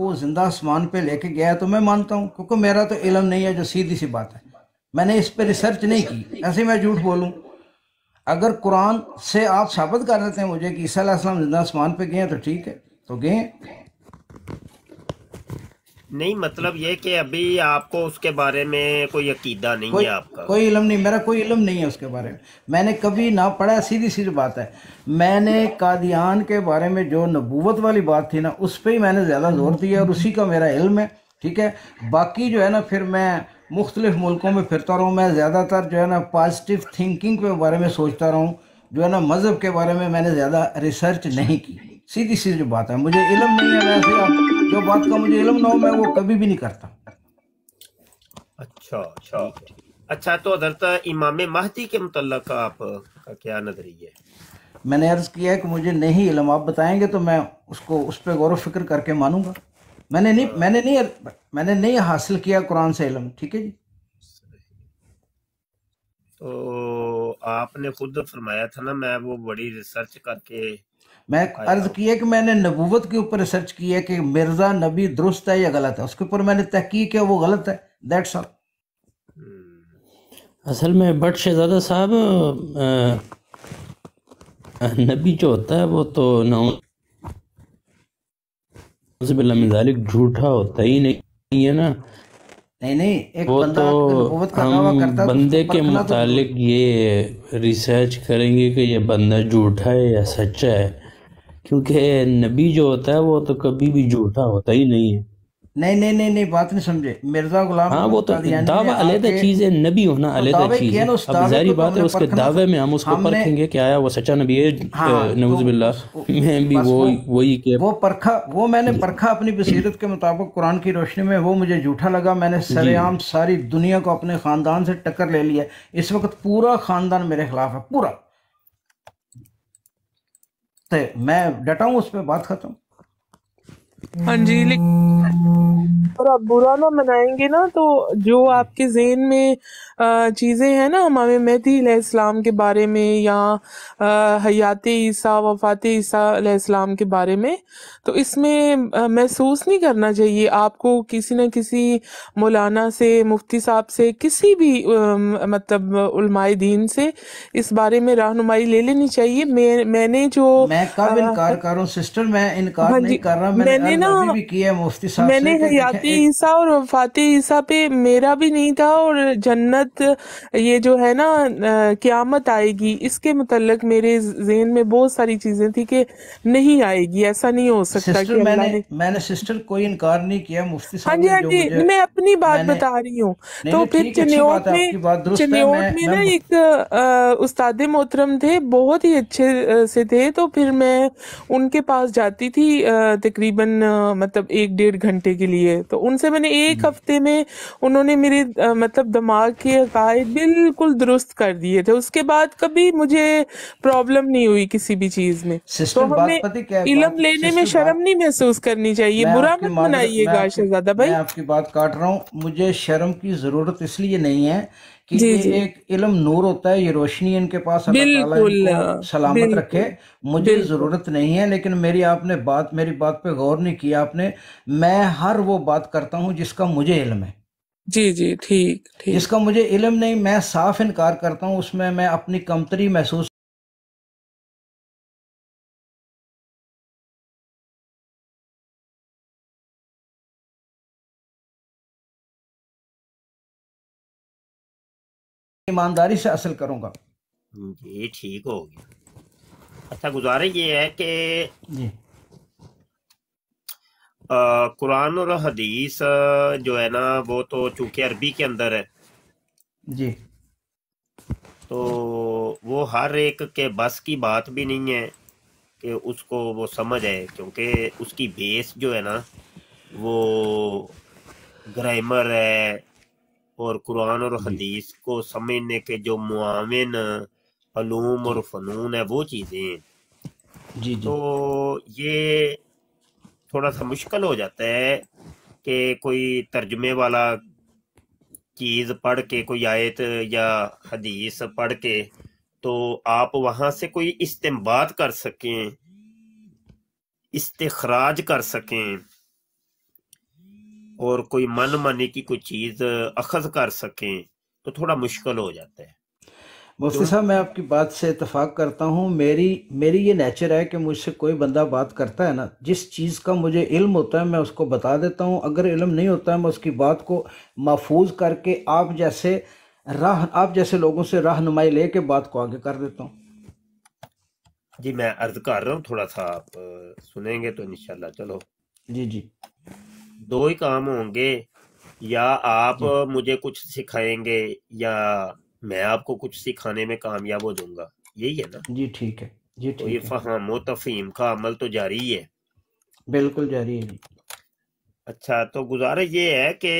वो ज़िंदा आसमान पे लेके गया तो मैं मानता हूँ क्योंकि मेरा तो इलम नहीं है जो सीधी सी बात है मैंने इस पर रिसर्च नहीं की ऐसे मैं झूठ बोलूँ अगर कुरान से आप साबित कर देते हैं मुझे कि ईसा जिंदा आसमान पे गए हैं तो ठीक है तो गए नहीं मतलब ये कि अभी आपको उसके बारे में कोई अकीदा नहीं कोई, है आपका कोई इलम नहीं मेरा कोई इलम नहीं है उसके बारे में मैंने कभी ना पढ़ा सीधी सीधी बात है मैंने कादियान के बारे में जो नबूवत वाली बात थी ना उस पर ही मैंने ज़्यादा जोर दिया और उसी का मेरा इल्म है ठीक है बाकी जो है ना फिर मैं मुख्तलिफ मुल्कों में फिरता रहूँ मैं ज़्यादातर जो है ना पॉजिटिव थिंकिंग के बारे में सोचता रहूँ जो है ना मज़हब के बारे में मैंने ज़्यादा रिसर्च नहीं की सीधी सीधी बात है मुझे इलम नहीं है वैसे आप जो बात का मुझे इलम ना हो मैं वो कभी भी नहीं करता अच्छा अच्छा अच्छा तो हजरत इमाम महदी के मुतलक आप का क्या नजरिए मैंने अर्ज किया है कि मुझे नहीं इलम आप बताएंगे तो मैं उसको उस पर गौर फिक्र करके मानूंगा मैंने नहीं मैंने नहीं मैंने नहीं हासिल किया कुरान से इलम ठीक है जी तो आपने खुद फरमाया था ना मैं वो बड़ी रिसर्च करके मैं अर्ज किया कि मैंने नबूवत के ऊपर रिसर्च की है कि मिर्जा नबी दुरुस्त है या गलत है उसके ऊपर मैंने तहकीक है वो गलत है दैट्स हम्म। ऑल असल में बट शहजादा साहब नबी जो होता है वो तो नाजालिक झूठा होता ही नहीं है ना नहीं नहीं एक वो बंदा तो का हम करता तो बंदे के तो- मुतालिक तो... ये रिसर्च करेंगे कि ये बंदा झूठा है या सच्चा है क्योंकि नबी जो होता है वो तो कभी भी झूठा होता ही नहीं है नहीं नहीं नहीं नहीं बात नहीं समझे मिर्जा गुलाम हाँ वो तो दावा अलग चीज है नबी होना अलग चीज है अब जारी तो बात है उसके दावे में हम उसको परखेंगे कि आया वो सच्चा नबी है हाँ, तो नवज मैं भी वो वही के वो परखा वो मैंने परखा अपनी बसीरत के मुताबिक कुरान की रोशनी में वो मुझे झूठा लगा मैंने सरेआम सारी दुनिया को अपने खानदान से टक्कर ले लिया इस वक्त पूरा खानदान मेरे खिलाफ है पूरा तो मैं डटा हूँ उस पर बात खत्म हाँ जी पर आप बुरा ना मनाएंगे ना तो जो आपके जेन में चीज़ें हैं ना हमारे मेहदी इस्लाम के बारे में या हयात ईसा वफ़ात ईसा इस्लाम के बारे में तो इसमें महसूस नहीं करना चाहिए आपको किसी न किसी मौलाना से मुफ्ती साहब से किसी भी मतलब उलमाए दीन से इस बारे में रहनुमाई ले लेनी चाहिए मैं मैंने जो मैं कब इनकार कर रहा हूँ सिस्टर मैं इनकार हाँ नहीं कर रहा मैंने मैंने ना भी की है मुफ्ती साहब मैंने हयाती तो ईसा और वफाती ईसा पे मेरा भी नहीं था और जन्नत ये जो है ना क्यामत आएगी इसके मतलब मेरे जेन में बहुत सारी चीजें थी कि नहीं आएगी ऐसा नहीं हो सकता कि मैंने मैंने सिस्टर कोई इनकार नहीं किया मुफ्ती साहब हाँ जी हाँ जी मैं अपनी बात बता रही हूँ तो फिर चन्योट में चन्योट में ना एक उस्ताद मोहतरम थे बहुत ही अच्छे से थे तो फिर मैं उनके पास जाती थी तकरीबन मतलब एक डेढ़ घंटे के लिए तो उनसे मैंने एक हम्म। हफ्ते में उन्होंने मेरे मतलब दिमाग के अकायद बिल्कुल दुरुस्त कर दिए थे उसके बाद कभी मुझे प्रॉब्लम नहीं हुई किसी भी चीज में तो हमें इलम लेने में शर्म नहीं महसूस करनी चाहिए बुरा मत बनाइएगा शहजादा भाई आपकी बात काट रहा हूँ मुझे शर्म की जरूरत इसलिए नहीं है कि जी, ये जी. एक इलम नूर होता है ये रोशनी इनके पास बिल्कुल सलामत बिल्कुल, रखे मुझे जरूरत नहीं है लेकिन मेरी आपने बात मेरी बात पे गौर नहीं किया आपने मैं हर वो बात करता हूँ जिसका मुझे इलम है जी जी ठीक ठीक जिसका मुझे इलम नहीं मैं साफ इनकार करता हूँ उसमें मैं अपनी कमतरी महसूस ईमानदारी से असल करूंगा जी ठीक हो गया अच्छा गुजारे ये है कि कुरान और हदीस जो है ना वो तो चूंकि अरबी के अंदर है जी तो वो हर एक के बस की बात भी नहीं है कि उसको वो समझ आए क्योंकि उसकी बेस जो है ना वो ग्रामर है और कुरान और हदीस को समझने के जो मुआवन अलूम और फ़नून है वो चीज़ें जी जी। तो ये थोड़ा सा मुश्किल हो जाता है कि कोई तर्जमे वाला चीज़ पढ़ के कोई आयत या हदीस पढ़ के तो आप वहाँ से कोई इस्तेमाल कर सकें इस्तेखराज कर सकें और कोई मन माने की कोई चीज अखज कर सकें तो थोड़ा मुश्किल हो जाता है मुफ्ती साहब मैं आपकी बात से इतफाक़ करता हूँ मेरी मेरी ये नेचर है कि मुझसे कोई बंदा बात करता है ना जिस चीज़ का मुझे इल्म होता है मैं उसको बता देता हूँ अगर इल्म नहीं होता है मैं उसकी बात को महफूज करके आप जैसे राह आप जैसे लोगों से रहनुमाई ले के बात को आगे कर देता हूँ जी मैं अर्ज कर रहा हूँ थोड़ा सा आप सुनेंगे तो इनशाला चलो जी जी दो ही काम होंगे या आप मुझे कुछ सिखाएंगे या मैं आपको कुछ सिखाने में कामयाब हो जाऊंगा यही है ना जी ठीक है जी तो ठीक तो ये फहम तफहीम का अमल तो जारी है बिल्कुल जारी है अच्छा तो गुजारा ये है कि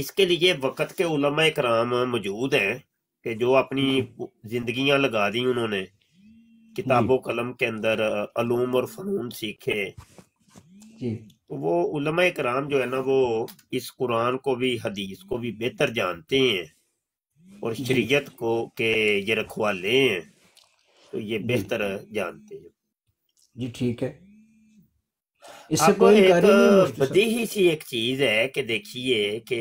इसके लिए वक़्त के उलमा इकराम मौजूद हैं कि जो अपनी जिंदगियां लगा दी उन्होंने किताबों कलम के अंदर अलूम और फ़नून सीखे तो वो उलमा कराम जो है ना वो इस कुरान को भी हदीस को भी बेहतर जानते हैं और शरीयत को के ये रखवाले हैं तो ये बेहतर जानते हैं जी ठीक है इससे कोई एक बदी ही सी एक चीज है कि देखिए कि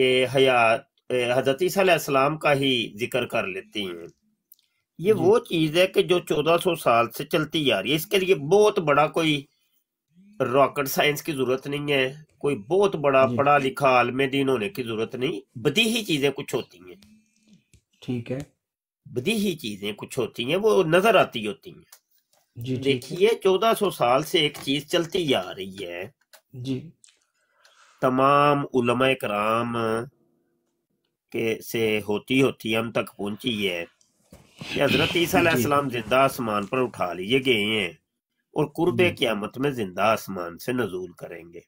ये हयात हजरत सलाम का ही जिक्र कर लेती हैं ये वो चीज है कि जो 1400 साल से चलती आ रही है इसके लिए बहुत बड़ा कोई रॉकेट साइंस की जरूरत नहीं है कोई बहुत बड़ा पढ़ा लिखा आलम दिन होने की जरूरत नहीं बदी ही चीजें कुछ होती हैं ठीक है बदी ही चीजें कुछ होती हैं वो नजर आती होती हैं देखिए सौ साल से एक चीज चलती आ रही है जी तमाम उलमा कराम के से होती होती हम तक पहुंची है हजरत जिंदा आसमान पर उठा लिए गए हैं और कुर्ब क्यामत में जिंदा आसमान से नजूल करेंगे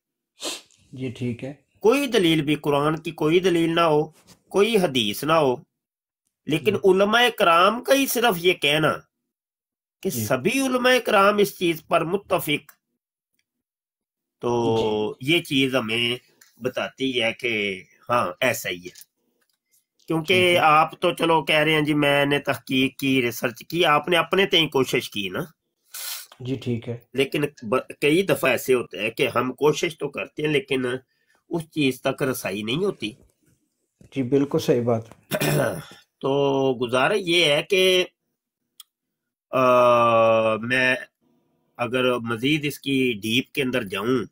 जी ठीक है कोई दलील भी कुरान की कोई दलील ना हो कोई हदीस ना हो लेकिन उलमा कराम का ही सिर्फ ये कहना कि सभी उलमा कराम इस चीज पर मुतफिक तो ये चीज हमें बताती है कि हाँ ऐसा ही है क्योंकि आप तो चलो कह रहे हैं जी मैंने तहकीक की रिसर्च की आपने अपने ते ही कोशिश की ना जी ठीक है लेकिन कई दफा ऐसे होते है कि हम कोशिश तो करते हैं लेकिन उस चीज तक रसाई नहीं होती जी बिल्कुल सही बात तो गुजारा ये है कि मैं अगर मजीद इसकी डीप के अंदर जाऊं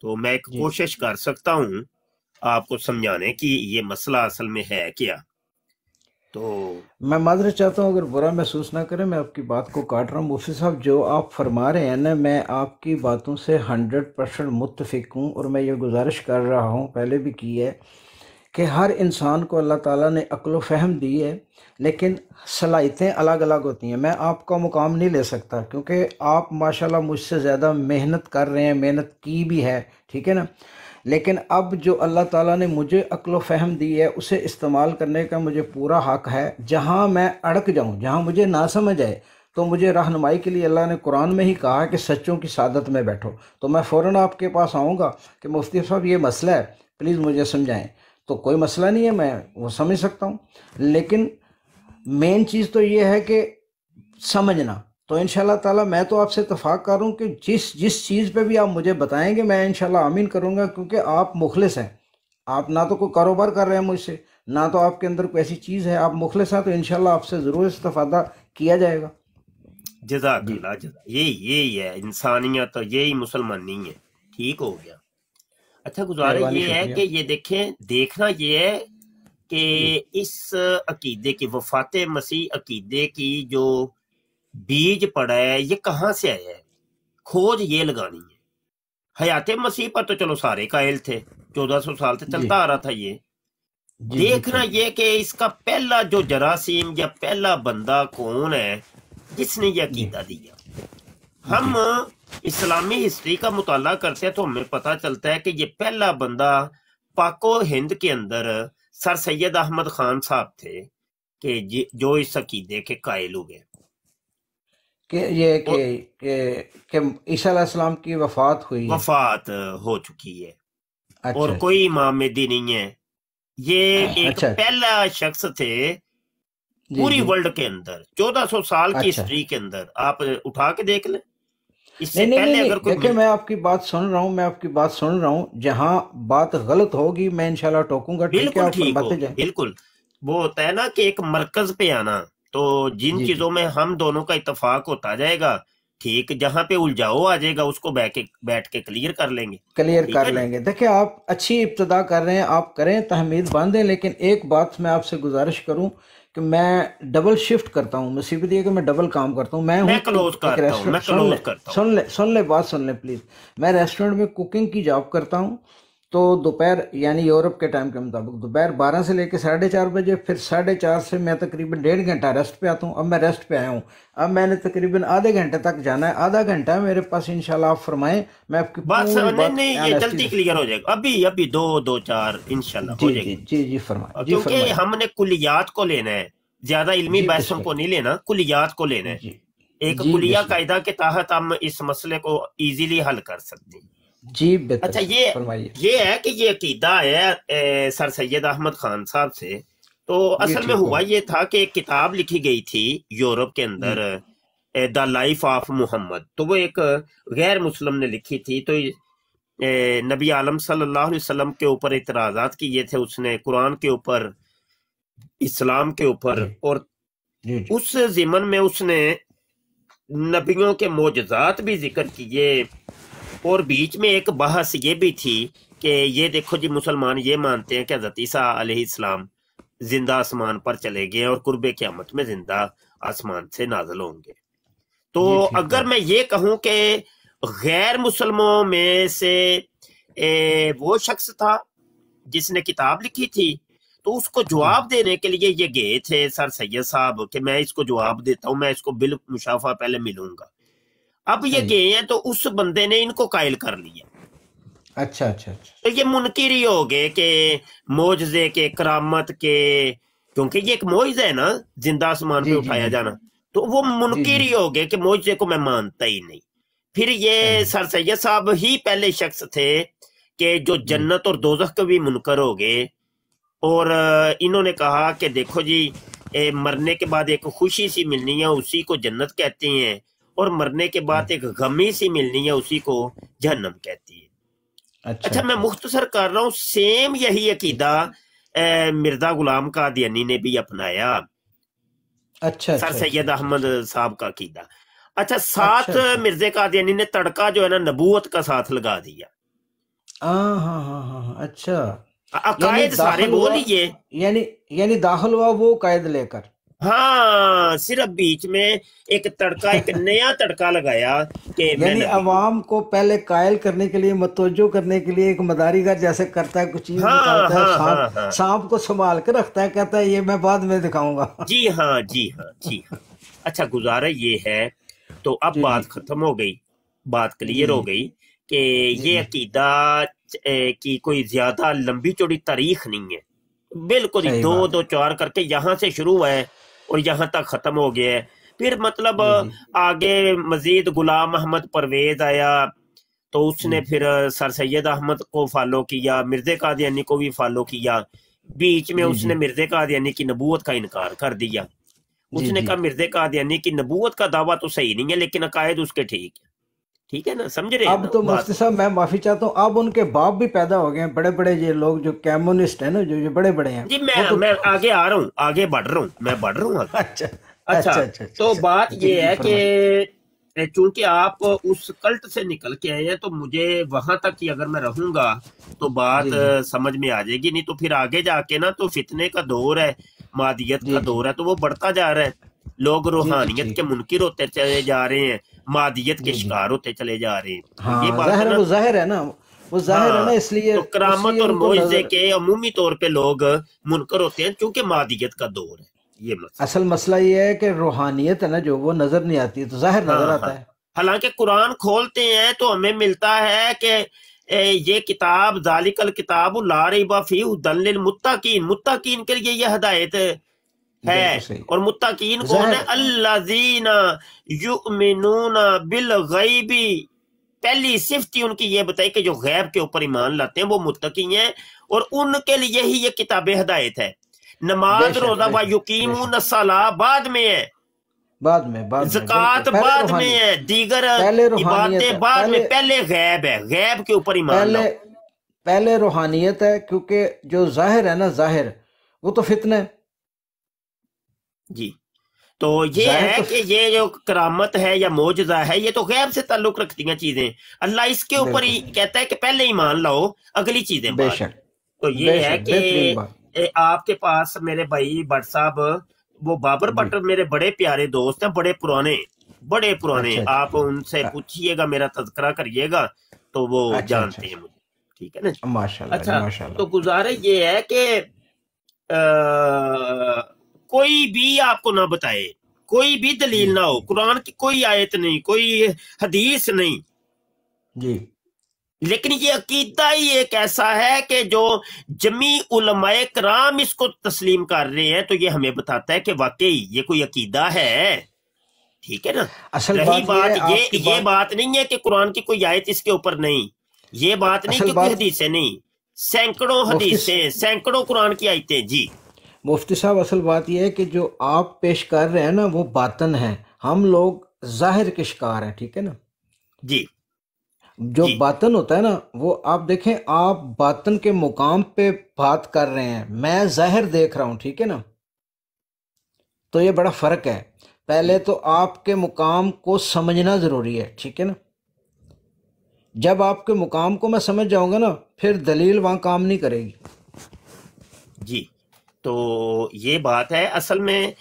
तो मैं एक कोशिश कर सकता हूं आपको समझाने कि ये मसला असल में है क्या तो मैं माजरे चाहता हूँ अगर बुरा महसूस ना करें मैं आपकी बात को काट रहा हूँ मुफ्ती साहब जो आप फरमा रहे हैं ना मैं आपकी बातों से हंड्रेड परसेंट मुतफिक हूँ और मैं ये गुजारिश कर रहा हूँ पहले भी की है कि हर इंसान को अल्लाह ताला ने अक्ल फहम दी है लेकिन सलाहितें अलग अलग होती हैं मैं आपका मुकाम नहीं ले सकता क्योंकि आप माशाल्लाह मुझसे ज़्यादा मेहनत कर रहे हैं मेहनत की भी है ठीक है ना लेकिन अब जो अल्लाह ताला ने मुझे अक्ल फहम दी है उसे इस्तेमाल करने का मुझे पूरा हक है जहाँ मैं अड़क जाऊँ जहाँ मुझे ना समझ आए तो मुझे रहनुमाई के लिए अल्लाह ने कुरान में ही कहा कि सच्चों की सादत में बैठो तो मैं फ़ौर आपके पास आऊँगा कि मुफ्ती साहब ये मसला है प्लीज़ मुझे समझाएँ तो कोई मसला नहीं है मैं वो समझ सकता हूँ लेकिन मेन चीज़ तो ये है कि समझना तो इन ताला मैं तो आपसे इतफ़ाक़ कर रहा हूँ कि जिस जिस चीज़ पे भी आप मुझे बताएंगे मैं इन आमीन करूँगा क्योंकि आप मुखलिस हैं आप ना तो कोई कारोबार कर रहे हैं मुझसे ना तो आपके अंदर कोई ऐसी चीज़ है आप मुखलस हैं तो इन आपसे ज़रूर इस्तफ़ादा किया जाएगा जजा जजा यही यही है इंसानियत तो यही मुसलमानी है ठीक हो गया अच्छा गुजारा ये है कि ये देखें देखना ये है कि इस अकीदे की वफात मसीह अकीदे की जो बीज पड़ा है ये कहाँ से आया है खोज ये लगानी है हयात मसीह पर तो चलो सारे कायल थे चौदह सौ साल से चलता आ रहा था ये देखना ये कि इसका पहला जो जरासीम या पहला बंदा कौन है जिसने यह अकीदा दिया हम इस्लामी हिस्ट्री का मुताला करते हैं तो हमें पता चलता है कि ये पहला बंदा पाको हिंद के अंदर सर सैयद अहमद खान साहब थे कि जो इस अकीदे के कायल हुए कि ये कि कि ईसा सलाम की वफात हुई वफात हो चुकी है अच्छा, और अच्छा। कोई इमाम मेदी नहीं है ये अच्छा, एक अच्छा, पहला शख्स थे पूरी वर्ल्ड के अंदर 1400 साल की अच्छा, हिस्ट्री के अंदर आप उठा के देख लें इससे नहीं, पहले नहीं, अगर नहीं, कोई मैं आपकी बात सुन रहा हूँ मैं आपकी बात सुन रहा हूँ जहाँ बात गलत होगी मैं इंशाल्लाह टोकूंगा बिल्कुल ठीक बिल्कुल वो होता है ना कि एक मरकज पे आना तो जिन चीजों में हम दोनों का इतफाक होता जाएगा ठीक जहाँ पे उलझाओ आ जाएगा उसको बैठ बैठ के क्लियर कर लेंगे क्लियर कर लेंगे देखिए आप अच्छी इब्तदा कर रहे हैं आप करें तहमीद बांधे लेकिन एक बात मैं आपसे गुजारिश करूं कि मैं डबल शिफ्ट करता हूं मुसीबत यह कि मैं डबल काम करता हूं मैं, मैं क्लोज करता हूं मैं क्लोज करता हूं सुन ले सुन ले बात सुन ले प्लीज मैं रेस्टोरेंट में कुकिंग की जॉब करता हूं तो दोपहर यानी यूरोप के टाइम के मुताबिक दोपहर बारह से लेकर साढ़े चार बजे फिर साढ़े चार से मैं तकरीबन डेढ़ घंटा रेस्ट पे आता हूँ अब मैं रेस्ट पे आया हूँ अब मैंने तकरीबन आधे घंटे तक जाना है आधा घंटा मेरे पास इनशाला आप फरमाएं मैं आपकी बात नहीं, नहीं ये जल्दी क्लियर हो जाएगा अभी अभी दो दो चार इन जी जी जी फरमाए हमने कुलियात को लेना है ज्यादा इलमी बहसों को नहीं लेना कुलियात को लेना है एक कुलिया कायदा के तहत हम इस मसले को इजीली हल कर सकते हैं जी अच्छा ये ये है कि ये अकीदा है ए, सर सैयद अहमद खान साहब से तो असल में हुआ ये था कि एक किताब लिखी गई थी यूरोप के हम्म। अंदर द लाइफ ऑफ मोहम्मद तो वो एक गैर मुस्लिम ने लिखी थी तो ए, नबी आलम सल्लल्लाहु अलैहि वसल्लम के ऊपर इतराजा किए थे उसने कुरान के ऊपर इस्लाम के ऊपर और उस जिमन में उसने नबियों के मोजात भी जिक्र किए और बीच में एक बहस ये भी थी कि ये देखो जी मुसलमान ये मानते हैं कि हजरतीसा अलैहिस्सलाम जिंदा आसमान पर चले गए और कुर्ब क्यामत में जिंदा आसमान से नाजल होंगे तो अगर मैं ये कहूं कि गैर मुसलमानों में से ए, वो शख्स था जिसने किताब लिखी थी तो उसको जवाब हम्म। देने के लिए ये गए थे सर सैयद साहब कि मैं इसको जवाब देता हूँ मैं इसको बिल मुशाफा पहले मिलूंगा अब ये हाँ गए हैं तो उस बंदे ने इनको कायल कर लिया अच्छा अच्छा अच्छा तो ये मुनकिर ही हो गए के मोजे के करामत के क्योंकि ये एक मोज है ना जिंदा आसमान पे उठाया जाना तो वो मुनकिर ही हो गए कि मोजे को मैं मानता ही नहीं फिर ये हाँ सर सैयद साहब ही पहले शख्स थे कि जो जन्नत और दोजह के भी मुनकर हो गए और इन्होंने कहा कि देखो जी ए, मरने के बाद एक खुशी सी मिलनी है उसी को जन्नत कहते हैं और मरने के बाद हाँ। एक गमी सी मिलनी है उसी को जहनम कहती है अच्छा, अच्छा मैं मुख्तसर कर रहा हूँ सेम यही अकीदा मिर्जा गुलाम कादियानी ने भी अपनाया अच्छा सर अच्छा, सैयद अच्छा। अहमद साहब का अकीदा अच्छा साथ अच्छा, अच्छा। मिर्जे कादियानी ने तड़का जो है ना नबूत का साथ लगा दिया हाँ, हाँ हाँ हाँ अच्छा अकायद सारे बोलिए यानी यानी दाखिल हुआ वो कायद लेकर हाँ सिर्फ बीच में एक तड़का एक नया तड़का लगाया कि यानी अवाम को पहले कायल करने के लिए मतवजो करने के लिए एक मदारीगर जैसे करता है कुछ हाँ, हाँ, हाँ, सांप हाँ, हाँ, सांप को संभाल कर रखता है कहता है ये मैं बाद में दिखाऊंगा जी हाँ जी हाँ जी हाँ अच्छा गुजारा ये है तो अब बात खत्म हो गई बात क्लियर हो गई कि ये अकीदा की कोई ज्यादा लंबी चौड़ी तारीख नहीं है बिल्कुल दो दो चार करके यहाँ से शुरू हुआ है और यहाँ तक ख़त्म हो गया है फिर मतलब हम्म, हम्म। आगे मजीद गुलाम अहमद परवेज आया तो उसने हम्म। फिर सर सैयद अहमद को फॉलो किया मिर्जे कादयानी को भी फॉलो किया बीच में उसने मिर्जे कादयानी की नबूत का इनकार कर दिया उसने कहा मिर्जे कादयानी की नबूत का दावा तो सही नहीं है लेकिन अकायद उसके ठीक है ठीक है ना समझ रहे अब तो मुफ्ती साहब मैं माफी चाहता हूँ अब उनके बाप भी पैदा हो गए हैं बड़े बड़े ये लोग जो कम्युनिस्ट है ना जो ये बड़े बड़े हैं जी मैं तो... मैं आगे आ रहा हूँ आगे बढ़ रहा हूँ मैं बढ़ रहा हूँ अच्छा अच्छा, अच्छा, अच्छा तो अच्छा, बात ये है कि चूंकि आप उस कल्ट से निकल के आए हैं तो मुझे वहां तक ही अगर मैं रहूंगा तो बात समझ में आ जाएगी नहीं तो फिर आगे जाके ना तो फितने का दौर है मादियत का दौर है तो वो बढ़ता जा रहा है लोग रूहानियत के मुनकर होते चले जा रहे हैं मादियत के हम्म, हम्म। शिकार होते चले जा रहे हैं हाँ, ये बात जाहिर मतलब- है ना वो जाहिर हाँ, है ना हाँ, इसलिए तो करामत और मुआवजे के अमूमी तौर पे लोग मुनकर होते हैं क्योंकि मादियत का दौर है ये मसला असल मसला ये है कि रूहानियत है ना जो वो नजर नहीं आती तो जाहिर हाँ, नजर हाँ। आता है हालांकि कुरान खोलते हैं तो हमें मिलता है कि ये किताब जालिकल किताब ला रही बफी उदल मुत्ताकीन मुत्ताकीन के लिए यह हदायत है और मुत्ताकीन कौन है अल्लाजीना युमिनूना बिल गईबी पहली सिफत ही उनकी ये बताई कि जो गैब के ऊपर ईमान लाते हैं वो मुत्तकी हैं और उनके लिए ही ये किताब हदायत है नमाज रोजा व यकीम नसला बाद में है बाद में बाद जक़ात बाद में है दीगर इबादतें बाद में पहले गैब है गैब के ऊपर ईमान पहले पहले रूहानियत है क्योंकि जो जाहिर है ना जाहिर वो तो फितना है जी तो ये है तो... कि ये जो करामत है या मोजा है ये तो गैब से ताल्लुक रखती हैं चीजें अल्लाह इसके ऊपर ही कहता है कि पहले ही मान लाओ अगली चीजें तो ये है कि आपके पास मेरे भाई भट्ट साहब वो बाबर भट्ट मेरे बड़े प्यारे दोस्त हैं बड़े पुराने बड़े पुराने अच्छा, आप अच्छा। उनसे हाँ। पूछिएगा मेरा तस्करा करिएगा तो वो अच्छा, अच्छा, जानते हैं मुझे ठीक है ना माशाल्लाह अच्छा माशाल्लाह तो गुजारा ये है कि कोई भी आपको ना बताए कोई भी दलील ना हो कुरान की कोई आयत नहीं कोई हदीस नहीं जी लेकिन ये अकीदा ही एक ऐसा है कि जो जमी उलमाए कराम इसको तस्लीम कर रहे हैं तो ये हमें बताता है कि वाकई ये कोई अकीदा है ठीक है ना असल रही बात, बात ये ये बात, बात नहीं है कि कुरान की कोई आयत इसके ऊपर नहीं ये बात नहीं कि कोई हदीसें नहीं सैकड़ों हदीसें सैकड़ों कुरान की आयतें जी मुफ्ती साहब असल बात यह है कि जो आप पेश कर रहे हैं ना वो बातन है हम लोग जाहिर के शिकार हैं ठीक है ना जी जो जी। बातन होता है ना वो आप देखें आप बातन के मुकाम पे बात कर रहे हैं मैं जाहिर देख रहा हूँ ठीक है ना तो ये बड़ा फर्क है पहले तो आपके मुकाम को समझना ज़रूरी है ठीक है ना जब आपके मुकाम को मैं समझ जाऊंगा ना फिर दलील वहां काम नहीं करेगी जी तो ये बात है असल में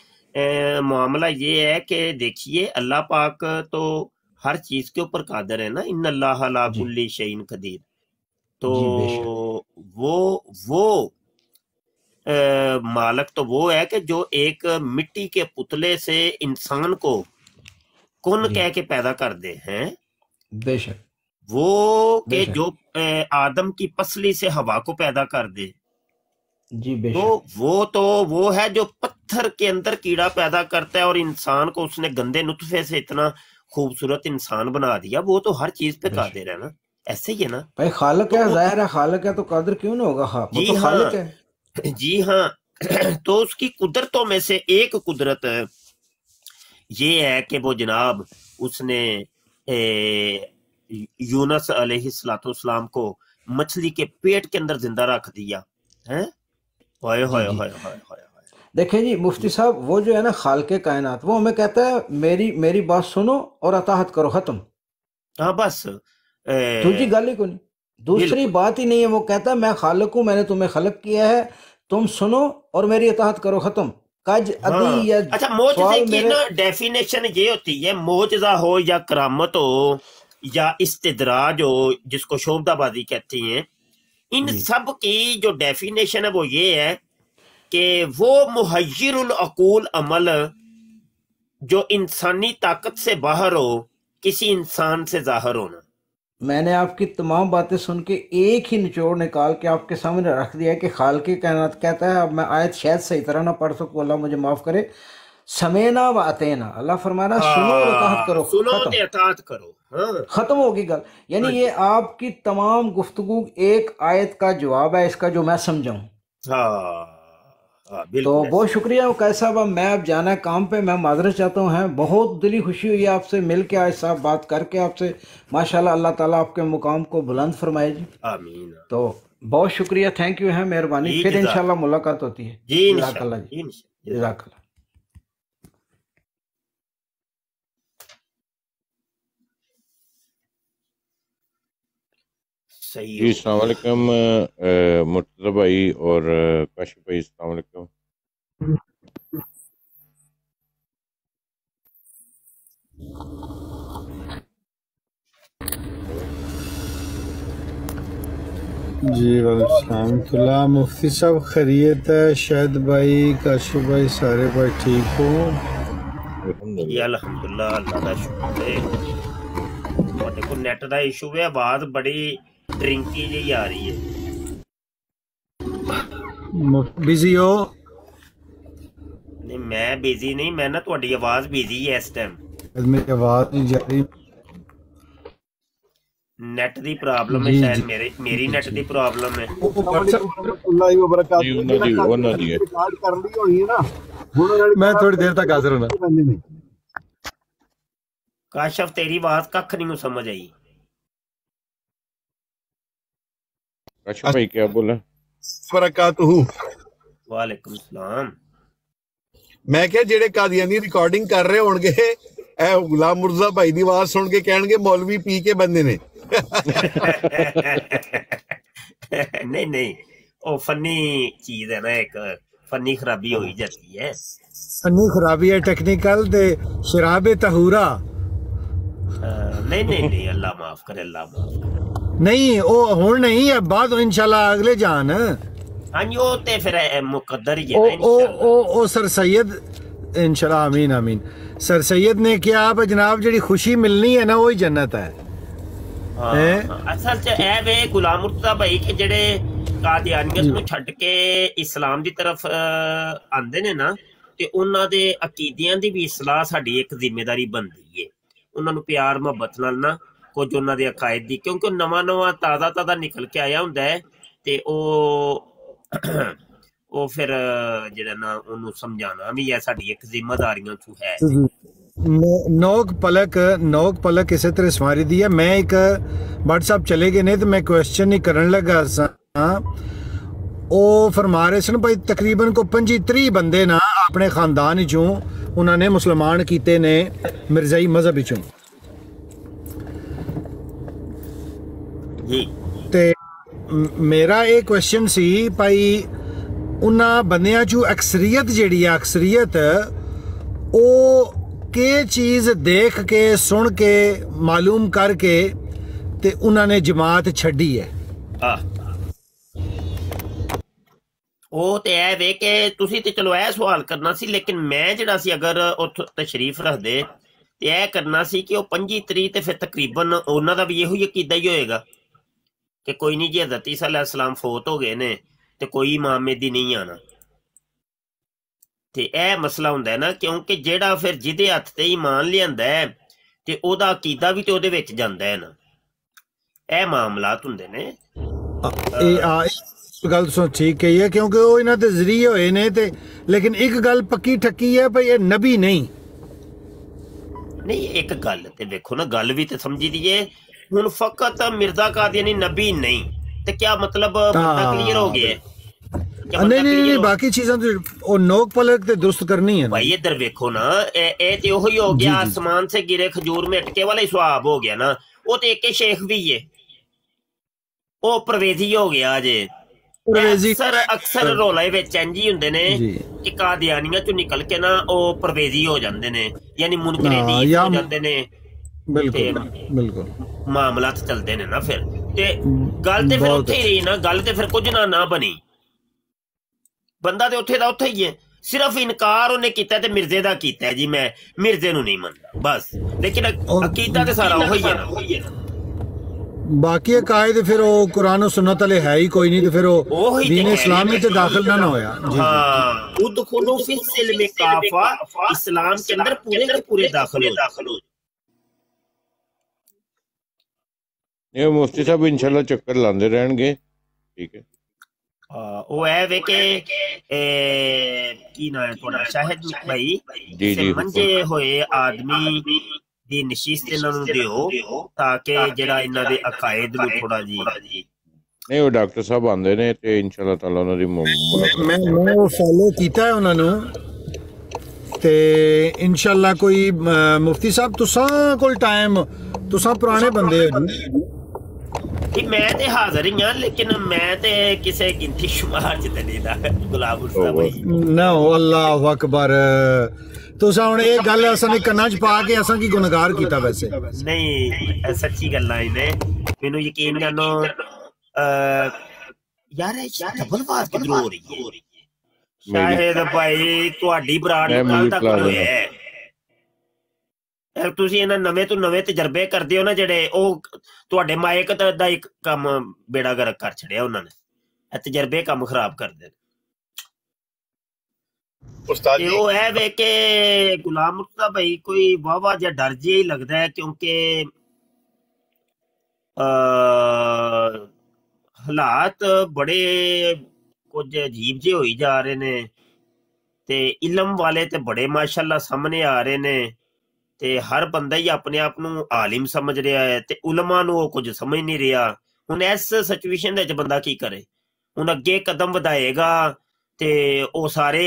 मामला ये है कि देखिए अल्लाह पाक तो हर चीज के ऊपर कादर है ना इन अल्लाह शहीन कदीर तो वो वो आ, मालक तो वो है कि जो एक मिट्टी के पुतले से इंसान को कुन कह के पैदा कर दे हैं बेशक वो के जो आदम की पसली से हवा को पैदा कर दे जी तो वो तो वो है जो पत्थर के अंदर कीड़ा पैदा करता है और इंसान को उसने गंदे नुतफे से इतना खूबसूरत इंसान बना दिया वो तो हर चीज पे का कादिर है ना ऐसे ही है ना भाई खालक तो है जाहिर है खालक है तो कदर क्यों ना होगा हाँ, जी तो हाँ है। जी हाँ तो उसकी कुदरतों में से एक कुदरत ये है कि वो जनाब उसने ए, यूनस अलैहिस्सलाम को मछली के पेट के अंदर जिंदा रख दिया है होए जी मुफ्ती साहब वो जो है ना खाल के कायनात वो हमें कहता है मेरी मेरी बात सुनो और अताहत करो खत्म हाँ बस तुझी गल ही को नहीं दूसरी बात ही नहीं है वो कहता है मैं खालक हूँ मैंने तुम्हें खलक किया है तुम सुनो और मेरी अताहत करो खत्म कज अदी हाँ। या अच्छा मोजजे की ना डेफिनेशन ये होती है हो या करामत हो या इस्तदराज हो जिसको शोभदाबादी कहती है इन सब की जो डेफिनेशन है वो ये है कि वो मुहजरकूल अमल जो इंसानी ताकत से बाहर हो किसी इंसान से जाहिर होना मैंने आपकी तमाम बातें सुन के एक ही निचोड़ निकाल के आपके सामने रख दिया कि खाल के कहना कहता है अब मैं आयत शायद सही तरह ना पढ़ सकूँ अल्लाह मुझे माफ़ करे समेना व ना अल्लाह फरमाना सुनो करो हाँ, सुनो करो हाँ। खत्म होगी गल यानी हाँ ये आपकी तमाम गुफ्तगु एक आयत का जवाब है इसका जो मैं समझाऊँ हाँ, तो बहुत शुक्रिया कैद साहब अब मैं अब जाना काम पे मैं माजरत चाहता हूँ हैं बहुत दिली खुशी हुई आपसे मिल के आज साहब बात करके आपसे माशाल्लाह अल्लाह ताला आपके मुकाम को बुलंद फरमाए जी आमीन तो बहुत शुक्रिया थैंक यू है मेहरबानी फिर इनशाला मुलाकात होती है जी जी जजाकल्ला सही जी अलैक्म मुर्तजा भाई और काशिफ भाई सलामकम जी वालेकाम मुफ्ती साहब खरीत है शाहिद भाई काशिफ भाई सारे भाई ठीक हो अलहमदुल्ला अल्लाह का शुक्र है नैट का इशू है आवाज बड़ी ड्रिंक की यही आ रही है बिजी हो नहीं मैं बिजी नहीं मैं ना थोड़ी तो आवाज बिजी है इस टाइम मेरी आवाज नहीं जा रही नेट दी प्रॉब्लम है शायद मेरे मेरी नेट दी प्रॉब्लम है लाइव बरकत यू ना दी वन ना दी स्टार्ट कर ली होनी है ना मैं थोड़ी देर तक हाजिर हूं काशव तेरी आवाज कख नहीं समझ आई अच्छा भाई क्या बोला बरकत वालेकुम सलाम ਮੈਂ ਕਿਹਾ ਜਿਹੜੇ ਕਾਦੀਆਨੀ ਰਿਕਾਰਡਿੰਗ ਕਰ ਰਹੇ ਹੋਣਗੇ ਇਹ ਗੁਲਾਮ ਮੁਰਜ਼ਾ ਭਾਈ ਦੀ ਆਵਾਜ਼ ਸੁਣ ਕੇ ਕਹਿਣਗੇ ਮੌਲਵੀ ਪੀ ਕੇ ਬੰਦੇ ਨੇ ਨਹੀਂ ਨਹੀਂ ਉਹ ਫਨੀ ਚੀਜ਼ ਹੈ ਨਾ ਇੱਕ ਫਨੀ ਖਰਾਬੀ ਹੋਈ ਜਾਂਦੀ ਹੈ ਫਨੀ ਖਰਾਬੀ ਹੈ ਟੈਕਨੀਕਲ ਦੇ ਸ਼ਰਾਬੇ ਤਹੂਰਾ नहीं नहीं नहीं अल्लाह माफ करे अल्लाह माफ करे नहीं ओ हुन नहीं है इंशाल्लाह अगले जान हाँ जी ते फिर मुकद्दर ओ ओ ओ, सर सैयद इंशाल्लाह आमीन आमीन सर सैयद ने क्या आप जनाब जड़ी खुशी मिलनी है ना वही जन्नत है हाँ, असल च ए वे गुलाम मुर्तजा भाई के जेड़े ਕਾਦੀਆਨੀਅਤ ਨੂੰ ਛੱਡ ਕੇ ਇਸਲਾਮ ਉਹਨਾਂ ਨੂੰ ਪਿਆਰ ਮੁਹੱਬਤ ਨਾਲ ਨਾ ਕੁਝ ਉਹਨਾਂ ਦੇ ਅਕਾਇਦ ਦੀ ਕਿਉਂਕਿ ਨਵਾਂ ਨਵਾਂ ਤਾਜ਼ਾ ਤਾਜ਼ਾ ਨਿਕਲ ਕੇ ਆਇਆ ਹੁੰਦਾ ਹੈ ਤੇ ਉਹ ਉਹ ਫਿਰ ਜਿਹੜਾ ਨਾ ਉਹਨੂੰ ਸਮਝਾਣਾ ਵੀ ਹੈ ਸਾਡੀ ਇੱਕ ਜ਼ਿੰਮੇਵਾਰੀਆਂ ਚੋਂ ਹੈ नोक पलक नोक पलक इसे तरह समारी दी है मैं एक व्हाट्सएप चले गए नहीं तो मैं क्वेश्चन ही करन लगा हाँ ਉਹ ਫਰਮਾ ਰਹੇ ਸਨ ਭਾਈ ਤਕਰੀਬਨ ਕੋ 25 30 ਬੰਦੇ ਨਾ ਆਪਣੇ ਖਾਨਦਾਨ ਚੋਂ ਉਹਨਾਂ ਨੇ ਮੁਸਲਮਾਨ ਕੀਤੇ ਨੇ ਮਿਰਜ਼ਾਈ ਮਜ਼ਹਬ ਵਿੱਚੋਂ ਜੀ ਤੇ ਮੇਰਾ ਇਹ ਕੁਐਸਚਨ ਸੀ ਭਾਈ ਉਹਨਾਂ ਬੰਦਿਆਂ ਚੋਂ ਅਕਸਰੀਅਤ ਜਿਹੜੀ ਆ ਅਕਸਰੀਅਤ ਉਹ ਕੇ ਚੀਜ਼ ਦੇਖ ਕੇ ਸੁਣ ਕੇ ਮਾਲੂਮ ਕਰਕੇ ਤੇ ਉਹਨਾਂ ਨੇ ਜਮਾਤ ਛੱਡੀ ਹੈ ਆ ਉਹ ਤੇ ਇਹ ਵੇ ਕਿ ਤੁਸੀਂ ਤੇ ਚਲੋ ਇਹ ਸਵਾਲ ਕਰਨਾ ਸੀ ਲੇਕਿਨ ਮੈਂ ਜਿਹੜਾ ਸੀ ਅਗਰ ਉੱਥੇ ਤਸ਼ਰੀਫ ਰੱਖਦੇ ਤੇ ਇਹ ਕਰਨਾ ਸੀ ਕਿ ਉਹ 25 ਤਰੀਕ ਤੇ ਫਿਰ ਤਕਰੀਬਨ ਉਹਨਾਂ ਦਾ ਵੀ ਇਹੋ ਹੀ ਅਕੀਦਾ ਹੀ ਹੋਏਗਾ ਕਿ ਕੋਈ ਨਹੀਂ ਜੀ ਹਜ਼ਰਤ ਈਸਾ ਅਲੈਹ ਸਲਾਮ ਫੋਤ ਹੋ ਗਏ ਨੇ ਤੇ ਕੋਈ ਇਮਾਮ ਮਹਿਦੀ ਨਹੀਂ ਆਣਾ ਤੇ ਇਹ ਮਸਲਾ ਹੁੰਦਾ ਹੈ ਨਾ ਕਿਉਂਕਿ ਜਿਹੜਾ ਫਿਰ ਜਿਹਦੇ ਹੱਥ ਤੇ ਇਮਾਨ ਲਿਆਂਦਾ ਹੈ ਤੇ ਉਹਦਾ ਅਕੀਦਾ ਵੀ ਤੇ ਉਹਦੇ ਵਿੱਚ ਜਾਂਦਾ ਹੈ ਨਾ ਇਹ ਮਾਮਲਾਤ ਹੁੰਦੇ ਨੇ ਇਹ ਗੱਲ ਤੁਸੀਂ ਠੀਕ ਕਹੀ ਹੈ ਕਿਉਂਕਿ ਉਹ ਇਹਨਾਂ ਦੇ ਜ਼ਰੀਏ ਹੋਏ ਨੇ ਤੇ ਲੇਕਿਨ ਇੱਕ ਗੱਲ ਪੱਕੀ ਠੱਕੀ ਹੈ ਭਈ ਇਹ ਨਬੀ ਨਹੀਂ ਨਹੀਂ ਇੱਕ ਗੱਲ ਤੇ ਵੇਖੋ ਨਾ ਗੱਲ ਵੀ ਤੇ ਸਮਝੀ ਦੀਏ ਹੁਣ ਫਕਤ ਮਿਰਜ਼ਾ ਕਾਦੀਆਨੀ ਨਬੀ ਨਹੀਂ ਤੇ ਕੀ ਮਤਲਬ ਬੰਦਾ ਕਲੀਅਰ ਹੋ ਗਿਆ ਨਹੀਂ ਨਹੀਂ ਨਹੀਂ ਬਾਕੀ ਚੀਜ਼ਾਂ ਤੇ ਉਹ ਨੋਕ ਪਲਕ ਤੇ ਦੁਰਸਤ ਕਰਨੀ ਹੈ ਭਾਈ ਇਧਰ ਵੇਖੋ ਨਾ ਇਹ ਇਹ ਤੇ ਉਹੀ ਹੋ ਗਿਆ ਆਸਮਾਨ ਸੇ ਗਿਰੇ ਖਜੂਰ ਮੇ ਅਟਕੇ ਵਾਲਾ ਹੀ ਸਵਾਬ ਹੋ ਗਿਆ ਨਾ ਉਹ ਤੇ ਇੱਕ ਸ਼ੇਖ ਵੀ ਏ ਉਹ ਪ੍ਰਵੇਦੀ ਹੋ ਗਿਆ ਜੇ ਪ੍ਰਵੇਜ਼ੀ ਅਕਸਰ ਅਕਸਰ ਰੋਲੇ ਵਿੱਚ ਇੰਜ ਹੀ ਹੁੰਦੇ ਨੇ ਕਿ ਕਾਦੀਆਨੀਆਂ ਚੋਂ ਨਿਕਲ ਕੇ ਨਾ ਉਹ ਪ੍ਰਵੇਜ਼ੀ ਹੋ ਜਾਂਦੇ ਨੇ ਯਾਨੀ ਮੁਨਕਰੇਦੀ ਹੋ ਜਾਂਦੇ ਨੇ ਬਿਲਕੁਲ ਬਿਲਕੁਲ ਮਾਮਲਾ ਤੇ ਚੱਲਦੇ ਨੇ ਨਾ ਫਿਰ ਤੇ ਗੱਲ ਤੇ ਫਿਰ ਉੱਥੇ ਹੀ ਰਹੀ ਨਾ ਗੱਲ ਤੇ ਫਿਰ ਕੁਝ ਨਾ ਨਾ ਬਣੀ ਬੰਦਾ ਤੇ ਉੱਥੇ ਦਾ ਉੱਥੇ ਹੀ ਹੈ ਸਿਰਫ ਇਨਕਾਰ ਉਹਨੇ ਕੀਤਾ ਤੇ ਮਿਰਜ਼ੇ ਦਾ ਕੀਤਾ ਜੀ ਮੈਂ ਮਿਰਜ਼ੇ ਨੂੰ ਨਹੀਂ ਮੰਨਦਾ ਬਸ ਲੇਕਿਨ ਅਕੀਦਾ ਤੇ ਸਾਰਾ ਉਹੀ ਹੈ ਨਾ ਬਾਕੀ ਕਾਇਦ ਫਿਰ ਉਹ ਕੁਰਾਨ ਤੇ ਸੁਨਨਤ ਵਾਲੇ ਹੈ ਹੀ ਕੋਈ ਨਹੀਂ ਤੇ ਫਿਰ ਉਹ دین ਇਸਲਾਮ ਵਿੱਚ ਦਾਖਲ ਨਾ ਹੋਇਆ ਹਾਂ ਉਦਖੁਲੂ ਫਿਸ ਸਿਲਮ ਕਾਫਾ ਇਸਲਾਮ ਕੇ ਅੰਦਰ ਪੂਰੇ के पूरे दाखिल हो ਇਹ ਮੁਫਤੀ ਸਾਹਿਬ ਇਨਸ਼ਾਅੱਲਾ ਚੱਕਰ ਲਾਉਂਦੇ ਰਹਿਣਗੇ ਠੀਕ ਹੈ ਉਹ ਹੈ ਵੇ ਕਿ ਕੀ ਨਾਮ ਹੈ ਤੁਹਾਡਾ ਸ਼ਾਹਿਦ ਭਾਈ ਜੀ ਜੀ ਮੰਜੇ ਹੋਏ ਆਦਮੀ ਦੀ ਨਿਸ਼ਚਿਤ ਇਹਨਾਂ ਨੂੰ ਦਿਓ ਤਾਂ ਕਿ ਜਿਹੜਾ ਇਹਨਾਂ ਦੇ ਅਕਾਇਦ ਨੂੰ ਥੋੜਾ ਜੀ ਨਹੀਂ ਉਹ ਡਾਕਟਰ ਸਾਹਿਬ ਆਂਦੇ ਨੇ ਤੇ ਇਨਸ਼ਾਅੱਲਾ ਤਾਲਾ ਉਹਨਾਂ ਦੀ ਮੈਂ ਮੈਂ ਉਹ ਫਾਲੋ ਕੀਤਾ ਹੈ ਉਹਨਾਂ ਨੂੰ ਤੇ ਇਨਸ਼ਾਅੱਲਾ ਕੋਈ ਮੁਫਤੀ ਸਾਹਿਬ ਤੁਸਾਂ ਕੋਲ ਟਾਈਮ ਤੁਸਾਂ ਪੁਰਾਣੇ ਬੰਦੇ ਹੋ ਜੀ ਕਿ ਮੈਂ ਤੇ ਹਾਜ਼ਰ ਹੀ ਹਾਂ ਲੇਕਿਨ ਮੈਂ ਤੇ ਕਿਸੇ ਗਿਣਤੀ ਸ਼ੁਮਾਰ ਚ ਤੇ ਨਹੀਂ ਦਾ ਗੁਲਾਬ ਉਸਤਾ ਭਾਈ ਨਾ ਅੱਲਾਹੁ ਅਕਬਰ ਤੁਸੀਂ ਹੁਣ ਇਹ ਗੱਲ ਅਸਾਂ ਨੇ ਕੰਨਾਂ 'ਚ ਪਾ ਕੇ ਅਸਾਂ ਕੀ ਗੁਨਾਹਗਾਰ ਕੀਤਾ ਵੈਸੇ ਨਹੀਂ ਸੱਚੀ ਗੱਲ ਆ ਇਹਨੇ ਮੈਨੂੰ ਯਕੀਨ ਕਰਨੋ ਯਾਰ ਇਹ ਡਬਲ ਵਾਰ ਕਿਦੋਂ ਹੋ ਰਹੀ ਹੈ ਸ਼ਾਇਦ ਭਾਈ ਤੁਹਾਡੀ ਬਰਾੜ ਨਾਲ ਤੱਕ ਹੋਇਆ ਹੈ ਤੁਸੀਂ ਇਹਨਾਂ ਨਵੇਂ ਤੋਂ ਨਵੇਂ ਤਜਰਬੇ ਕਰਦੇ ਹੋ ਨਾ ਜਿਹੜੇ ਉਹ ਤੁਹਾਡੇ ਮਾਇਕ ਦਾ ਇੱਕ ਕੰਮ ਬੇੜਾ ਕਰ ਛੜਿਆ ਉਹਨਾਂ ਨੇ ਇਹ ਤਜਰਬੇ ਕੰਮ ਖਰਾਬ ਕਰਦੇ ਨੇ ਇਹੋ ਹੈ ਵੇ ਕਿ ਗੁਲਾਮ ਮੁਰਤਜ਼ਾ ਭਾਈ ਕੋਈ ਵਾਵਾ ਜਾਂ ਡਰ ਜਿਹਾ ਹੀ ਲੱਗਦਾ ਹੈ ਕਿਉਂਕਿ ਅ ਹਾਲਾਤ ਬੜੇ ਕੁਝ ਅਜੀਬ ਜਿਹੇ ਹੋਈ ਜਾ ਰਹੇ ਨੇ ਤੇ ਇਲਮ ਵਾਲੇ ਤੇ ਬੜੇ ਮਾਸ਼ਾਅੱਲਾ ਸਾਹਮਣੇ ਆ ਰਹੇ ਨੇ ਤੇ ਹਰ ਬੰਦਾ ਹੀ ਆਪਣੇ ਆਪ ਨੂੰ ਆਲਿਮ ਸਮਝ ਰਿਹਾ ਹੈ ਤੇ ਉਲਮਾ ਨੂੰ ਉਹ ਕੁਝ ਸਮਝ ਨਹੀਂ ਰਿਹਾ ਹੁਣ ਇਸ ਸਿਚੁਏਸ਼ਨ ਦੇ ਵਿੱਚ ਬੰਦਾ ਕੀ ਕਰੇ ਹੁਣ ਅੱਗੇ ਕਦਮ ਵਧਾਏਗਾ ਤੇ ਉਹ ਸਾਰੇ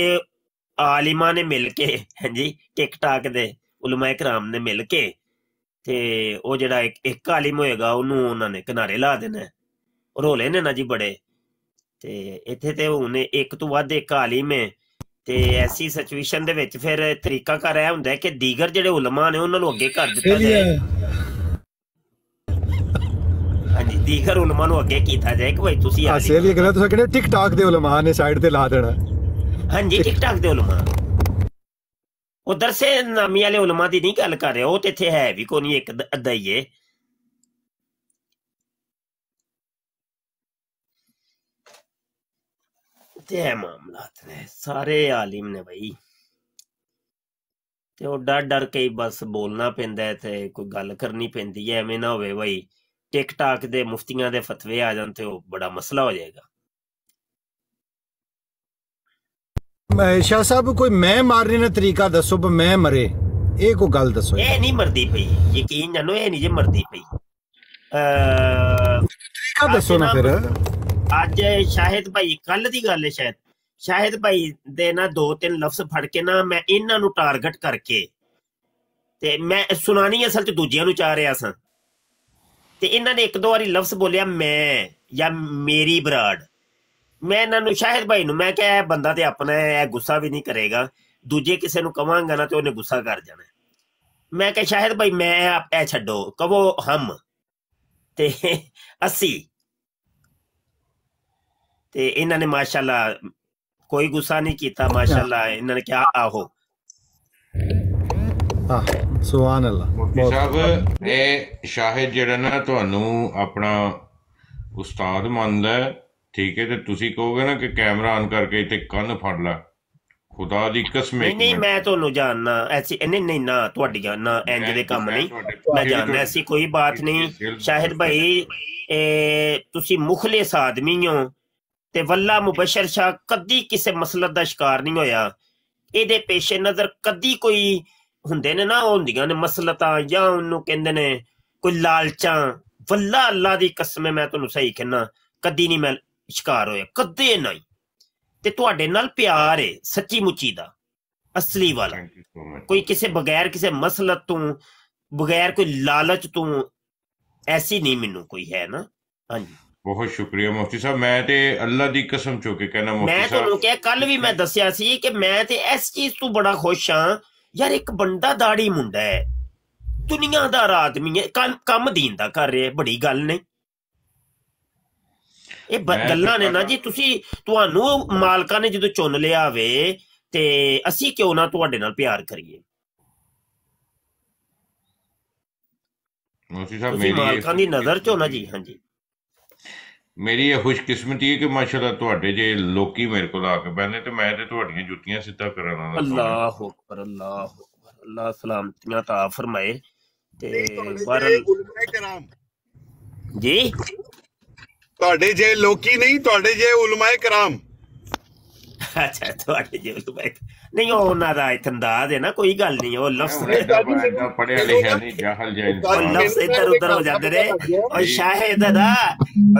ਆਲਿਮਾਂ ਨੇ ਮਿਲ ਕੇ ਹਾਂਜੀ ਟਿਕਟਾਕ ਦੇ ਉਲਮਾ ਇਕਰਾਮ ਨੇ ਮਿਲ ਕੇ ਤੇ ਉਹ ਜਿਹੜਾ ਇੱਕ ਇੱਕ ਆਲਿਮ ਹੋਏਗਾ ਉਹਨੂੰ ਉਹਨਾਂ ਨੇ ਕਿਨਾਰੇ ਲਾ ਦੇਣਾ ਰੋਲੇ ਨੇ ਨਾ ਜੀ ਬੜੇ ਤੇ ਇੱਥੇ ਤੇ ਉਹਨੇ ਇੱਕ ਤੋਂ ਵੱਧ ਇੱਕ ਆਲਿਮ ਹੈ ਤੇ ਐਸੀ ਸਿਚੁਏਸ਼ਨ ਦੇ ਵਿੱਚ ਫਿਰ ਤਰੀਕਾ ਕਰ ਰਿਹਾ ਹੁੰਦਾ ਕਿ ਦੀਗਰ ਜਿਹੜੇ ਉਲਮਾ ਨੇ ਉਹਨਾਂ ਨੂੰ ਅੱਗੇ ਕਰ ਦਿੱਤਾ ਜਾਏ ਹਾਂਜੀ ਦੀਗਰ ਉਲਮਾ ਨੂੰ ਅੱਗੇ ਕੀਤਾ ਜਾਏ ਕਿ ਭਾਈ ਤੁਸੀਂ ਆ ਸੇ ਵੀ ਕਹਿੰਦਾ ਤੁਸੀਂ ਕਹਿੰਦੇ ਟਿਕਟਾਕ ਦੇ ਉਲਮਾ ਨੇ ਸਾਈਡ ਤੇ ਲਾ ਦੇਣਾ हाँ जी ठीक ठाक दे उलमा उधर से नामी आले उलमा दी नहीं गल कर रहे हो तो इतने है भी कौन एक अद्धा ही है है मामलात ने सारे आलिम ने भाई ਤੇ ਉਹ ਡਰ ਡਰ ਕੇ ਬਸ ਬੋਲਣਾ ਪੈਂਦਾ ਤੇ ਕੋਈ ਗੱਲ ਕਰਨੀ ਪੈਂਦੀ ਐ ਐਵੇਂ ਨਾ ਹੋਵੇ ਭਾਈ ਟਿਕਟਾਕ ਦੇ ਮੁਫਤੀਆਂ ਦੇ ਫਤਵੇ ਆ ਜਾਣ ਤੇ ਉਹ ਬੜਾ ਮਸਲਾ ਹੋ ਜਾਏਗਾ ਸ਼ਾਹ ਸਾਹਿਬ ਕੋਈ ਮੈਂ ਮਾਰਨੇ ਦਾ ਤਰੀਕਾ ਦੱਸੋ ਪਰ ਮੈਂ ਮਰੇ ਇਹ ਕੋ ਗੱਲ ਦੱਸੋ ਇਹ ਨਹੀਂ ਮਰਦੀ ਪਈ ਯਕੀਨ ਜਾਨੋ ਇਹ ਨਹੀਂ ਜੇ ਮਰਦੀ ਪਈ ਅ ਤਰੀਕਾ ਦੱਸੋ ਨਾ ਫਿਰ ਅੱਜ ਸ਼ਾਹਿਦ ਭਾਈ ਕੱਲ ਦੀ ਗੱਲ ਹੈ ਸ਼ਾਇਦ ਸ਼ਾਹਿਦ ਭਾਈ ਦੇ ਨਾ ਦੋ ਤਿੰਨ ਲਫ਼ਜ਼ ਫੜ ਕੇ ਨਾ ਮੈਂ ਇਹਨਾਂ ਨੂੰ ਟਾਰਗੇਟ ਕਰਕੇ ਤੇ ਮੈਂ ਸੁਣਾਣੀ ਅਸਲ ਚ ਦੂਜਿਆਂ ਨੂੰ ਚਾਹ ਰਿਹਾ ਸਾਂ ਤੇ ਇਹਨਾਂ ਨੇ ਇੱਕ ਦੋ ਵਾਰੀ ਲਫ਼ਜ਼ ਬੋਲਿਆ ਮੈਂ ਜਾਂ ਮੇਰੀ ਬਰਾੜ ਮੈਂ ਇਹਨਾਂ ਨੂੰ ਸ਼ਾਹਿਦ ਭਾਈ ਨੂੰ ਮੈਂ ਕਿਹਾ ਇਹ ਬੰਦਾ ਤੇ ਆਪਣਾ ਇਹ ਗੁੱਸਾ ਵੀ ਨਹੀਂ ਕਰੇਗਾ ਦੂਜੇ ਕਿਸੇ ਨੂੰ ਕਵਾਂਗਾ ਨਾ ਤੇ ਉਹਨੇ ਗੁੱਸਾ ਕਰ ਜਾਣਾ ਮੈਂ ਕਿਹਾ ਸ਼ਾਹਿਦ ਭਾਈ ਮੈਂ ਇਹ ਛੱਡੋ ਕਵੋ ਹਮ ਤੇ ਅਸੀਂ ਤੇ ਇਹਨਾਂ ਨੇ ਮਾਸ਼ਾਅੱਲਾ ਕੋਈ ਗੁੱਸਾ ਨਹੀਂ ਕੀਤਾ ਮਾਸ਼ਾਅੱਲਾ ਇਹਨਾਂ ਨੇ ਕਿਹਾ ਆਹੋ ਹਾਂ ਸੁਭਾਨ ਅੱਲਾ ਮੁਫਤੀ ਸਾਹਿਬ ਇਹ ਸ਼ਾਹਿਦ ਜਿਹੜਾ ਨਾ ਤੁਹਾਨੂੰ ਆਪਣਾ ਉਸਤਾਦ ਮੰਨਦਾ ਹੈ ਠੀਕ ਹੈ ਤੇ ਤੁਸੀਂ ਕਹੋਗੇ ਨਾ ਕਿ ਕੈਮਰਾ ਆਨ ਕਰਕੇ ਇੱਥੇ ਕੰਨ ਫੜ ਲੈ ਖੁਦਾ ਦੀ ਕਸਮ ਨਹੀਂ ਨਹੀਂ ਮੈਂ ਤੁਹਾਨੂੰ ਜਾਣਨਾ ਐਸੀ ਨਹੀਂ ਨਹੀਂ ਨਾ ਤੁਹਾਡੀਆਂ ਨਾ ਇੰਜ ਦੇ ਕੰਮ ਨਹੀਂ ਮੈਂ ਜਾਣਦਾ ਐਸੀ ਕੋਈ ਬਾਤ ਨਹੀਂ ਸ਼ਾਹਿਦ ਭਾਈ ਤੁਸੀਂ ਮੁਖਲਿਸ ਆਦਮੀ ਹੋ ਤੇ ਵੱਲਾ ਮੁਬਸ਼ਰ ਸ਼ਾ ਕਦੀ ਕਿਸੇ ਮਸਲਤ ਦਾ ਸ਼ਿਕਾਰ ਨਹੀਂ ਹੋਇਆ ਇਹਦੇ ਪੇਸ਼ੇ ਨਜ਼ਰ ਕਦੀ ਕੋਈ ਹੁੰਦੇ ਨੇ ਨਾ ਹੁੰਦੀਆਂ ਨੇ ਮਸਲਤਾਂ ਜਾਂ ਉਹਨੂੰ ਕਹਿੰਦੇ ਨੇ ਕੋਈ ਲਾਲਚਾਂ ਵੱਲਾ ਅੱਲਾ ਦੀ ਕਸਮ ਮੈਂ ਤੁਹਾਨੂੰ ਸਹੀ ਕਹਿਣਾ ਕਦੀ ਨਹੀਂ ਮੈਂ ਸ਼ਿਕਾਰ ਹੋਇਆ ਕਦੇ ਨਹੀਂ ਤੇ ਤੁਹਾਡੇ ਨਾਲ ਪਿਆਰ ਹੈ ਸੱਚੀ ਮੁੱਚੀ ਦਾ ਅਸਲੀ ਵਾਲਾ ਕੋਈ ਕਿਸੇ ਬਗੈਰ ਕਿਸੇ ਮਸਲਤ ਤੋਂ ਬਗੈਰ ਕੋਈ ਲਾਲਚ ਤੋਂ ਐਸੀ ਨਹੀਂ ਮੈਨੂੰ ਕੋਈ ਹੈ ਨਾ ਹਾਂਜੀ ਬਹੁਤ ਸ਼ੁਕਰੀਆ ਮੁਫਤੀ ਸਾਹਿਬ ਮੈਂ ਤੇ ਅੱਲਾ ਦੀ ਕਸਮ ਚੋ ਕੇ ਕਹਿਣਾ ਮੁਫਤੀ ਸਾਹਿਬ ਮੈਂ ਤੁਹਾਨੂੰ ਕਿਹਾ ਕੱਲ ਵੀ ਮੈਂ ਦੱਸਿਆ ਸੀ ਕਿ ਮੈਂ ਤੇ ਇਸ ਚੀਜ਼ ਤੋਂ ਬੜਾ ਖੁਸ਼ ਹਾਂ ਯਾਰ ਇੱਕ ਬੰਦਾ ਦਾੜੀ ਮੁੰਡਾ ਹੈ ਦੁਨੀਆਦਾਰ ਆਦਮੀ ਹੈ ਕੰਮ ਦੀਨ ਦਾ ਕਰ ਰਿਹਾ ਬੜੀ ਗੱਲ ਨਹੀਂ ਇਹ ਗੱਲਾਂ ਨੇ ਨਾ ਜੀ ਤੁਸੀਂ ਤੁਹਾਨੂੰ ਮਾਲਕਾਂ ਨੇ ਜਦੋਂ ਚੁਣ ਲਿਆ ਵੇ ਤੇ ਅਸੀਂ ਕਿਉਂ ਨਾ ਤੁਹਾਡੇ ਨਾਲ ਪਿਆਰ ਕਰੀਏ ਮੋਸੀ ਸਾਹਿਬ ਮੇਰੀ ਮਾਲਕਾਂ ਦੀ ਨਜ਼ਰ ਚੋਂ ਨਾ ਜੀ ਹਾਂਜੀ ਮੇਰੀ ਇਹ ਖੁਸ਼ਕਿਸਮਤੀ ਹੈ ਕਿ ਮਾਸ਼ਾਅੱਲਾ ਤੁਹਾਡੇ ਜੇ ਲੋਕੀ ਮੇਰੇ ਕੋਲ ਆ ਕੇ ਬੈਠੇ ਤੇ ਮੈਂ ਤੇ ਤੁਹਾਡੀਆਂ ਜੁੱਤੀਆਂ ਸਿੱਧਾ ਕਰਨ ਵਾਲਾ ਅੱਲਾਹੁ ਅਕਬਰ ਅੱਲਾਹੁ ਅਕਬਰ ਅੱਲਾਹ ਸਲਾਮਤੀਆਂ ਤਾ ਫਰਮਾਏ ਤੇ ਬਰਲ ਜੀ ਤੁਹਾਡੇ ਜੇ ਲੋਕੀ ਨਹੀਂ ਤੁਹਾਡੇ ਜੇ ਉਲਮਾਏ ਕਰਾਮ ਅੱਛਾ ਤੁਹਾਡੇ ਜੇ ਉਲਮਾਏ ਨਹੀਂ ਉਹ ਉਹਨਾਂ ਦਾ ਇਤੰਦਾਦ ਹੈ ਨਾ ਕੋਈ ਗੱਲ ਨਹੀਂ ਉਹ ਲਫ਼ਜ਼ ਪੜਿਆ ਲਿਖਿਆ ਨਹੀਂ ਜਾਹਲ ਜਿਹਾ ਇਨਸਾਨ ਲਫ਼ਜ਼ ਇੱਧਰ ਉੱਧਰ ਹੋ ਜਾਂਦੇ ਨੇ ਔਰ ਸ਼ਾਹਿਦ ਦਾ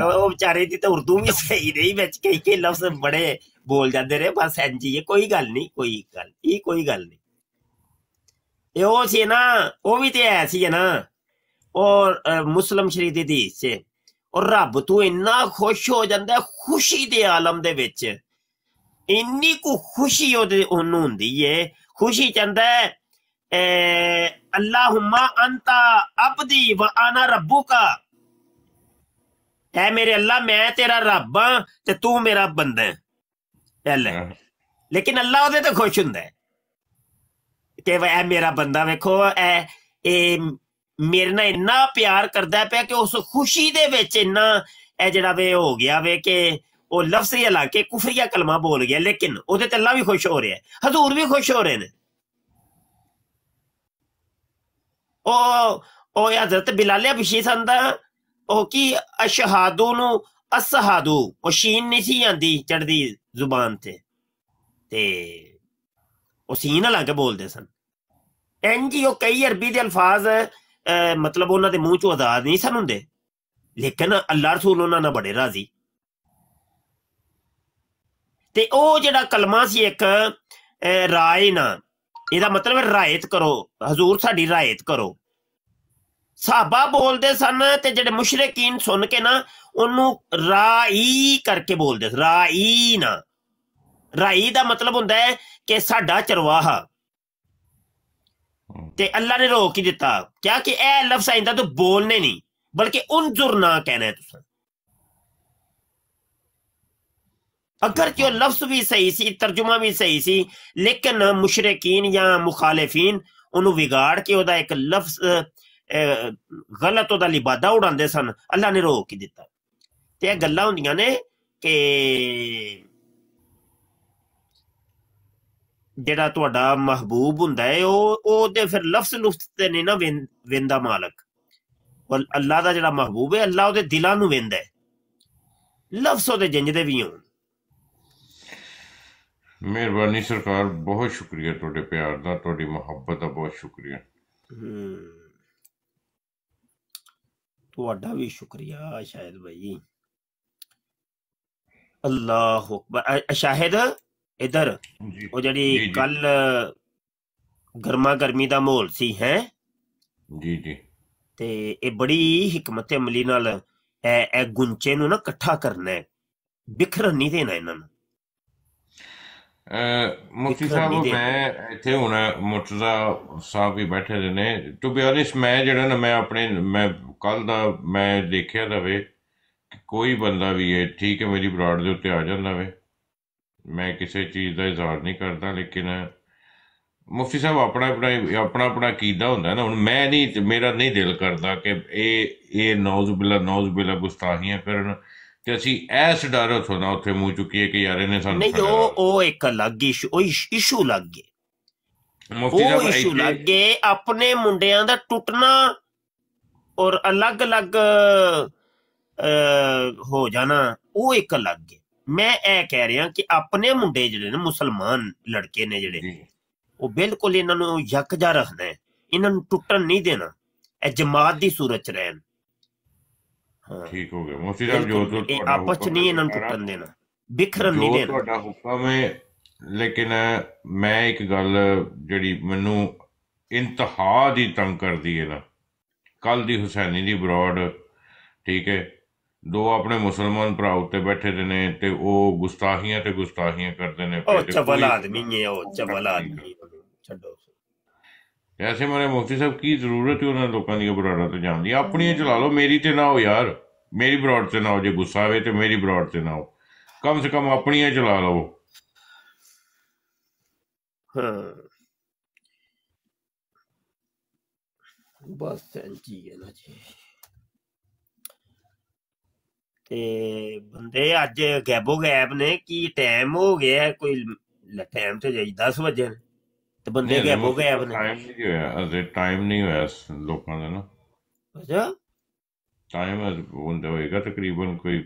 ਉਹ ਵਿਚਾਰੇ ਦੀ ਤਾਂ ਉਰਦੂ ਵੀ ਸਹੀ ਨਹੀਂ ਵਿੱਚ ਕਈ ਕਈ ਲਫ਼ਜ਼ ਬੜੇ ਬੋਲ ਜਾਂਦੇ ਨੇ ਬਸ ਐਂਜੀ ਹੈ ਕੋਈ ਗੱਲ ਨਹੀਂ ਕੋਈ ਗੱਲ ਇਹ ਕੋਈ ਗੱਲ ਨਹੀਂ ਇਹ ਉਹ ਸੀ ਨਾ ਉਹ ਵੀ ਤੇ ਐ ਸੀ ਨਾ ਔਰ ਮੁਸਲਮ ਸ਼ਰੀਫ ਦੀ ਹਦੀਸ 'ਚ और रब तू इना खुश हो जाए खुशी के आलम इन्नी कु खुशी होंगी है खुशी चाहता है अल्लाह अंता अपदी आना रबू का है मेरे अल्लाह मैं तेरा रब हाँ ते तू मेरा बंद है हाँ। लेकिन अल्लाह तो खुश हों मेरा बंदा वेखो ए, ए ਮੇਰੇ ਨਾਲ ਇੰਨਾ ਪਿਆਰ ਕਰਦਾ ਪਿਆ ਕਿ ਉਸ ਖੁਸ਼ੀ ਦੇ ਵਿੱਚ ਇੰਨਾ ਇਹ ਜਿਹੜਾ ਵੇ ਹੋ ਗਿਆ ਵੇ ਕਿ ਉਹ ਲਫ਼ਜ਼ ਹੀ ਲਾ ਕੇ ਕੁਫਰੀਆ ਕਲਮਾ ਬੋਲ ਗਿਆ ਲੇਕਿਨ ਉਹਦੇ ਤੇ ਅੱਲਾ ਵੀ ਖੁਸ਼ ਹੋ ਰਿਹਾ ਹੈ ਹਜ਼ੂਰ ਵੀ ਖੁਸ਼ ਹੋ ਰਹੇ ਨੇ ਉਹ ਉਹ ਹਜ਼ਰਤ ਬਿਲਾਲਿਆ ਬਿਸ਼ੀ ਸੰਦਾ ਉਹ ਕੀ ਅਸ਼ਹਾਦੂ ਨੂੰ ਅਸਹਾਦੂ ਉਹ ਸ਼ੀਨ ਨਹੀਂ ਸੀ ਆਂਦੀ ਚੜਦੀ ਜ਼ੁਬਾਨ ਤੇ ਤੇ ਉਹ ਸੀਨ ਲਾ ਕੇ ਬੋਲਦੇ ਸਨ ਐਨ ਜੀ ਉਹ ਕਈ ਅਰਬੀ ਦੇ ਅਲਫਾਜ਼ मतलब उन्होंने मूह चो आजाद नहीं सन होंगे लेकिन अल्लाह रसूल उन्होंने बड़े राजी तो जो कलमा से एक राय ना ये मतलब रायत करो हजूर साड़ी रायत करो साबा बोलते सन तो जे मुशरकीन सुन के ना उन्हू राई करके बोलते राई ना राई का मतलब होंगे कि साडा चरवाहा ਤੇ ਅੱਲਾ ਨੇ ਰੋਕ ਹੀ ਦਿੱਤਾ ਕਿਹਾ ਕਿ ਇਹ ਲਫ਼ਜ਼ ਆਇੰਦਾ ਤੂੰ ਬੋਲਨੇ ਨਹੀਂ ਬਲਕਿ ਉਨਜ਼ੁਰ ਨਾ ਕਹਿਣਾ ਤੁਸੀਂ अगर जो लफ्ज भी सही सी तर्जुमा भी सही सी लेकिन मुशरकिन या मुखालिफिन बिगाड़ के ओर एक लफ्ज गलत लिबादा उड़ाते सन अल्लाह ने रोक ही दिता तो यह गल ने के... ਜਿਹੜਾ ਤੁਹਾਡਾ ਮਹਿਬੂਬ ਹੁੰਦਾ ਹੈ ਉਹ ਉਹਦੇ ਫਿਰ ਲਫ਼ਜ਼ ਲੁਫਤ ਤੇ ਨਹੀਂ ਨਾ ਵੇਂਦਾ ਮਾਲਕ ਵਲ ਅੱਲਾ ਦਾ ਜਿਹੜਾ ਮਹਿਬੂਬ ਹੈ ਅੱਲਾ ਉਹਦੇ ਦਿਲਾਂ ਨੂੰ ਵੇਂਦਾ ਹੈ ਲਫ਼ਜ਼ ਉਹਦੇ ਜੰਜਦੇ ਵੀ ਹੋਣ ਮਿਹਰਬਾਨੀ ਸਰਕਾਰ ਬਹੁਤ ਸ਼ੁਕਰੀਆ ਤੁਹਾਡੇ ਪਿਆਰ ਦਾ ਤੁਹਾਡੀ ਮੁਹੱਬਤ ਦਾ ਬਹੁਤ ਸ਼ੁਕਰੀਆ ਤੁਹਾਡਾ ਵੀ ਸ਼ੁਕਰੀਆ ਸ਼ਾਹਿਦ ਭਾਈ ਅੱਲਾਹ ਅਕਬਰ ਸ਼ਾਹਿਦ ਇਧਰ ਉਹ ਜਿਹੜੀ ਕੱਲ ਗਰਮਾ ਗਰਮੀ ਦਾ ਮਾਹੌਲ ਸੀ ਹੈ ਜੀ ਜੀ ਤੇ ਇਹ ਬੜੀ ਹਕਮਤ ਅਮਲੀ ਨਾਲ ਐ ਐ ਗੁੰਚੇ ਨੂੰ ਨਾ ਇਕੱਠਾ ਕਰਨਾ ਹੈ ਬਿਖਰਨ ਨਹੀਂ ਦੇਣਾ ਇਹਨਾਂ ਨੂੰ ਮੁਫਤੀ ਸਾਹਿਬ ਮੈਂ ਇੱਥੇ ਹੁਣ ਮੁਰਤਜ਼ਾ ਸਾਹਿਬ ਵੀ ਬੈਠੇ ਰਹੇ ਨੇ ਟੂ ਬੀ ਆਨੈਸਟ ਮੈਂ ਜਿਹੜਾ ਨਾ ਮੈਂ ਆਪਣੇ ਮੈਂ ਕੱਲ ਦਾ ਮੈਂ ਦੇਖਿਆ ਦਵੇ ਕੋਈ ਬੰਦਾ ਵੀ ਹੈ ਠੀਕ ਹੈ ਮੇਰੀ ਬਰਾਡ ਦੇ ਉੱਤੇ ਆ ਜਾਂਦਾ ਵੇ ਮੈਂ ਕਿਸੇ ਚੀਜ਼ ਦਾ ਇਜ਼ਹਾਰ ਨਹੀਂ ਕਰਦਾ ਲੇਕਿਨ ਮੁਫਤੀ ਸਾਹਿਬ ਆਪਣਾ ਆਪਣਾ ਆਪਣਾ ਆਪਣਾ ਕੀਦਾ ਹੁੰਦਾ ਨਾ ਹੁਣ ਮੈਂ ਨਹੀਂ ਮੇਰਾ ਨਹੀਂ ਦਿਲ ਕਰਦਾ ਕਿ ਇਹ ਇਹ ਨੌਜ਼ ਬਿਲਾ ਨੌਜ਼ ਬਿਲਾ ਗੁਸਤਾਹੀਆਂ ਕਰਨ ਤੇ ਅਸੀਂ ਐਸ ਡਰ ਤੋਂ ਨਾ ਉੱਥੇ ਮੂੰਹ ਚੁੱਕੀਏ ਕਿ ਯਾਰ ਇਹਨੇ ਸਾਨੂੰ ਨਹੀਂ ਉਹ ਉਹ ਇੱਕ ਅਲੱਗ ਇਸ਼ੂ ਉਹ ਇਸ਼ੂ ਲੱਗ ਗਿਆ ਮੁਫਤੀ ਸਾਹਿਬ ਇਸ਼ੂ ਲੱਗ ਗਏ ਆਪਣੇ ਮੁੰਡਿਆਂ ਦਾ ਟੁੱਟਣਾ ਔਰ ਅਲੱਗ-ਅਲੱਗ ਹੋ ਜਾਣਾ ਉਹ ਇੱਕ ਅਲੱਗ ਹੈ ਮੈਂ ਇਹ ਕਹਿ ਰਿਹਾ ਕਿ ਆਪਣੇ ਮੁੰਡੇ ਜਿਹੜੇ ਨੇ ਮੁਸਲਮਾਨ ਲੜਕੇ ਨੇ ਜਿਹੜੇ ਉਹ ਬਿਲਕੁਲ ਇਹਨਾਂ ਨੂੰ ਯਕਜਾ ਰੱਖਣਾ ਹੈ ਇਹਨਾਂ ਨੂੰ ਟੁੱਟਣ ਨਹੀਂ ਦੇਣਾ ਇਹ ਜਮਾਤ ਦੀ ਸੂਰਤ ਚ ਰਹਿਣ ਠੀਕ ਹੋ ਗਿਆ ਮੋਤੀ ਸਾਹਿਬ ਜੋ ਤੁਹਾਡਾ ਆਪਸ ਚ ਨਹੀਂ ਇਹਨਾਂ ਨੂੰ ਟੁੱਟਣ ਦੇਣਾ ਬਿਖਰਨ ਨਹੀਂ ਦੇਣਾ ਤੁਹਾਡਾ ਹੁਕਮ ਹੈ ਲੇਕਿਨ ਮੈਂ ਇੱਕ ਗੱਲ ਜਿਹੜੀ ਮੈਨੂੰ ਇੰਤਹਾ ਦੀ ਤੰਗ ਕਰਦੀ ਹੈ ਨਾ ਕੱਲ ਦੀ ਹੁਸੈਨੀ ਦੀ ਬਰਾਡ ਠੀਕ ਹੈ ਦੋ ਆਪਣੇ ਮੁਸਲਮਾਨ ਭਰਾ ਉੱਤੇ ਬੈਠੇ ਦੇ ਨੇ ਤੇ ਉਹ ਗੁਸਤਾਖੀਆਂ ਤੇ ਗੁਸਤਾਖੀਆਂ ਕਰਦੇ ਨੇ ਉਹ ਚਵਲ ਆਦਮੀ ਹੈ ਉਹ ਚਵਲ ਆਦਮੀ ਛੱਡੋ ਐਸੇ ਮਾਰੇ ਮੁਫਤੀ ਸਾਹਿਬ ਕੀ ਜ਼ਰੂਰਤ ਹੈ ਉਹਨਾਂ ਲੋਕਾਂ ਦੀ ਬਰਾੜਾ ਤੇ ਜਾਣ ਦੀ ਆਪਣੀਆਂ ਚਲਾ ਲਓ ਮੇਰੀ ਤੇ ਨਾ ਹੋ ਯਾਰ ਮੇਰੀ ਬਰਾੜ ਤੇ ਨਾ ਹੋ ਜੇ ਗੁੱਸਾ ਆਵੇ ਤੇ ਮੇਰੀ ਬਰਾੜ ਤੇ ਨਾ ਹੋ ਕਮ ਸੇ ਕਮ ਆਪਣੀਆਂ ਚਲਾ ਲਓ ਹਾਂ ਬਸ ਜੀ ਹੈ ਨਾ ਜੀ ਤੇ ਬੰਦੇ ਅੱਜ ਗੈਬੋ ਗੈਬ ਨੇ ਕੀ ਟਾਈਮ ਹੋ ਗਿਆ ਕੋਈ ਟਾਈਮ ਤੇ ਜਾਈ 10 ਵਜੇ ਤੇ ਬੰਦੇ ਗੈਬੋ ਗੈਬ ਨੇ ਟਾਈਮ ਨਹੀਂ ਹੋਇਆ ਅਜੇ ਟਾਈਮ ਨਹੀਂ ਹੋਇਆ ਲੋਕਾਂ ਦਾ ਨਾ ਅੱਛਾ ਟਾਈਮ ਅਜ ਹੁੰਦਾ ਹੋਏਗਾ ਤਕਰੀਬਨ ਕੋਈ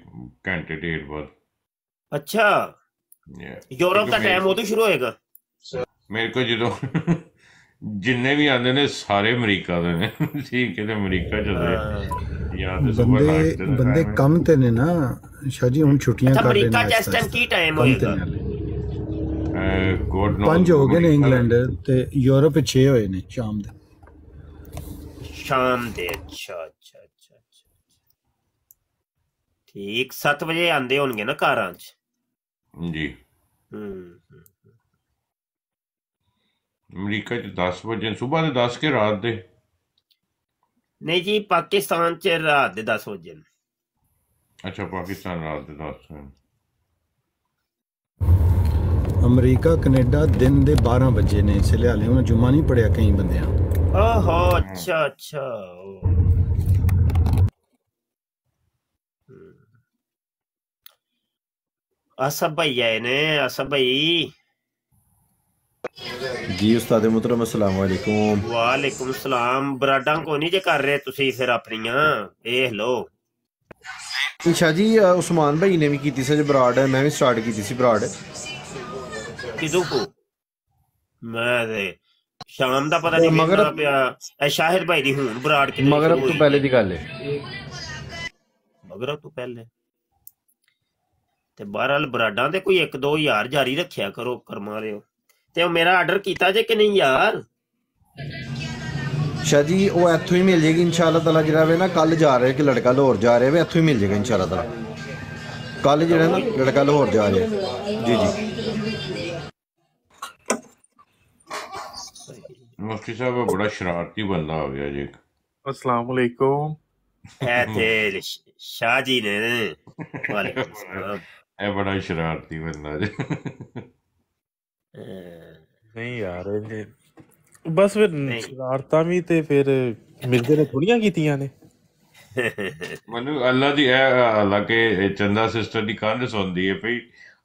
ਘੰਟੇ ਡੇਢ ਬਾਅਦ ਅੱਛਾ ਯੂਰਪ ਦਾ ਟਾਈਮ ਉਦੋਂ ਸ਼ੁਰੂ ਹੋਏਗਾ ਮੇਰੇ ਕੋ ਜਦੋਂ ਜਿੰਨੇ ਵੀ ਆਂਦੇ ਨੇ ਸਾਰੇ ਅਮਰੀਕਾ ਦੇ ਨੇ ਠੀਕ ਹੈ ਤੇ ਅਮਰੀਕਾ ਚ ਜਦੋਂ ਬੰਦੇ ਬੰਦੇ ਕੰਮ ਤੇ ਨੇ ਨਾ ਸ਼ਾਜੀ ਜੀ ਹੁਣ ਛੁੱਟੀਆਂ ਕਰ ਰਹੇ ਨੇ ਅਮਰੀਕਾ ਇਸ ਟਾਈਮ ਕੀ ਟਾਈਮ ਹੋਏਗਾ ਗੋਡ ਨੋ ਪੰਜ ਹੋ ਗਏ ਨੇ ਇੰਗਲੈਂਡ ਤੇ ਯੂਰਪ 6 ਹੋਏ ਨੇ ਸ਼ਾਮ ਦੇ ਸ਼ਾਮ ਦੇ ਅੱਛਾ ਅੱਛਾ ਅੱਛਾ ਠੀਕ 7 ਵਜੇ ਆਂਦੇ ਹੋਣਗੇ ਨਾ ਕਾਰਾਂ 'ਚ ਜੀ ਹੂੰ ਅਮਰੀਕਾ 'ਚ 10 ਵਜੇ ਸਵੇਰ ਦੇ 10 ਕੇ ਰਾਤ ਦੇ ਨਹੀਂ ਜੀ ਪਾਕਿਸਤਾਨ ਚ ਰਾਤ ਦੇ 10 ਵਜੇ ਅੱਛਾ ਪਾਕਿਸਤਾਨ ਰਾਤ ਦੇ 10 ਵਜੇ ਅਮਰੀਕਾ ਕੈਨੇਡਾ ਦਿਨ ਦੇ 12 ਵਜੇ ਨੇ ਇਸ ਲਈ ਹਾਲੇ ਉਹਨਾਂ ਜੁਮਾ ਨਹੀਂ ਪੜਿਆ ਕਈ ਬੰਦਿਆਂ ਆਹੋ ਅੱਛਾ ਅੱਛਾ ਅਸਾ ਆਏ ਨੇ ਅਸਾ ਭਈ ਜੀ ਉਸਤਾਦ ਮੁਹਤਰਮ ਅਸਲਾਮ ਵਾਲੇਕੁਮ ਵਾਲੇਕੁਮ ਸਲਾਮ ਬਰਾਡਾਂ ਕੋ ਨਹੀਂ ਜੇ ਕਰ ਰਹੇ ਤੁਸੀਂ ਫਿਰ ਆਪਣੀਆਂ ਦੇਖ ਲਓ ਅੱਛਾ ਜੀ ਉਸਮਾਨ ਭਾਈ ਨੇ ਵੀ ਕੀਤੀ ਸੀ ਬਰਾਡ ਮੈਂ ਵੀ ਸਟਾਰਟ ਕੀਤੀ ਸੀ ਬਰਾਡ ਕਿਦੋਂ ਕੋ ਮੈਂ ਦੇ ਸ਼ਾਮ ਦਾ ਪਤਾ ਨਹੀਂ ਮਗਰ ਪਿਆ ਇਹ ਸ਼ਾਹਿਦ ਭਾਈ ਦੀ ਹੁਣ ਬਰਾਡ ਕਿੰਨੇ ਮਗਰਬ ਤੋਂ ਪਹਿਲੇ ਦੀ ਗੱਲ ਹੈ ਮਗਰਬ ਤੋਂ ਪਹਿਲੇ ਤੇ ਬਹਰਾਲ ਬਰਾਡਾਂ ਦੇ ਕੋਈ ਇੱਕ ਦੋ ਯਾਰ ਜਾਰੀ ਰੱਖਿਆ ਕਰੋ ਕਰਮਾ ਰਿਓ ਤੇ ਉਹ ਮੇਰਾ ਆਰਡਰ ਕੀਤਾ ਜੇ ਕਿ ਨਹੀਂ ਯਾਰ ਸ਼ਾਹ ਜੀ ਉਹ ਇੱਥੋਂ ਹੀ ਮਿਲ ਜੇਗੀ ਇਨਸ਼ਾਅੱਲਾ ਤਾਲਾ ਜਿਹੜਾ ਵੇ ਨਾ ਕੱਲ ਜਾ ਰਿਹਾ ਕਿ ਲੜਕਾ ਲਾਹੌਰ ਜਾ ਰਿਹਾ ਵੇ ਇੱਥੋਂ ਹੀ ਮਿਲ ਜੇਗਾ ਇਨਸ਼ਾਅੱਲਾ ਤਾਲਾ ਕੱਲ ਜਿਹੜਾ ਨਾ ਲੜਕਾ ਲਾਹੌਰ ਜਾ ਰਿਹਾ ਜੀ ਜੀ मुफ्ती साहब बड़ा शरारती बंदा हो गया जी अस्सलाम वालेकुम शाह जी ने वालेकुम बड़ा शरारती बंदा जी नहीं यार बस फिर शरारता भी ते फिर मिर्जे ने थोड़ियां कीतियां ने ਮੈਨੂੰ ਅੱਲਾ ਦੀ ਹਾਲਾਂਕਿ ਚੰਦਾ ਸਿਸਟਰ ਦੀ ਕੰਧ ਸੁਣਦੀ ਹੈ ਭਈ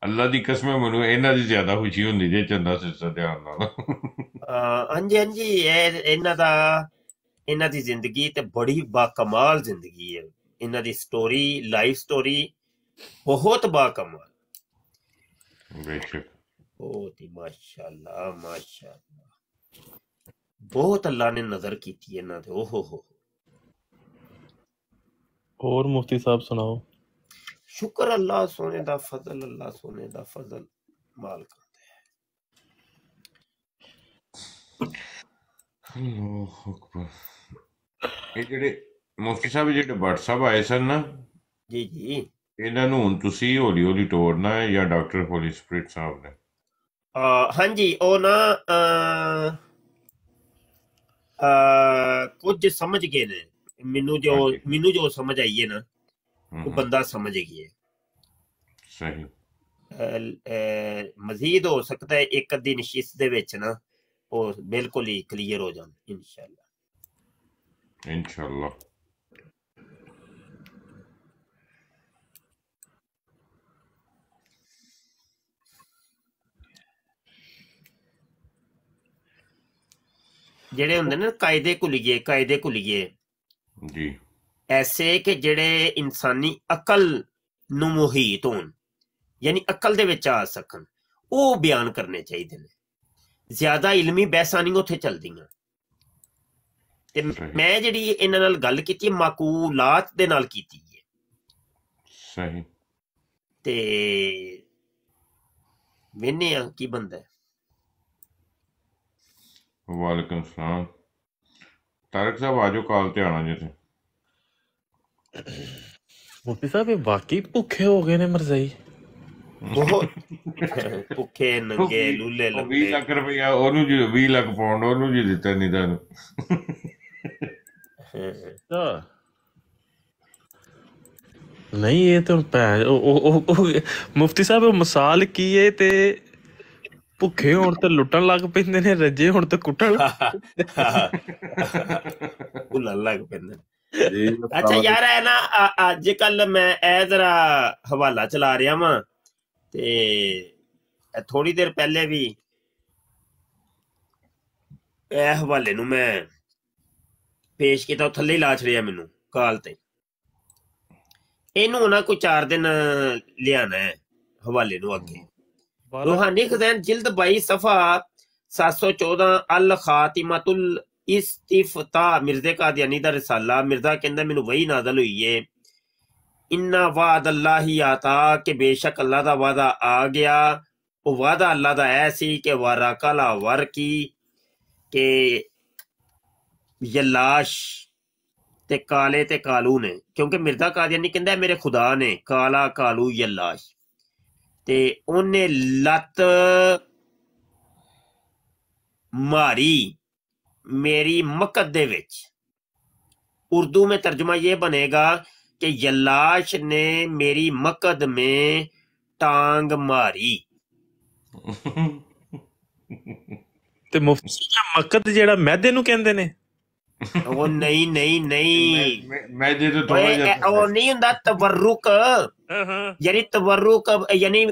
ਅੱਲਾ ਦੀ ਕਸਮ ਹੈ ਮੈਨੂੰ ਇਹਨਾਂ ਦੀ ਜ਼ਿਆਦਾ ਖੁਸ਼ੀ ਹੁੰਦੀ ਜੇ ਚੰਦਾ ਸਿਸਟਰ ਦੇ ਆਉਣ ਨਾਲ ਹਾਂਜੀ ਹਾਂਜੀ ਇਹ ਇਹਨਾਂ ਦਾ ਇਹਨਾਂ ਦੀ ਜ਼ਿੰਦਗੀ ਤੇ ਬੜੀ ਬਾਕਮਾਲ ਜ਼ਿੰਦਗੀ ਹੈ ਇਹਨਾਂ ਦੀ ਸਟੋਰੀ ਲਾਈਫ ਸਟੋਰੀ ਬਹੁਤ ਬਾਕਮਾਲ ਬੇਸ਼ੱਕ बहुत ही माशाल्लाह माशाल्लाह बहुत अल्लाह ने नजर की थी ना ओ हो हो और मुफ्ती साहब सुनाओ शुक्र अल्लाह सोने दा फजल अल्लाह सोने दा फजल माल ਇਹ ਜਿਹੜੇ जी। ਸਾਹਿਬ ਜਿਹੜੇ WhatsApp ਆਏ ਸਨ Uh, हाँ जी ओ ना uh, uh, कुछ समझ गए ने मेनू जो हाँ मेनू जो समझ आई है ना वो हम्म। बंदा समझ गया सही मजीद हो सकता है एक अद्धी नशिस्त दे विच ना वो बिल्कुल ही क्लियर हो जाए इंशाल्लाह इंशाल्लाह ਜਿਹੜੇ ਹੁੰਦੇ ਨੇ ਕਾਇਦੇ ਕੁਲੀਏ ਕਾਇਦੇ ਕੁਲੀਏ ਜੀ ਐਸੇ ਕਿ ਜਿਹੜੇ ਇਨਸਾਨੀ ਅਕਲ ਨੂੰ ਮੁਹੀਤ ਹੋਣ ਯਾਨੀ ਅਕਲ ਦੇ ਵਿੱਚ ਆ ਸਕਣ ਉਹ ਬਿਆਨ ਕਰਨੇ ਚਾਹੀਦੇ ਨੇ ਜ਼ਿਆਦਾ ਇਲਮੀ ਬਹਿਸਾਂ ਨਹੀਂ ਉੱਥੇ ਚੱਲਦੀਆਂ ਤੇ ਮੈਂ ਜਿਹੜੀ ਇਹਨਾਂ ਨਾਲ ਗੱਲ ਕੀਤੀ ਮਾਕੂਲਾਤ ਦੇ ਨਾਲ ਕੀਤੀ ਹੈ ਸਹੀ ਤੇ ਵੇਨੇ ਆ ਕੀ ਬੰਦਾ ਹੈ वालेकुम सलाम ਸਾਹਿਬ ਆਜੋ ਕਾਲ ਤੇ ਆਣਾ ਜੀ जी ਮੁਫਤੀ ਸਾਹਿਬ ਇਹ ਵਾਕੀ ਭੁੱਖੇ ਹੋ ਗਏ ਨੇ ਮਰਜ਼ਾਈ ਬਹੁਤ ਭੁੱਖੇ ਨੰਗੇ ਲੁੱਲੇ ਲੱਗੇ 20 ਲੱਖ ਰੁਪਇਆ ਉਹਨੂੰ ਜੀ 20 ਲੱਖ ਪਾਉਂਡ ਉਹਨੂੰ ਜੀ ਦਿੱਤਾ ਨਹੀਂ ਤੁਹਾਨੂੰ ਤਾਂ ਨਹੀਂ ਇਹ ਤਾਂ ਉਹ ਮੁਫਤੀ ਸਾਹਿਬ ਉਹ ਮਿਸਾਲ ਕੀ ਹੈ ਤੇ ਭੁੱਖੇ ਹੋਣ ਤੇ ਲੁੱਟਣ ਲੱਗ ਪੈਂਦੇ ਨੇ ਰੱਜੇ ਹੋਣ ਤੇ ਕੁੱਟਣ ਭੁੱਲਣ ਲੱਗ ਪੈਂਦੇ ਨੇ ਅੱਛਾ ਯਾਰ ਐ ਨਾ ਅੱਜ ਕੱਲ ਮੈਂ ਐ ਜ਼ਰਾ ਹਵਾਲਾ ਚਲਾ ਰਿਹਾ ਵਾਂ ਤੇ ਥੋੜੀ ਦੇਰ ਪਹਿਲੇ ਵੀ ਇਹ ਹਵਾਲੇ ਨੂੰ ਮੈਂ ਪੇਸ਼ ਕੀਤਾ ਥੱਲੇ ਹੀ ਲਾ ਛੜਿਆ ਮੈਨੂੰ ਕਾਲ ਤੇ ਇਹਨੂੰ ਨਾ ਕੋਈ 4 ਦਿਨ ਲਿਆਣਾ ਹੈ ਹਵਾਲੇ ਨੂੰ ਅੱਗੇ रूहानी खजैन जिल्द बाई सफा सात सौ चौदह अल खातिमतुल इस्तिफता मिर्जे का कादियानी का रिसाला मिर्जा के अंदर मैनू वही नाजल हुई है इन्ना वाद अल्लाह ही आता कि बेशक अल्लाह का वादा आ गया वो वादा अल्लाह का ऐसी कि वारा कला वर की के यलाश ते काले ते कालू ने क्योंकि मिर्जा कादियानी कहता है मेरे खुदा ने काला कालू यलाश ਤੇ ਉਹਨੇ ਲੱਤ ਮਾਰੀ ਮੇਰੀ ਮਕਦ ਦੇ ਵਿੱਚ ਉਰਦੂ ਮੇ ਤਰਜਮਾ ਇਹ ਬਨੇਗਾ ਕਿ ਯਲਾਸ਼ ਨੇ ਮੇਰੀ ਮਕਦ ਮੇ ਟਾਂਗ ਮਾਰੀ ਤੇ ਮਕਦ ਜਿਹੜਾ ਮੈਦੇ ਨੂੰ ਕਹਿੰਦੇ ਨੇ ओ नहीं नहीं नहीं मैं, मैं दे दो ओ नहीं होंगे तबर्रुक यानी तबर्रुक यानी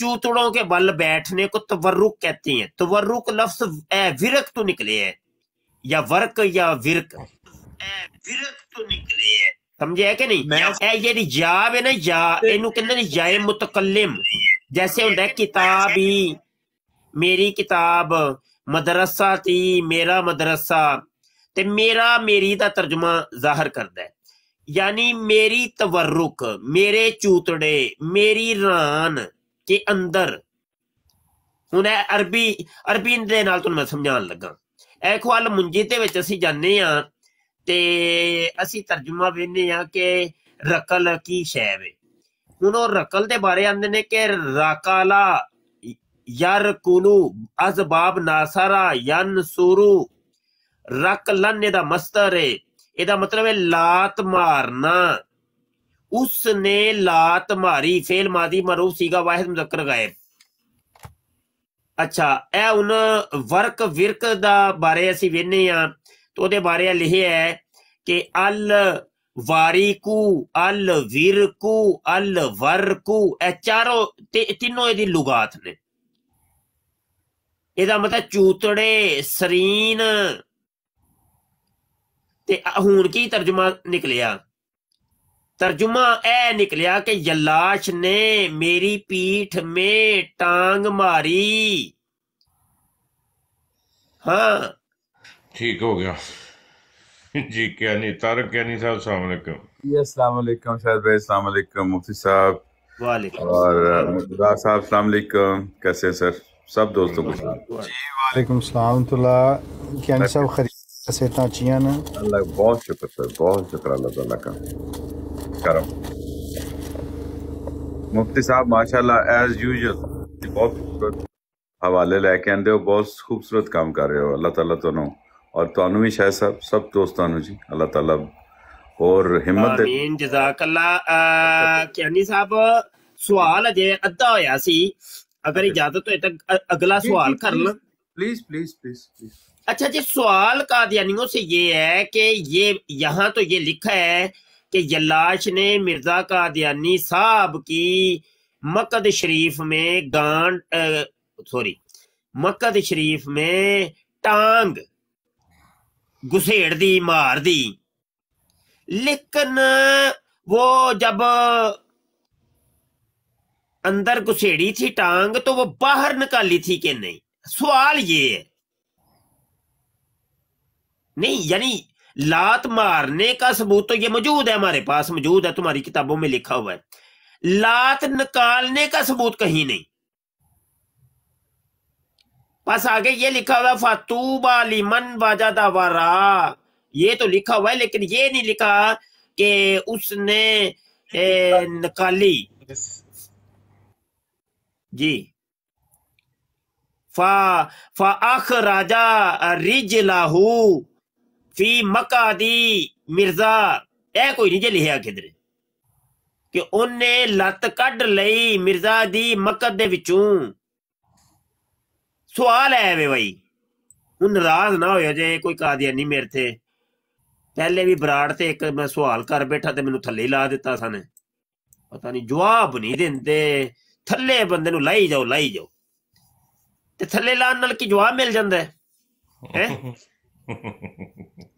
चूतड़ों के बल बैठने को तबर्रुक कहते हैं तबर्रुक लफ्ज विरक तो निकले है या वर्क या विरक विरक तो निकले है समझे है कि नहीं मैं ये जाब है ना या इनू कहते जाए मुतकलम जैसे होंगे किताब ही मेरी किताब मदरसा थी मेरा मदरसा ਤੇ ਮੇਰਾ ਮੇਰੀ ਦਾ ਤਰਜਮਾ ਜ਼ਾਹਰ ਕਰਦਾ ਹੈ ਯਾਨੀ ਮੇਰੀ ਤਵਰੁਕ ਮੇਰੇ ਚੂਤੜੇ ਮੇਰੀ ਰਾਨ ਕੇ ਅੰਦਰ ਹੁਣ ਇਹ ਅਰਬੀ ਅਰਬੀ ਦੇ ਨਾਲ ਤੁਹਾਨੂੰ ਮੈਂ ਸਮਝਾਉਣ ਲੱਗਾ ਇਹ ਖਵਾਲ ਮੁੰਜੀ ਦੇ ਵਿੱਚ ਅਸੀਂ ਜਾਣੇ ਆ ਤੇ ਅਸੀਂ ਤਰਜਮਾ ਵੇਖਨੇ ਆ ਕਿ ਰਕਲ ਕੀ ਸ਼ੈ ਵੇ ਹੁਣ ਉਹ ਰਕਲ ਦੇ ਬਾਰੇ ਆਂਦੇ ਨੇ ਕਿ ਰਾਕਾਲਾ ਯਰਕੁਲੂ ਅਜ਼ਬਾਬ ਨਾਸਰਾ ਯਨਸੁਰੂ रक लन एदा मस्तर है ਇਹਦਾ ਮਤਲਬ ਹੈ ਲਾਤ ਮਾਰਨਾ ਉਸ ਨੇ ਲਾਤ ਮਾਰੀ ਫੇਲ ਮਾਦੀ ਮਰੂਫ ਸੀਗਾ ਵਾਹਿਦ ਮੁਜ਼ੱਕਰ ਗਾਇਬ ਅੱਛਾ ਇਹ ਹੁਣ ਵਰਕ ਵਿਰਕ ਦਾ ਬਾਰੇ ਅਸੀਂ ਵੇਨੇ ਆ ਤੇ ਉਹਦੇ ਬਾਰੇ ਲਿਖਿਆ ਹੈ ਕਿ ਅਲ ਵਾਰੀਕੂ ਅਲ ਵਿਰਕੂ ਅਲ ਵਰਕੂ ਇਹ ਚਾਰੋਂ ਤੇ ਤਿੰਨੋਂ ਇਹਦੀ ਲੁਗਾਤ ਨੇ ਇਹਦਾ ਮਤਲਬ ਚੂਤੜੇ ਸਰੀਨ ਤੇ ਹੁਣ ਕੀ ਤਰਜਮਾ ਨਿਕਲਿਆ तर्जुमा ए निकलिया के यलाश ने मेरी पीठ में टांग मारी हाँ ठीक हो गया जी क्या नहीं तारक क्या नहीं साहब सलाम अलैकुम जी अस्सलाम वालेकुम शायद भाई अस्सलाम वालेकुम मुफ्ती साहब वालेकुम और मुर्तजा साहब अस्सलाम वालेकुम कैसे हैं सर सब दोस्तों को जी वालेकुम सलाम तुल्ला क्या साहब खरीद Sacerdotiyana. Allah बहुत शुक्र सर बहुत शुक्र अल्लाह ताला का करो मुफ्ती साहब माशाल्लाह एज यूजुअल बहुत खूबसूरत हवाले लेके आंदे हो बहुत खूबसूरत काम कर रहे हो अल्लाह ताला तनु और तनु भी शाह साहब सब दोस्तानु जी अल्लाह ताला और हिम्मत आमीन जजाकल्ला कहनी साहब सवाल अजे अद्धा होया सी अगर इजाजत होए तो अगला सवाल कर लो प्लीज प्लीज प्लीज प्लीज अच्छा जी सवाल कादियानियों से ये है कि ये यहाँ तो ये लिखा है कि यलाश ने मिर्जा कादियानी साहब की मकद शरीफ में गान सॉरी मकद शरीफ में टांग घुसेड़ दी मार दी लेकिन वो जब अंदर घुसेड़ी थी टांग तो वो बाहर निकाली थी कि नहीं सवाल ये है नहीं यानी लात मारने का सबूत तो ये मौजूद है हमारे पास मौजूद है तुम्हारी किताबों में लिखा हुआ है लात निकालने का सबूत कहीं नहीं बस आगे ये लिखा हुआ फातूबा मन वाजादा दावारा ये तो लिखा हुआ है लेकिन ये नहीं लिखा कि उसने निकाली जी फा फा आख राजा रिज लाहू फी मक्का दी मिर्जा ए कोई नहीं जे लिखा किधर कि उन्हें लत कड ली मिर्जा दी मक्का दे विचूं सवाल है वे भाई हूं नाराज ना हो जे कोई कादिया नहीं मेरे थे पहले भी बराड़ से एक मैं सवाल कर बैठा तो मैं थले ला दिता सन पता नहीं जवाब नहीं देंदे थले बंद लाई जाओ लाई जाओ थले लाने की जवाब मिल जाता है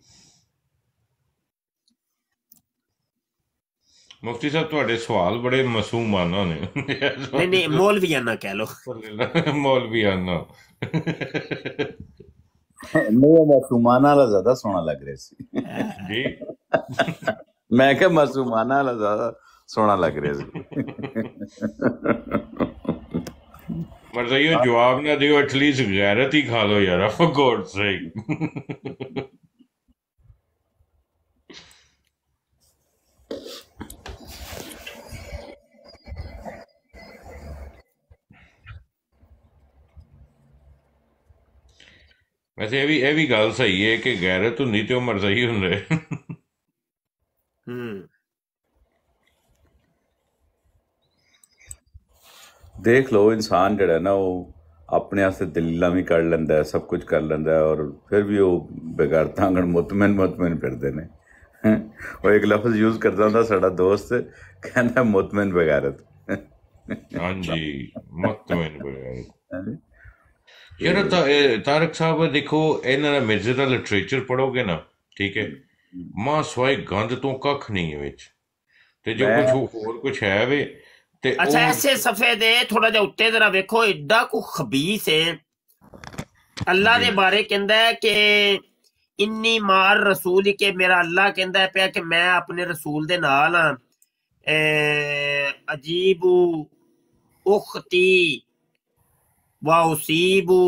ਮੁਫਤੀ ਸਾਹਿਬ ਤੁਹਾਡੇ ਸਵਾਲ ਬੜੇ ਮਾਸੂਮਾਨਾ ਨੇ ਨਹੀਂ ਨਹੀਂ ਮੌਲਵੀਆਨਾ ਕਹਿ ਲੋ ਮੌਲਵੀਆਨਾ ਮੇਰਾ ਮਾਸੂਮਾਨਾ ਲਾ ਜ਼ਿਆਦਾ ਸੋਹਣਾ ਲੱਗ ਰਿਹਾ ਸੀ ਜੀ ਮੈਂ ਕਿਹਾ ਮਾਸੂਮਾਨਾ ਲਾ ਜ਼ਿਆਦਾ ਸੋਹਣਾ ਲੱਗ ਰਿਹਾ ਸੀ ਇਹ ਜਵਾਬ ਨਾ ਦਿਓ ਐਟਲੀਸਟ ਗੈਰਤ ਹੀ ਖਾ ਲਓ ਯਾਰ ਫॉर ਗੋਡ ਸੇਕ ਵੈਸੇ ਇਹ ਵੀ ਇਹ ਵੀ ਗੱਲ ਸਹੀ ਹੈ ਕਿ ਗੈਰਤ ਹੁੰਦੀ ਤੇ ਉਮਰ ਸਹੀ ਹੁੰਦੇ ਹੂੰ ਦੇਖ ਲਓ ਇਨਸਾਨ ਜਿਹੜਾ ਨਾ ਉਹ ਆਪਣੇ ਆਸੇ ਦਲੀਲਾਂ ਵੀ ਕੱਢ ਲੈਂਦਾ ਹੈ ਸਭ ਕੁਝ ਕਰ ਲੈਂਦਾ ਹੈ ਔਰ ਫਿਰ ਵੀ ਉਹ ਬੇਗਰ ਤਾਂਗਣ ਮੁਤਮਨ ਮੁਤਮਨ ਫਿਰਦੇ ਨੇ ਉਹ ਇੱਕ ਲਫ਼ਜ਼ ਯੂਜ਼ ਕਰਦਾ ਹੁੰਦਾ ਸਾਡਾ ਦੋਸਤ ਕਹਿੰਦਾ ਮੁਤਮਨ ਬੇਗਰਤ ਹਾਂਜੀ ਮੁਤਮਨ ਬੇਗਰਤ यार तारक साहब देखो ਇਹਨਾਂ ਦਾ ਮਿਰਜ਼ੇ ਦਾ ਲਿਟਰੇਚਰ ਪੜੋਗੇ ਨਾ ਠੀਕ ਹੈ ਮਾਂ ਸਵਾਈ ਗੰਦ ਤੋਂ ਕੱਖ ਨਹੀਂ ਹੈ ਵਿੱਚ ਤੇ ਜੋ ਕੁਝ ਹੋਰ ਕੁਝ ਹੈ ਵੇ ਤੇ ਅੱਛਾ ਐਸੇ ਸਫੇ ਦੇ ਥੋੜਾ ਜਿਹਾ ਉੱਤੇ ਜਰਾ ਵੇਖੋ ਐਡਾ ਕੋ ਖਬੀਸ ਹੈ ਅੱਲਾ ਦੇ ਬਾਰੇ ਕਹਿੰਦਾ ਹੈ ਕਿ ਇੰਨੀ ਮਾਰ ਰਸੂਲ ਕੇ ਮੇਰਾ ਅੱਲਾ ਕਹਿੰਦਾ ਪਿਆ ਕਿ ਮੈਂ ਆਪਣੇ ਰਸੂਲ ਦੇ ਨਾਲ ਅਜੀਬ ਉਖਤੀ वाउसीबू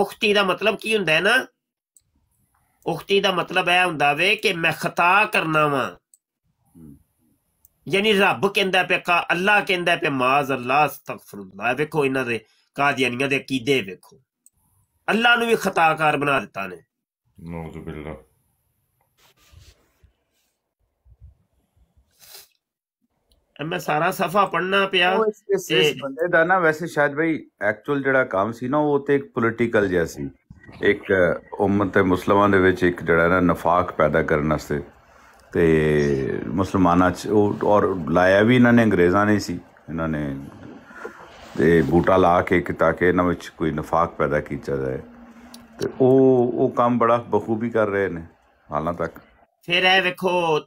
उखती का मतलब की होंगे ना उखती का मतलब यह हों के मैं खता करना वा यानी रब कह का अल्लाह कह माज अल्लाह तखर वेखो इन्होंने कादियानिया के अकीदे वेखो अल्लाह भी खताकार बना दिता ने ਮੈਂ ਸਾਰਾ ਸਫਾ ਪੜਨਾ ਪਿਆ ਇਸ ਬੰਦੇ ਦਾ ਨਾ ਵੈਸੇ ਸ਼ਾਇਦ ਬਈ ਐਕਚੁਅਲ ਜਿਹੜਾ ਕੰਮ ਸੀ ਨਾ ਉਹ ਤੇ ਇੱਕ ਪੋਲਿਟੀਕਲ ਜਿਹਾ ਸੀ ਇੱਕ ਉਮਤ ਮੁਸਲਮਾਨ ਦੇ ਵਿੱਚ ਇੱਕ ਜਿਹੜਾ ਨਾ ਨਫਾਕ ਪੈਦਾ ਕਰਨ ਵਾਸਤੇ ਤੇ ਮੁਸਲਮਾਨਾਂ ਚ ਉਹ ਔਰ ਲਾਇਆ ਵੀ ਇਹਨਾਂ ਨੇ ਅੰਗਰੇਜ਼ਾਂ ਨੇ ਸੀ ਇਹਨਾਂ ਨੇ ਤੇ ਬੂਟਾ ਲਾ ਕੇ ਕਿ ਤਾਂ ਕਿ ਇਹਨਾਂ ਵਿੱਚ ਕੋਈ ਨਫਾਕ ਪੈਦਾ ਕੀਤਾ ਜਾਏ ਤੇ ਉਹ ਉਹ ਕੰਮ ਬੜਾ ਬਖੂਬੀ ਕਰ ਰਹੇ ਨੇ ਹਾਲਾਂ ਤੱਕ ਫਿਰ ਇਹ ਵੇਖੋ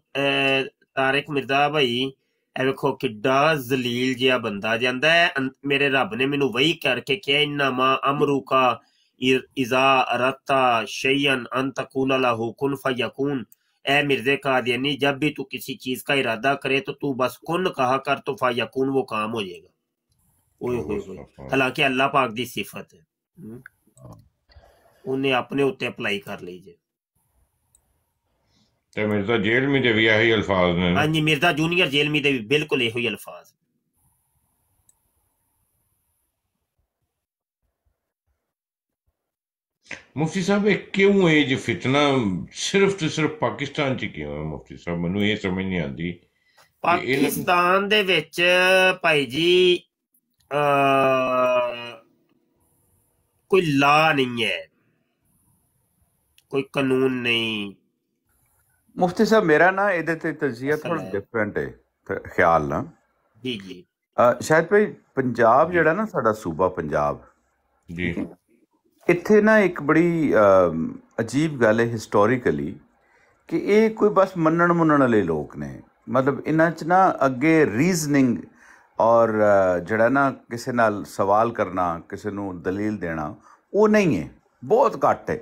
ਤਾਰਿਕ ਮਿਰਜ਼ਾ ਭਾਈ ਇਹ ਵੇਖੋ ਕਿੱਡਾ ਜ਼ਲੀਲ ਜਿਹਾ ਬੰਦਾ ਜਾਂਦਾ ਹੈ ਮੇਰੇ ਰੱਬ ਨੇ ਮੈਨੂੰ ਵਹੀ ਕਰਕੇ ਕਿਹਾ ਇਨਨਾ ਮਾ ਅਮਰੂਕਾ ਇਜ਼ਾ ਅਰਤਾ ਸ਼ੈਅਨ ਅਨ ਲਹੂ ਕੁਨ ਫਯਕੂਨ ए मिर्जे जब भी तू किसी चीज का इरादा करे तो तू बस कुन कहा कर तो फायकून वो काम हो जाएगा हालांकि अल्लाह पाक की सिफत है उन्हें अपने उत्ते अप्लाई कर लीजिए ਤੇ ਮਿਰਜ਼ਾ ਜੇਲ੍ਹ ਵਿੱਚ ਵੀ ਇਹੀ ਅਲਫਾਜ਼ ਨੇ ਹਾਂਜੀ ਮਿਰਜ਼ਾ ਜੂਨੀਅਰ ਜੇਲ੍ਹ ਵਿੱਚ ਵੀ ਬਿਲਕੁਲ ਇਹੋ ਹੀ ਅਲਫਾਜ਼ मुफ्ती साहब एक क्यों है जो फितना सिर्फ तो सिर्फ पाकिस्तान ਚ ਕਿਉਂ ਹੈ ਮੁਫਤੀ ਸਾਹਿਬ ਮੈਨੂੰ ਇਹ ਸਮਝ ਨਹੀਂ ਆਉਂਦੀ ਪਾਕਿਸਤਾਨ ਦੇ ਵਿੱਚ ਭਾਈ ਜੀ ਕੋਈ ਲਾ ਨਹੀਂ ਹੈ ਕੋਈ ਕਾਨੂੰਨ ਨਹੀਂ ਮੁਫਤੀ ਸਾਹਿਬ ਮੇਰਾ ਨਾ ਇਹਦੇ ਤੇ ਤਜ਼ੀਆ ਥੋੜਾ ਡਿਫਰੈਂਟ ਹੈ ਖਿਆਲ ਨਾ ਜੀ ਜੀ ਸ਼ਾਇਦ ਭਈ ਪੰਜਾਬ ਜਿਹੜਾ ਨਾ ਸਾਡਾ ਸੂਬਾ ਪੰਜਾਬ ਜੀ ਇੱਥੇ ਨਾ ਇੱਕ ਬੜੀ ਅਜੀਬ ਗੱਲ ਹੈ ਹਿਸਟੋਰੀਕਲੀ ਕਿ ਇਹ ਕੋਈ ਬਸ ਮੰਨਣ ਮੁੰਨਣ ਵਾਲੇ ਲੋਕ ਨੇ ਮਤਲਬ ਇਹਨਾਂ 'ਚ ਨਾ ਅੱਗੇ ਰੀਜ਼ਨਿੰਗ ਔਰ ਜਿਹੜਾ ਨਾ ਕਿਸੇ ਨਾਲ ਸਵਾਲ ਕਰਨਾ ਕਿਸੇ ਨੂੰ ਦਲੀਲ ਦੇਣਾ ਉਹ ਨਹੀਂ ਹੈ ਬਹੁਤ ਘੱਟ ਹੈ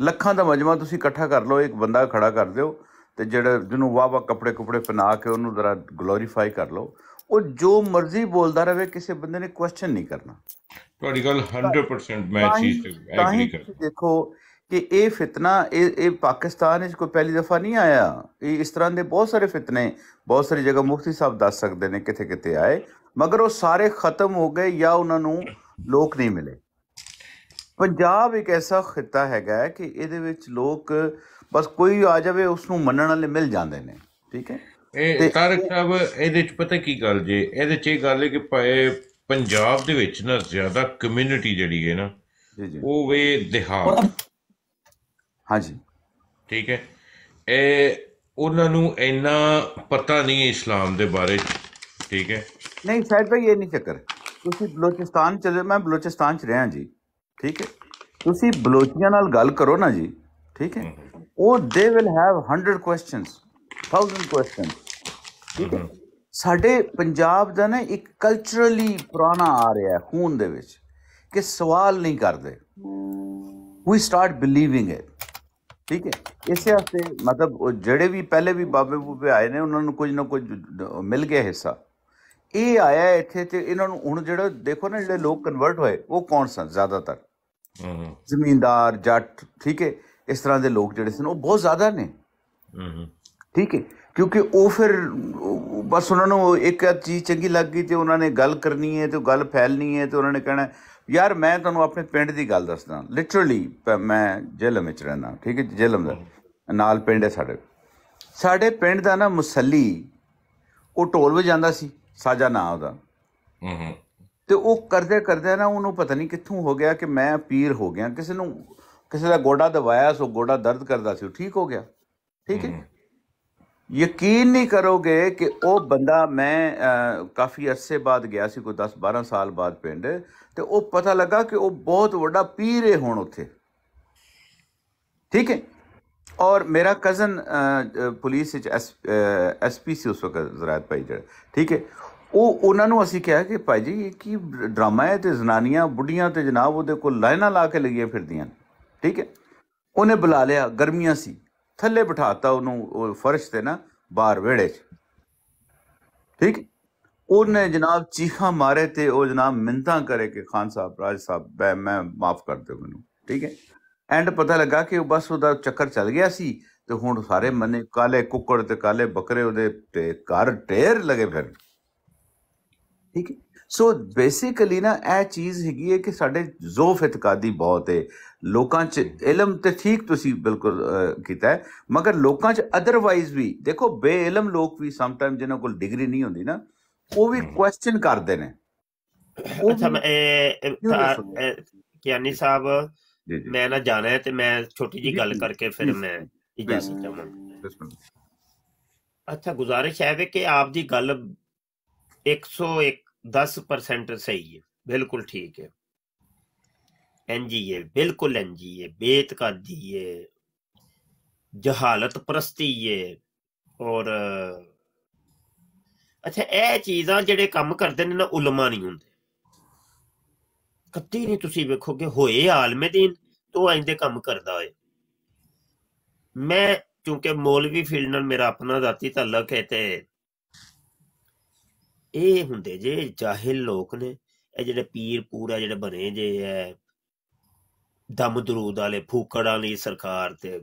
ਲੱਖਾਂ ਦਾ ਮਜਮਾ ਤੁਸੀਂ ਇਕੱਠਾ ਕਰ ਲਓ ਇੱਕ ਬੰਦਾ ਖੜਾ ਕਰ ਦਿਓ ਤੇ ਜਿਹੜਾ ਜਿਹਨੂੰ ਵਾਹ ਵਾਹ ਕੱਪੜੇ ਕੁਪੜੇ ਪਹਿਨਾ ਕੇ ਉਹਨੂੰ ਜ਼ਰਾ ਗਲੋਰੀਫਾਈ ਕਰ ਲਓ ਉਹ ਜੋ ਮਰਜ਼ੀ ਬੋਲਦਾ ਰਹੇ ਕਿਸੇ ਬੰਦੇ ਨੇ ਕੁਐਸਚਨ ਨਹੀਂ ਕਰਨਾ ਤੁਹਾਡੀ ਗੱਲ 100% ਮੈਂ ਚੀਜ਼ ਤੇ ਐਗਰੀ ਕਰਦਾ ਦੇਖੋ ਕਿ ਇਹ ਫਿਤਨਾ ਇਹ ਇਹ ਪਾਕਿਸਤਾਨ ਵਿੱਚ ਕੋਈ ਪਹਿਲੀ ਦਫਾ ਨਹੀਂ ਆਇਆ ਇਹ ਇਸ ਤਰ੍ਹਾਂ ਦੇ ਬਹੁਤ ਸਾਰੇ ਫਿਤਨੇ ਬਹੁਤ ਸਾਰੀ ਜਗ੍ਹਾ ਮੁਫਤੀ ਸਾਹਿਬ ਦੱਸ ਸਕਦੇ ਨੇ ਕਿੱਥੇ ਕਿੱਥੇ ਆਏ ਮਗਰ ਉਹ ਸਾਰੇ ਖਤਮ ਹੋ ਗਏ ਜਾਂ ਉਹਨਾਂ ਨੂੰ ਲੋਕ ਨਹੀਂ ਮਿਲੇ ਪੰਜਾਬ ਇੱਕ ਐਸਾ ਖਿੱਤਾ ਹੈਗਾ ਕਿ ਇਹਦੇ ਵਿੱਚ ਲੋਕ ਬਸ ਕੋਈ ਆ ਜਾਵੇ ਉਸ ਨੂੰ ਮੰਨਣ ਵਾਲੇ ਮਿਲ ਜਾਂਦੇ ਨੇ ਠੀਕ ਹੈ ਇਹ ਤਾਰਕ ਸਾਹਿਬ ਇਹਦੇ ਚ ਪਤਾ ਕੀ ਗੱਲ ਜੇ ਇਹਦੇ ਚ ਇਹ ਗੱਲ ਹੈ ਕਿ ਪੰਜਾਬ ਦੇ ਵਿੱਚ ਨਾ ਜ਼ਿਆਦਾ ਕਮਿਊਨਿਟੀ ਜਿਹੜੀ ਹੈ ਨਾ ਉਹ ਵੇ ਦਿਹਾਤ ਹਾਂਜੀ ਠੀਕ ਹੈ ਇਹ ਉਹਨਾਂ ਨੂੰ ਇੰਨਾ ਪਤਾ ਨਹੀਂ ਹੈ ਇਸਲਾਮ ਦੇ ਬਾਰੇ ਠੀਕ ਹੈ ਨਹੀਂ ਸਾਹਿਬ ਭਾਈ ਇਹ ਨਹੀਂ ਚੱਕਰ ਤੁਸੀਂ ਬਲੋਚਿਸਤਾਨ ਚਲੇ ਮੈਂ ਬਲੋਚਿਸਤਾਨ ਚ ਰਿਹਾ ਜੀ ਠੀਕ ਹੈ ਤੁਸੀਂ ਬਲੋਚੀਆਂ ਨਾਲ ਗੱਲ ਕਰੋ ਨਾ ਜੀ ਠੀਕ ਹੈ ਉਹ they will have 100 questions 1000 questions ਠੀਕ ਹੈ ਸਾਡੇ ਪੰਜਾਬ ਦਾ ਨਾ ਇੱਕ ਕਲਚਰਲੀ ਪੁਰਾਣਾ ਆ ਰਿਹਾ ਖੂਨ ਦੇ ਵਿੱਚ ਕਿ ਸਵਾਲ ਨਹੀਂ ਕਰਦੇ ਵੀ ਸਟਾਰਟ ਬਲੀਵਿੰਗ ਇਟ ਠੀਕ ਹੈ ਇਸੇ ਵਾਸਤੇ ਮਤਲਬ ਜਿਹੜੇ ਵੀ ਪਹਿਲੇ ਵੀ ਬਾਬੇ ਬੂਬੇ ਆਏ ਨੇ ਉਹਨਾਂ ਨੂੰ ਕੁਝ ਨਾ ਕੁਝ ਮਿਲ ਗਿਆ ਹਿੱਸਾ ਇਹ ਆਇਆ ਇੱਥੇ ਤੇ ਇਹਨਾਂ ਨੂੰ ਹੁਣ ਜਿਹੜਾ ਦੇਖੋ ਨਾ ਜਿਹੜੇ ਲੋਕ ਕਨਵਰਟ ਹੋਏ ਉਹ ਕੌਣ ਸਨ ਜ਼ਿਆਦਾਤਰ ਹੂੰ ਜ਼ਮੀਂਦਾਰ ਜੱਟ ਠੀਕ ਹੈ ਇਸ ਤਰ੍ਹਾਂ ਦੇ ਲੋਕ ਜਿਹੜੇ ਸਨ ਉਹ ਬਹੁਤ ਜ਼ਿਆਦਾ ਨੇ ਹੂੰ ਠੀਕ ਹੈ ਕਿਉਂਕਿ ਉਹ ਫਿਰ ਬਸ ਉਹਨਾਂ ਨੂੰ ਇੱਕ ਚੀਜ਼ ਚੰਗੀ ਲੱਗ ਗਈ ਤੇ ਉਹਨਾਂ ਨੇ ਗੱਲ ਕਰਨੀ ਹੈ ਤੇ ਗੱਲ ਫੈਲਣੀ ਹੈ ਤੇ ਉਹਨਾਂ ਨੇ ਕਹਿਣਾ ਯਾਰ ਮੈਂ ਤੁਹਾਨੂੰ ਆਪਣੇ ਪਿੰਡ ਦੀ ਗੱਲ ਦੱਸਦਾ ਲਿਟਰਲੀ ਮੈਂ ਜੇਲ੍ਹ ਵਿੱਚ ਰਹਿੰਦਾ ਠੀਕ ਹੈ ਜੇਲ੍ਹ ਦਾ ਨਾਲ ਪਿੰਡ ਹੈ ਸਾਡੇ ਸਾਡੇ ਪਿੰਡ ਦਾ ਨਾ ਮੁਸੱਲੀ ਉਹ ਢੋਲ ਵਜਾਉਂਦਾ ਸੀ ਸਾਜਾ ਨਾਂ ਉਹਦਾ ਹੂੰ ਤੇ ਉਹ ਕਰਦੇ ਕਰਦੇ ਨਾ ਉਹਨੂੰ ਪਤਾ ਨਹੀਂ ਕਿੱਥੋਂ ਹੋ ਗਿਆ ਕਿ ਮੈਂ ਪੀਰ ਹੋ ਗਿਆ ਕਿਸੇ ਨੂੰ ਕਿਸੇ ਦਾ ਗੋਡਾ ਦਵਾਇਆ ਸੋ ਗੋਡਾ ਦਰਦ ਕਰਦਾ ਸੀ ਠੀਕ ਹੋ ਗਿਆ ਠੀਕ ਹੈ ਯਕੀਨ ਨਹੀਂ ਕਰੋਗੇ ਕਿ ਉਹ ਬੰਦਾ ਮੈਂ ਕਾਫੀ ਅਰਸੇ ਬਾਅਦ ਗਿਆ ਸੀ ਕੋਈ 10 12 ਸਾਲ ਬਾਅਦ ਪਿੰਡ ਤੇ ਉਹ ਪਤਾ ਲੱਗਾ ਕਿ ਉਹ ਬਹੁਤ ਵੱਡਾ ਪੀਰ ਹੈ ਹੁਣ ਉੱਥੇ ਠੀਕ ਹੈ और मेरा कज़न ਪੁਲਿਸ ਵਿੱਚ ਐਸ ਐਸਪੀ ਸੀ ਉਸ ਵਕਤ ਜ਼ਰਾਤ ਭਾਈ ਜਿਹੜਾ ਠੀਕ ਹੈ ਉਹ ਉਹਨਾਂ ਨੂੰ ਅਸੀਂ ਕਿਹਾ ਕਿ ਭਾਈ ਜੀ ਇਹ ਕੀ ਡਰਾਮਾ ਹੈ ਤੇ ਜ਼ਨਾਨੀਆਂ ਬੁੱਢੀਆਂ ਤੇ ਜਨਾਬ ਉਹਦੇ ਕੋਲ ਲਾਈਨਾਂ ਲਾ ਕੇ ਲੱਗੀਆਂ ਫਿਰਦੀਆਂ ਠੀਕ ਹੈ ਉਹਨੇ ਬੁਲਾ ਲਿਆ ਗਰਮੀਆਂ ਸੀ ਥੱਲੇ ਬਿਠਾਤਾ ਉਹਨੂੰ ਫਰਸ਼ ਤੇ ਨਾ ਬਾਹਰ ਵਿਹੜੇ 'ਚ ਠੀਕ ਉਹਨੇ ਜਨਾਬ ਚੀਖਾਂ ਮਾਰੇ ਤੇ ਉਹ ਜਨਾਬ ਮਿੰਤਾ ਕਰੇ ਕਿ ਖਾਨ ਸਾਹਿਬ ਰਾਜ ਸਾਹਿਬ ਮੈਂ ਮਾਫ ਕਰ ਦਿਓ ਮੈਨੂੰ ਠੀਕ ਹੈ ਐਂਡ ਪਤਾ ਲੱਗਾ ਕਿ ਉਹ ਬਸ ਉਹਦਾ ਚੱਕਰ ਚੱਲ ਗਿਆ ਸੀ ਤੇ ਹੁਣ ਸਾਰੇ ਮੰਨੇ ਕਾਲੇ ਕੁੱਕੜ ਤੇ ਕਾਲੇ ਬੱਕਰੇ ਉਹਦੇ ਤੇ ਘਰ ਢੇਰ ਲਗੇ ਫਿਰ ਠੀਕ ਹੈ ਸੋ ਬੇਸਿਕਲੀ ਨਾ ਇਹ ਚੀਜ਼ ਹੈਗੀ ਹੈ ਕਿ ਸਾਡੇ ਜ਼ੋਫ ਇਤਕਾਦੀ ਬਹੁਤ ਹੈ ਲੋਕਾਂ 'ਚ ਇਲਮ ਤੇ ਠੀਕ ਤੁਸੀਂ ਬਿਲਕੁਲ ਕੀਤਾ ਹੈ ਮਗਰ ਲੋਕਾਂ 'ਚ ਅਦਰਵਾਈਜ਼ ਵੀ ਦੇਖੋ ਬੇਇਲਮ ਲੋਕ ਵੀ ਸਮ ਟਾਈਮ ਜਿਨ੍ਹਾਂ ਕੋਲ ਡਿਗਰੀ ਨਹੀਂ ਹੁੰਦੀ ਨਾ ਉਹ ਵੀ ਕੁਐਸਚਨ ਕਰਦੇ ਨੇ ਅੱਛਾ ਮੈਂ ਅਨੀ ਸਾਹਿਬ ਮੈਂ ਨਾ ਜਾਣਾ ਹੈ ਤੇ ਮੈਂ ਛੋਟੀ ਜੀ ਗੱਲ ਕਰਕੇ ਫਿਰ ਮੈਂ ਇਜਾਜ਼ਤ ਚਾਹਾਂਗਾ ਅੱਛਾ ਗੁਜ਼ਾਰਿਸ਼ ਹੈ ਕਿ ਆਪ ਦੀ ਗੱਲ 101 10% ਸਹੀ ਹੈ बिल्कुल ठीक है एनजीए बिल्कुल एनजीए बेत का दिए जहालत परस्ती ये और अच्छा ਇਹ ਚੀਜ਼ਾਂ ਜਿਹੜੇ ਕੰਮ ਕਰਦੇ ਨੇ ਨਾ ਉਲਮਾ ਨਹੀਂ ਹੁੰਦੇ ਕਦੀ ਨਹੀਂ ਤੁਸੀਂ ਵੇਖੋਗੇ ਹੋਏ ਆਲਮੇ ਦੀਨ ਤੋਂ ਇੰਜ ਦੇ ਕੰਮ ਕਰਦਾ ਹੋਏ ਮੈਂ ਕਿਉਂਕਿ ਮੌਲਵੀ ਫੀਲਡ ਨਾਲ ਮੇਰਾ ਆਪਣਾ ذاتی ਤਾਲੁਕ ਹੈ ਤੇ ਇਹ ਹੁੰਦੇ ਜੇ ਜਾਹਿਲ ਲੋਕ ਨੇ ਇਹ ਜਿਹੜੇ ਪੀਰ ਪੂਰਾ ਜਿਹੜੇ ਬਣੇ ਜੇ ਐ ਦਮ ਦਰੂਦ ਵਾਲੇ ਫੂਕੜ ਵਾਲੀ ਸਰਕਾਰ ਤੇ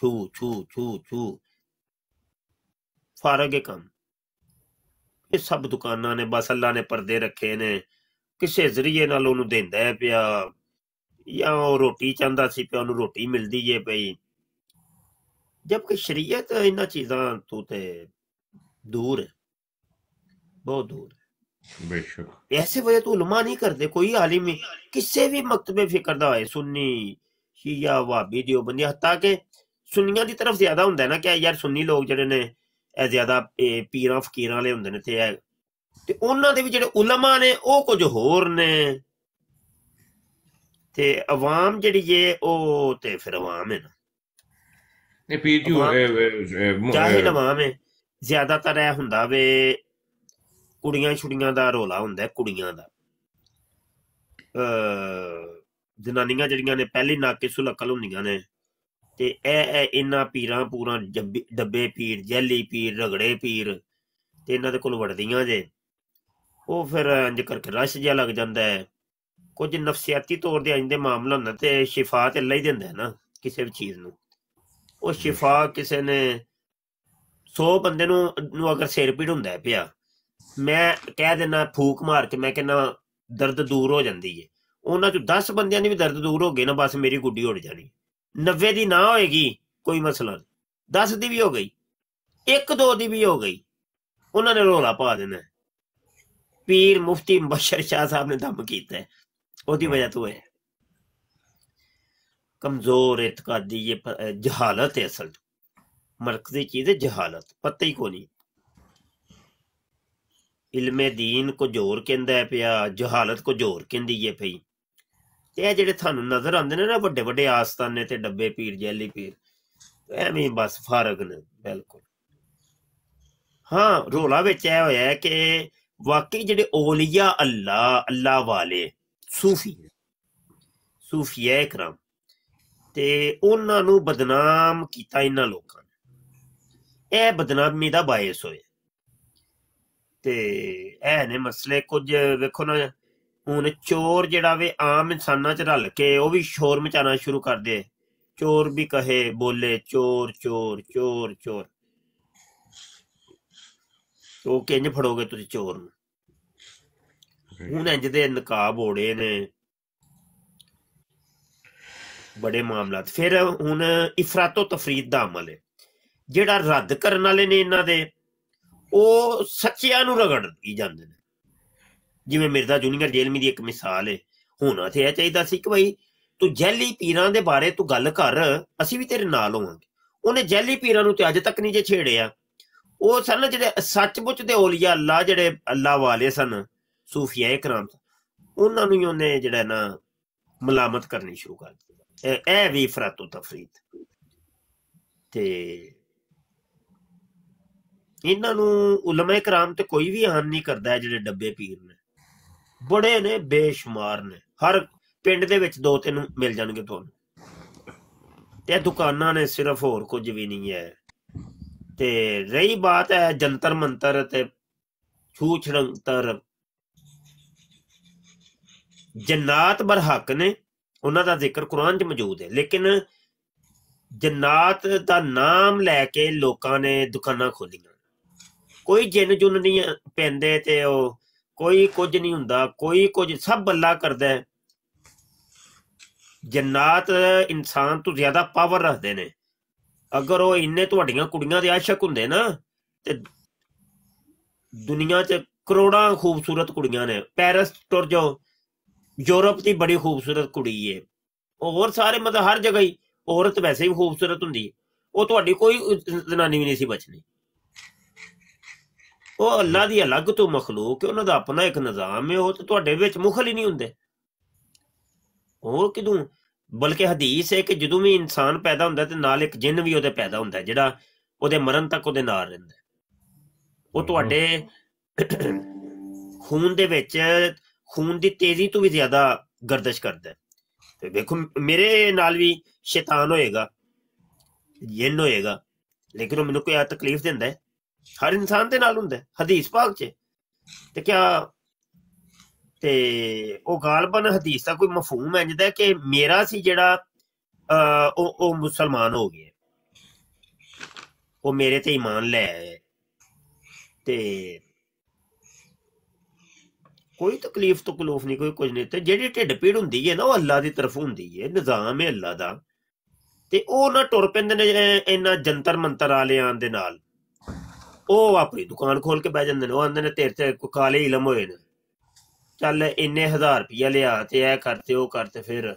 ਛੂ ਛੂ ਛੂ ਛੂ ਫਾਰਗ ਕੰਮ ਇਹ ਸਭ ਦੁਕਾਨਾਂ ਨੇ ਬਸ ਅੱਲਾ ਨੇ ਪਰਦੇ ਰੱਖੇ ਨੇ ਕਿਸੇ ਜ਼ਰੀਏ ਨਾਲ ਉਹਨੂੰ ਦਿੰਦਾ ਹੈ ਪਿਆ ਜਾਂ ਉਹ ਰੋਟੀ ਚਾਹੁੰਦਾ ਸੀ ਪਿਆ ਉਹਨੂੰ ਰੋਟੀ ਮਿਲਦੀ ਏ ਪਈ ਜਦਕਿ ਸ਼ਰੀਅਤ ਇਹਨਾਂ ਚੀਜ਼ਾਂ ਤੋਂ ਤੇ ਦੂਰ बहुत दूर है ऐसे वजह तो उलमा नहीं करते कोई आलिम किसी भी मकतबे फिक्र सुनी सुन्नी शीया वाबी दियोबंदी हत्ता के सुन्निया की तरफ ज्यादा होंगे ना क्या यार सुनी लोग जड़े ने ज्यादा पीर फकीर आए होंगे ने ਤੇ ਉਹਨਾਂ ਦੇ ਵੀ ਜਿਹੜੇ ਉਲਮਾ ਨੇ ਉਹ ਕੁਝ ਹੋਰ ਨੇ ਤੇ ਆਵਾਮ ਜਿਹੜੀ ਏ ਉਹ ਤੇ ਫਿਰ ਆਵਾਮ ਹੈ ਨਾ ਨੇ ਪੀਰ ਜੀ ਜਾਹਿਲ ਆਵਾਮ ਹੈ ਜ਼ਿਆਦਾਤਰ ਇਹ ਹੁੰਦਾ ਵੇ ਕੁੜੀਆਂ ਛੁੜੀਆਂ ਦਾ ਰੋਲਾ ਹੁੰਦਾ ਕੁੜੀਆਂ ਦਾ ਅ ਜਨਾਨੀਆਂ ਜਿਹੜੀਆਂ ਨੇ ਪਹਿਲੀ ਨਾਕੇ ਸੁਲਕਲ ਹੁੰਦੀਆਂ ਨੇ ਤੇ ਇਹ ਇਹ ਇਨਾ ਪੀਰਾਂ ਪੂਰਾ ਡੱਬੇ ਪੀਰ ਜੈਲੀ ਪੀਰ ਰਗੜੇ ਪੀਰ ਤੇ ਇਹਨਾਂ ਦੇ ਕੋਲ ਵੜਦੀਆਂ ਜੇ ਉਹ ਫਿਰ ਇੰਜ ਕਰਕੇ ਰਸ਼ ਜਿਹਾ ਲੱਗ ਜਾਂਦਾ ਹੈ ਕੁਝ ਨਫਸੀਆਤੀ ਤੌਰ ਦੇ ਇੰਜ ਦੇ ਮਾਮਲਾ ਹੁੰਦਾ ਤੇ ਸ਼ਿਫਾ ਤੇ ਅੱਲਾ ਹੀ ਦਿੰਦਾ ਹੈ ਨਾ ਕਿਸੇ ਵੀ ਚੀਜ਼ ਨੂੰ ਉਹ ਸ਼ਿਫਾ ਕਿਸੇ ਨੇ 100 ਬੰਦੇ ਨੂੰ ਨੂੰ ਅਗਰ ਸਿਰ ਪੀੜ ਹੁੰਦਾ ਹੈ ਪਿਆ ਮੈਂ ਕਹਿ ਦੇਣਾ ਫੂਕ ਮਾਰ ਕੇ ਮੈਂ ਕਹਿੰਦਾ ਦਰਦ ਦੂਰ ਹੋ ਜਾਂਦੀ ਹੈ ਉਹਨਾਂ ਚੋਂ 10 ਬੰਦਿਆਂ ਦੀ ਵੀ ਦਰਦ ਦੂਰ ਹੋ ਗਏ ਨਾ ਬਸ ਮੇਰੀ ਗੁੱਡੀ ਉੱਡ ਜਾਣੀ 90 ਦੀ ਨਾ ਹੋਏਗੀ ਕੋਈ ਮਸਲਾ ਨਹੀਂ 10 ਦੀ ਵੀ ਹੋ ਗਈ 1 2 ਦੀ ਵੀ ਹੋ ਗਈ ਉਹਨਾਂ ਨੇ ਰੋਲਾ ਪਾ ਦੇਣਾ पीर मुफ्ती मुबशर शाह साहब ने दम किया ओदी हाँ। वजह तो है कमजोर एतकादी ये जहालत है असल मरकजी चीज है जहालत पता ही को नहीं इल्म दीन को जोर कहता है पिया जहालत को जोर कहती है पई ਇਹ ਜਿਹੜੇ ਤੁਹਾਨੂੰ ਨਜ਼ਰ ਆਉਂਦੇ ਨੇ ਨਾ ਵੱਡੇ ਵੱਡੇ ਆਸਤਾਨੇ ਤੇ ਡੱਬੇ ਪੀਰ ਜੈਲੀ ਪੀਰ ਐਵੇਂ ਬਸ ਫਰਕ ਨੇ ਬਿਲਕੁਲ ਹਾਂ ਰੋਲਾ ਵਿੱਚ ਇਹ ਹੋਇਆ ਕਿ वाकई जेडे ओलिया अल्लाह अल्लाह वाले सूफी सूफिया कराम ते बदनाम कीता इन्हां लोकां ने बदनामी दा बायस होया ने मसले कुछ वेखो ना ਹੁਣ चोर ਜਿਹੜਾ ਵੇ ਆਮ ਇਨਸਾਨਾਂ 'ਚ ਰਲ ਕੇ ਉਹ ਵੀ ਸ਼ੋਰ ਮਚਾਣਾ ਸ਼ੁਰੂ ਕਰ ਦੇ ਚੋਰ ਵੀ ਕਹੇ ਬੋਲੇ चोर चोर चोर ਚੋਰ ਉਹ ਕਿੰਜ ਫੜੋਗੇ ਤੁਸੀਂ ਚੋਰ ਨੂੰ ਹੁਣ ਇੰਜ ਦੇ ਨਕਾਬ ਹੋੜੇ ਨੇ ਬੜੇ ਮਾਮਲਾਤ ਫਿਰ ਹੁਣ ਇਫਰਾਤੋ ਤਫਰੀਦ ਦਾ ਅਮਲ ਹੈ ਜਿਹੜਾ ਰੱਦ ਕਰਨ ਵਾਲੇ ਨੇ ਇਹਨਾਂ ਦੇ ਉਹ ਸੱਚਿਆਂ ਨੂੰ ਰਗੜ ਹੀ ਜਾਂਦੇ ਨੇ ਜਿਵੇਂ ਮਿਰਜ਼ਾ ਜੂਨੀਅਰ ਜੇਲਮੀ ਦੀ ਇੱਕ ਮਿਸਾਲ ਹੈ ਹੋਣਾ ਤੇ ਇਹ ਚਾਹੀਦਾ ਸੀ ਕਿ ਭਾਈ ਤੂੰ ਜੈਲੀ ਪੀਰਾਂ ਦੇ ਬਾਰੇ ਤੂੰ ਗੱਲ ਕਰ ਅਸੀਂ ਵੀ ਤੇਰੇ ਨਾਲ ਹੋਵਾਂਗੇ ਉਹਨੇ ਜੈਲੀ ਪੀਰਾਂ ਨੂੰ ਤੇ ਅੱਜ ਤੱਕ ਨਹੀਂ ਜੇ ਛੇੜਿਆ ਉਹ ਸਨ ਜਿਹੜੇ ਸੱਚਮੁੱਚ ਦੇ ਔਲੀਆ ਅੱਲਾ ਜਿਹੜੇ ਅੱਲਾ ਵਾਲੇ ਸਨ ਸੂਫੀਆ ਕਰਾਮ ਉਹਨਾਂ ਨੂੰ ਉਹਨੇ ਜਿਹੜਾ ਨਾ ਮਲਾਮਤ ਕਰਨੀ ਸ਼ੁਰੂ ਕਰ ਦਿੱਤੀ ਇਹ ਵੀ ਫਰਾਤੋ ਤਫਰੀਦ ਤੇ ਇਹਨਾਂ ਨੂੰ ਉਲਮਾ ਕਰਾਮ ਤੇ ਕੋਈ ਵੀ ਹਾਨ ਨਹੀਂ ਕਰਦਾ ਜਿਹੜੇ ਡੱਬੇ ਪੀਰ ਨੇ ਬੜੇ ਨੇ ਬੇਸ਼ੁਮਾਰ ਨੇ ਹਰ ਪਿੰਡ ਦੇ ਵਿੱਚ ਦੋ ਤਿੰਨ ਮਿਲ ਜਾਣਗੇ ਤੁਹਾਨੂੰ ਤੇ ਦੁਕਾਨਾਂ ਨੇ ਸਿਰਫ ਹੋਰ ਕੁਝ ਵੀ ਨਹੀਂ ਹੈ ਤੇ ਰਹੀ ਬਾਤ ਹੈ ਜੰਤਰ ਮੰਤਰ ਤੇ ਛੂ ਛੜੰਤਰ ਜੰਨਾਤ ਬਰ ਹੱਕ ਨੇ ਉਹਨਾਂ ਦਾ ਜ਼ਿਕਰ ਕੁਰਾਨ 'ਚ ਮੌਜੂਦ ਹੈ ਲੇਕਿਨ ਜੰਨਾਤ ਦਾ ਨਾਮ ਲੈ ਕੇ ਲੋਕਾਂ ਨੇ ਦੁਕਾਨਾਂ ਖੋਲੀਆਂ ਕੋਈ ਜਿੰਨ ਜੁਨ ਨਹੀਂ ਪੈਂਦੇ ਤੇ ਉਹ ਕੋਈ ਕੁਝ ਨਹੀਂ ਹੁੰਦਾ ਕੋਈ ਕੁਝ ਸਭ ਅੱਲਾ ਕਰਦਾ ਹੈ ਜੰਨਾਤ ਇਨਸਾਨ ਤੋਂ ਜ਼ਿਆਦਾ ਪਾਵਰ ਰੱਖਦੇ ਨੇ ਅਗਰ ਉਹ ਇੰਨੇ ਤੁਹਾਡੀਆਂ ਕੁੜੀਆਂ ਦੇ ਆਸ਼ਕ ਹੁੰਦੇ ਨਾ ਤੇ ਦੁਨੀਆ 'ਚ ਕਰੋੜਾਂ ਖੂਬਸੂਰਤ ਕੁੜੀਆਂ ਨੇ ਪੈਰਿਸ ਟੁਰ ਜਾਓ ਯੂਰਪ ਦੀ ਬੜੀ ਖੂਬਸੂਰਤ ਕੁੜੀ ਏ ਹੋਰ ਸਾਰੇ ਮਤਲਬ ਹਰ ਜਗ੍ਹਾ ਹੀ ਔਰਤ ਵੈਸੇ ਵੀ ਖੂਬਸੂਰਤ ਹੁੰਦੀ ਉਹ ਤੁਹਾਡੀ ਕੋਈ ਜਨਾਨੀ ਵੀ ਨਹੀਂ ਸੀ ਬਚਣੀ ਉਹ ਅੱਲਾ ਦੀ ਅਲੱਗ ਤੋਂ ਮਖਲੂਕ ਹੈ ਉਹਨਾਂ ਦਾ ਆਪਣਾ ਇੱਕ ਨਿਜ਼ਾਮ ਹੈ ਉਹ ਤੇ ਤੁਹਾਡੇ ਵਿੱਚ ਮੁਖਲ ਹੀ ਨਹੀਂ ਹੁੰਦੇ ਹੋਰ ਕਿਦੋਂ ਬਲਕਿ ਹਦੀਸ ਹੈ ਕਿ ਜਦੋਂ ਵੀ ਇਨਸਾਨ ਪੈਦਾ ਹੁੰਦਾ ਤੇ ਨਾਲ ਇੱਕ ਜਿੰਨ ਵੀ ਉਹਦੇ ਪੈਦਾ ਹੁੰਦਾ ਜਿਹੜਾ ਉਹਦੇ ਮਰਨ ਤੱਕ ਉਹਦੇ ਨਾਲ ਰਹਿੰਦਾ ਉਹ ਤੁਹਾਡੇ ਖੂਨ ਦੇ ਵਿੱਚ ਖੂਨ ਦੀ ਤੇਜ਼ੀ ਤੋਂ ਵੀ ਜ਼ਿਆਦਾ ਗਰਦਸ਼ ਕਰਦਾ ਤੇ ਵੇਖੋ ਮੇਰੇ ਨਾਲ ਵੀ ਸ਼ੈਤਾਨ ਹੋਏਗਾ ਜਿੰਨ ਹੋਏਗਾ ਲੇਕਿਨ ਉਹ ਮੈਨੂੰ ਕੋਈ ਆ ਤਕਲੀਫ ਦਿੰਦਾ ਹੈ ਹਰ ਇਨਸਾਨ ਦੇ ਨਾਲ ਹੁੰਦਾ ਹਦੀਸ ਪਾਕ 'ਚ ਤੇ ਕਿਆ ਤੇ ਉਹ ਗਾਲਬਨ ਹਦੀਸ ਦਾ ਕੋਈ ਮਫਹੂਮ ਹੈ ਜਿਹਦਾ ਕਿ ਮੇਰਾ ਸੀ ਜਿਹੜਾ ਉਹ ਉਹ ਮੁਸਲਮਾਨ ਹੋ ਗਿਆ ਉਹ ਮੇਰੇ ਤੇ ਈਮਾਨ ਲੈ ਆਏ ਤੇ ਕੋਈ ਤਕਲੀਫ ਤਕਲੂਫ ਨਹੀਂ ਕੋਈ ਕੁਝ ਨਹੀਂ ਤੇ ਜਿਹੜੀ ਢਿੱਡ ਪੀੜ ਹੁੰਦੀ ਹੈ ਨਾ ਉਹ ਅੱਲਾ ਦੀ ਤਰਫੋਂ ਹੁੰਦੀ ਹੈ ਨਿਜ਼ਾਮ ਹੈ ਅੱਲਾ ਦਾ ਤੇ ਉਹ ਨਾ ਟੁਰ ਪੈਂਦੇ ਨੇ ਇਹਨਾਂ ਜੰਤਰ ਮੰਤਰ ਵਾਲਿਆਂ ਦੇ ਨਾਲ ਉਹ ਆਪਣੀ ਦੁਕਾਨ ਖੋਲ ਕੇ ਬਹਿ ਜਾਂਦੇ ਨੇ ਉਹ ਆਂਦੇ ਨੇ ਤੇਰੇ ਤੇ ਕਾਲੇ ਇਲਮ ਹੋਏ ਨੇ ਚੱਲ ਇੰਨੇ ਹਜ਼ਾਰ ਰੁਪਇਆ ਲਿਆ ਤੇ ਇਹ ਕਰ ਤੇ ਉਹ ਕਰ ਤੇ ਫਿਰ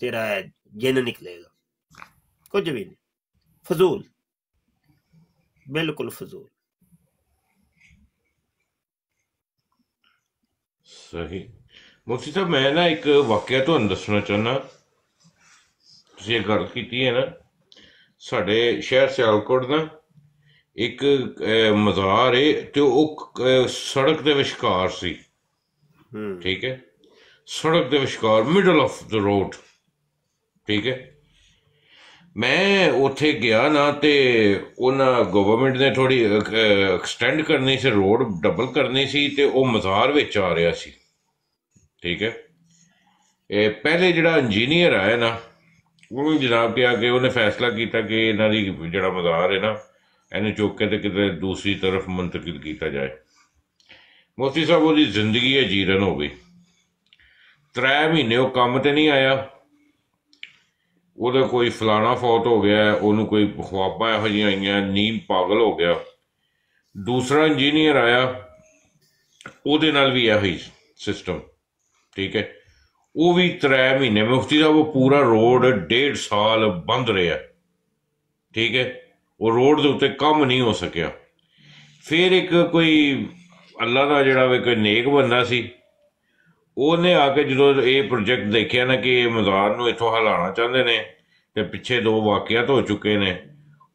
ਤੇਰਾ ਜਿੰਨ ਨਿਕਲੇਗਾ ਕੁਝ ਵੀ ਨਹੀਂ ਫਜ਼ੂਲ ਬਿਲਕੁਲ ਫਜ਼ੂਲ ਸਹੀ ਮੁਫਤੀ ਸਾਹਿਬ ਮੈਂ ਨਾ ਇੱਕ ਵਾਕਿਆ ਤੁਹਾਨੂੰ ਦੱਸਣਾ ਚਾਹੁੰਦਾ ਤੁਸੀਂ ਇਹ ਗੱਲ ਕੀਤੀ ਹੈ ਨਾ ਸਾਡੇ ਸ਼ਹਿਰ ਸਿਆਲਕੋਟ ਦਾ ਇੱਕ ਮਜ਼ਾਰ ਹੈ ਤੇ ਉਹ ਸੜਕ ਦੇ ਵਿਚਕਾਰ ਸੀ ਠੀਕ ਹੈ ਸੜਕ ਦੇ ਵਿਚਕਾਰ ਮਿਡਲ ਆਫ ਦ ਰੋਡ ਠੀਕ ਹੈ ਮੈਂ ਉੱਥੇ ਗਿਆ ਨਾ ਤੇ ਉਹਨਾਂ ਗਵਰਨਮੈਂਟ ਨੇ ਥੋੜੀ ਐਕਸਟੈਂਡ ਕਰਨੀ ਸੀ ਰੋਡ ਡਬਲ ਕਰਨੀ ਸੀ ਤੇ ਉਹ ਮਜ਼ਾਰ ਵਿੱਚ ਆ ਰਿਹਾ ਸੀ ਠੀਕ ਹੈ ਇਹ ਪਹਿਲੇ ਜਿਹੜਾ ਇੰਜੀਨੀਅਰ ਆਇਆ ਨਾ ਉਹਨੂੰ ਜਨਾਬ ਪਿਆ ਕੇ ਉਹਨੇ ਫੈਸਲਾ ਕੀਤਾ ਕਿ ਇਹਨਾਂ ਦੀ ਜਿਹੜਾ ਮਜ਼ਾਰ ਹੈ ਨਾ ਇਹਨੂੰ ਚੁੱਕ ਕੇ ਤੇ ਕਿਤੇ ਦੂਸਰੀ ਤਰਫ ਮੰਤਕਿਲ ਕੀਤਾ ਜਾਏ ਮੋਤੀ ਸਾਹਿਬ ਉਹਦੀ ਜ਼ਿੰਦਗੀ ਹੈ ਜੀਰਨ ਹੋ ਗਈ ਤਰੇ ਮਹੀਨੇ ਉਹ ਕੰਮ ਤੇ ਨਹੀਂ ਆਇਆ ਉਹਦਾ ਕੋਈ ਫਲਾਣਾ ਫੌਤ ਹੋ ਗਿਆ ਉਹਨੂੰ ਕੋਈ ਖਵਾਬਾਂ ਇਹੋ ਜਿਹੀਆਂ ਆਈਆਂ ਨੀਂਦ ਪਾਗਲ ਹੋ ਗਿਆ ਦੂਸਰਾ ਇੰਜੀਨੀਅਰ ਆਇਆ ਉਹਦੇ ਨਾਲ ਵੀ ਇਹੋ ਹੀ ਸਿਸਟਮ ਠੀਕ ਹੈ ਉਹ ਵੀ 3 ਮਹੀਨੇ ਮੁਫਤੀ ਦਾ ਉਹ ਪੂਰਾ ਰੋਡ 1.5 ਸਾਲ ਬੰਦ ਰਿਹਾ ਠੀਕ ਹੈ ਉਹ ਰੋਡ ਦੇ ਉੱਤੇ ਕੰਮ ਨਹੀਂ ਹੋ ਸਕਿਆ ਫਿਰ ਇੱਕ ਕੋਈ ਅੱਲਾ ਦਾ ਜਿਹੜਾ ਵੇ ਕੋਈ ਨੇਕ ਬੰਦਾ ਸੀ ਉਹਨੇ ਆ ਕੇ ਜਦੋਂ ਇਹ ਪ੍ਰੋਜੈਕਟ ਦੇਖਿਆ ਨਾ ਕਿ ਇਹ ਮਜ਼ਾਰ ਨੂੰ ਇੱਥੋਂ ਹਲਾਣਾ ਚਾਹੁੰਦੇ ਨੇ ਤੇ ਪਿੱਛੇ ਦੋ ਵਾਕਿਆਤ ਹੋ ਚੁੱਕੇ ਨੇ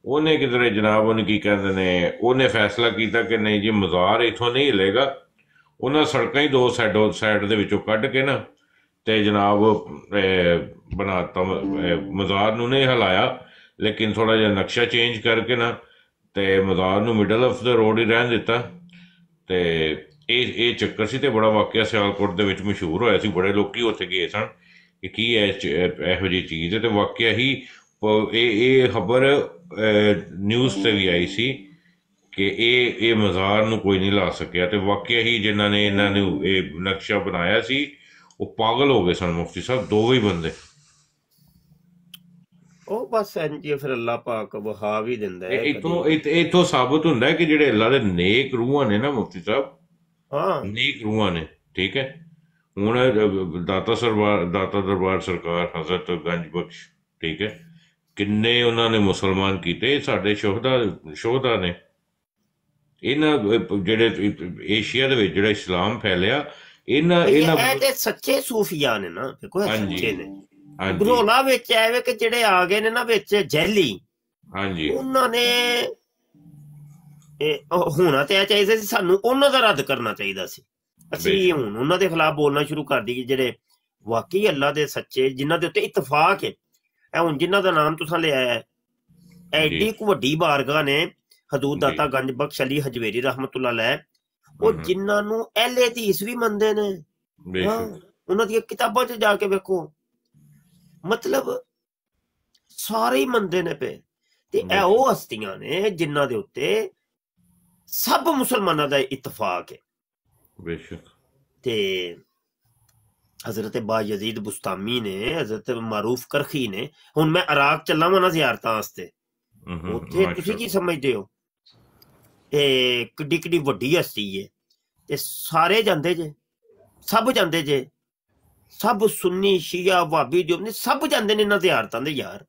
ਉਹਨੇ ਕਿਦਰੇ ਜਨਾਬ ਉਹਨੇ ਕੀ ਕਹਿੰਦੇ ਨੇ ਉਹਨੇ ਫੈਸਲਾ ਕੀਤਾ ਕਿ ਨਹੀਂ ਜੀ ਮਜ਼ਾਰ ਇੱਥੋਂ ਨਹੀਂ ਹਿਲੇਗਾ ਉਹਨਾਂ ਸੜਕਾਂ ਹੀ ਦੋ ਸਾਈਡੋਂ ਸਾਈਡ ਦੇ ਵਿੱਚੋਂ ਕੱਢ ਕੇ ਨਾ ਤੇ ਜਨਾਬ ਬਣਾਤਾ ਮਜ਼ਾਰ ਨੂੰ ਨਹੀਂ ਹਲਾਇਆ ਲੇਕਿਨ ਥੋੜਾ ਜਿਹਾ ਨਕਸ਼ਾ ਚੇਂਜ ਕਰਕੇ ਨਾ ਤੇ ਮਜ਼ਾਰ ਨੂੰ ਮਿਡਲ ਆਫ ਦਾ ਰੋਡ ਹੀ ਰਹਿਣ ਦਿੱਤਾ ਤੇ ਇਹ ਇਹ ਚੱਕਰ ਸੀ ਤੇ ਬੜਾ ਵਾਕਿਆ ਸਿਆਲਕੋਟ ਦੇ ਵਿੱਚ ਮਸ਼ਹੂਰ ਹੋਇਆ ਸੀ ਬੜੇ ਲੋਕੀ ਉੱਥੇ ਗਏ ਸਨ ਕਿ ਕੀ ਹੈ ਇਹੋ ਜੀ ਚੀਜ਼ ਤੇ ਵਾਕਿਆ ਹੀ ਇਹ ਇਹ ਖਬਰ ਨਿਊਜ਼ ਤੇ ਵੀ ਆਈ ਸੀ ਕਿ ਇਹ ਇਹ ਮਜ਼ਾਰ ਨੂੰ ਕੋਈ ਨਹੀਂ ਲਾ ਸਕਿਆ ਤੇ ਵਾਕਿਆ ਹੀ ਜਿਨ੍ਹਾਂ ਨੇ ਇਹਨਾਂ ਨੂੰ ਇਹ ਨਕਸ਼ਾ ਬਣਾਇਆ ਸੀ ਉਹ ਪਾਗਲ ਹੋ ਗਏ ਸਨ ਮੁਫਤੀ ਸਾਹਿਬ ਦੋਵੇਂ ਹੀ ਬੰਦੇ ਉਹ ਬਸ ਇੰਜ ਫਿਰ ਅੱਲਾ ਪਾਕ ਵਹਾ ਵੀ ਦਿੰਦਾ ਹੈ ਇਤੋਂ ਇਤੋਂ ਸਾਬਤ ਹੁੰਦਾ ਹੈ ਕਿ ਜਿਹੜੇ ਅੱਲਾ ਦੇ ਨੇਕ ਰੂਹਾਂ ਨੇ ਨਾ ਮੁਫਤੀ ਸਾਹਿਬ ਹਾਂ ਨੇਕ ਰੂਹਾਂ ਨੇ ਠੀਕ ਹੈ ਹੁਣ ਦਾਤਾ ਸਰਕਾਰ ਦਾਤਾ ਦਰਬਾਰ ਸਰਕਾਰ ਹਜ਼ਰਤ ਗੰਜ ਬਖਸ਼ ਠੀਕ ਹੈ ਕਿੰਨੇ ਉਹਨਾਂ ਨੇ ਮੁਸਲਮਾਨ ਕੀਤੇ ਸਾਡੇ ਸ਼ੋਹਦਾ ਸ਼ੋਹਦਾ ਨੇ ਇਹਨਾਂ ਜਿਹੜੇ ਏਸ਼ੀਆ ਦੇ ਵਿੱਚ ਜਿਹੜਾ ਇਸਲਾਮ ਫੈਲਿਆ ਇਹਨਾਂ ਇਹਨਾਂ ਇਹ ਸੱਚੇ ਸੂਫੀਆਂ ਨੇ ਨਾ ਕੋਈ ਸੱਚੇ ਨੇ ਘਰੋਲਾ ਵਿੱਚ ਐਵੇਂ ਕਿ ਜਿਹੜੇ ਆ ਗਏ ਨੇ ਨਾ ਵਿੱਚ ਜੈਲੀ ਹਾਂਜੀ ਉਹਨਾਂ ਨੇ ਇਹ ਹੋਣਾ ਤੇ ਚਾਹੀਦਾ ਸੀ ਸਾਨੂੰ ਉਹਨਾਂ ਦਾ ਰੱਦ ਕਰਨਾ ਚਾਹੀਦਾ ਸੀ ਅਸੀਂ ਹੁਣ ਉਹਨਾਂ ਦੇ ਖਿਲਾਫ ਬੋਲਣਾ ਸ਼ੁਰੂ ਕਰ ਦਈਏ ਜਿਹੜੇ ਵਾਕਈ ਅੱਲਾ ਦੇ ਸੱਚੇ ਜਿਨ੍ਹਾਂ ਦੇ ਉੱਤੇ ਇਤਫਾਕ ਹੈ ਇਹ ਹੁਣ ਜਿਨ੍ਹਾਂ ਦਾ ਨਾਮ ਤੁਸੀਂ ਲਿਆ ਹੈ ਐਡੀ ਕੁ ਵੱਡੀ ਬਾਰਗਾ ਨੇ ਹਦੂਦ ਦਾਤਾ ਗੰਜ ਬਖਸ਼ ਅਲੀ ਹਜਵੇਰੀ ਰਹਿਮਤੁਲਲਾਹ ਲੈ ਉਹ ਜਿਨ੍ਹਾਂ ਨੂੰ ਅਹਲੇ ਦੀ ਈਸਵੀ ਮੰਨਦੇ ਨੇ ਬੇਸ਼ੱਕ ਉਹਨਾਂ ਦੀਆਂ ਕਿਤਾਬਾਂ 'ਚ ਜਾ ਕੇ ਵੇਖੋ ਮਤਲਬ ਸਾਰੇ ਹੀ ਮੰਦੇ ਨੇ ਪਏ ਤੇ ਇਹ ਉਹ ਹਸਤੀਆਂ ਨੇ ਜਿਨ੍ਹਾਂ ਦੇ ਉੱਤੇ ਸਭ ਮੁਸਲਮਾਨਾਂ ਦਾ ਇਤਫਾਕ ਹੈ ਬੇਸ਼ੱਕ ਤੇ हजरत बाजीद बुस्तामी ने हजरत मारूफ करखी ने हूँ मैं अराक चला वा ना जियारत वास्ते उसे की समझते हो ਕਿੱਡੀ ਕਿੱਡੀ ਵੱਡੀ ਹਸਤੀ ਏ ਤੇ ਸਾਰੇ ਜਾਂਦੇ ਜੇ ਸਭ ਜਾਂਦੇ ਜੇ ਸਭ ਸੁੰਨੀ ਸ਼ੀਆ ਵਾਬੀ ਜੋ ਨੇ ਸਭ ਜਾਂਦੇ ਨੇ ਇਹਨਾਂ ਜ਼ਿਆਰਤਾਂ ਦੇ ਯਾਰ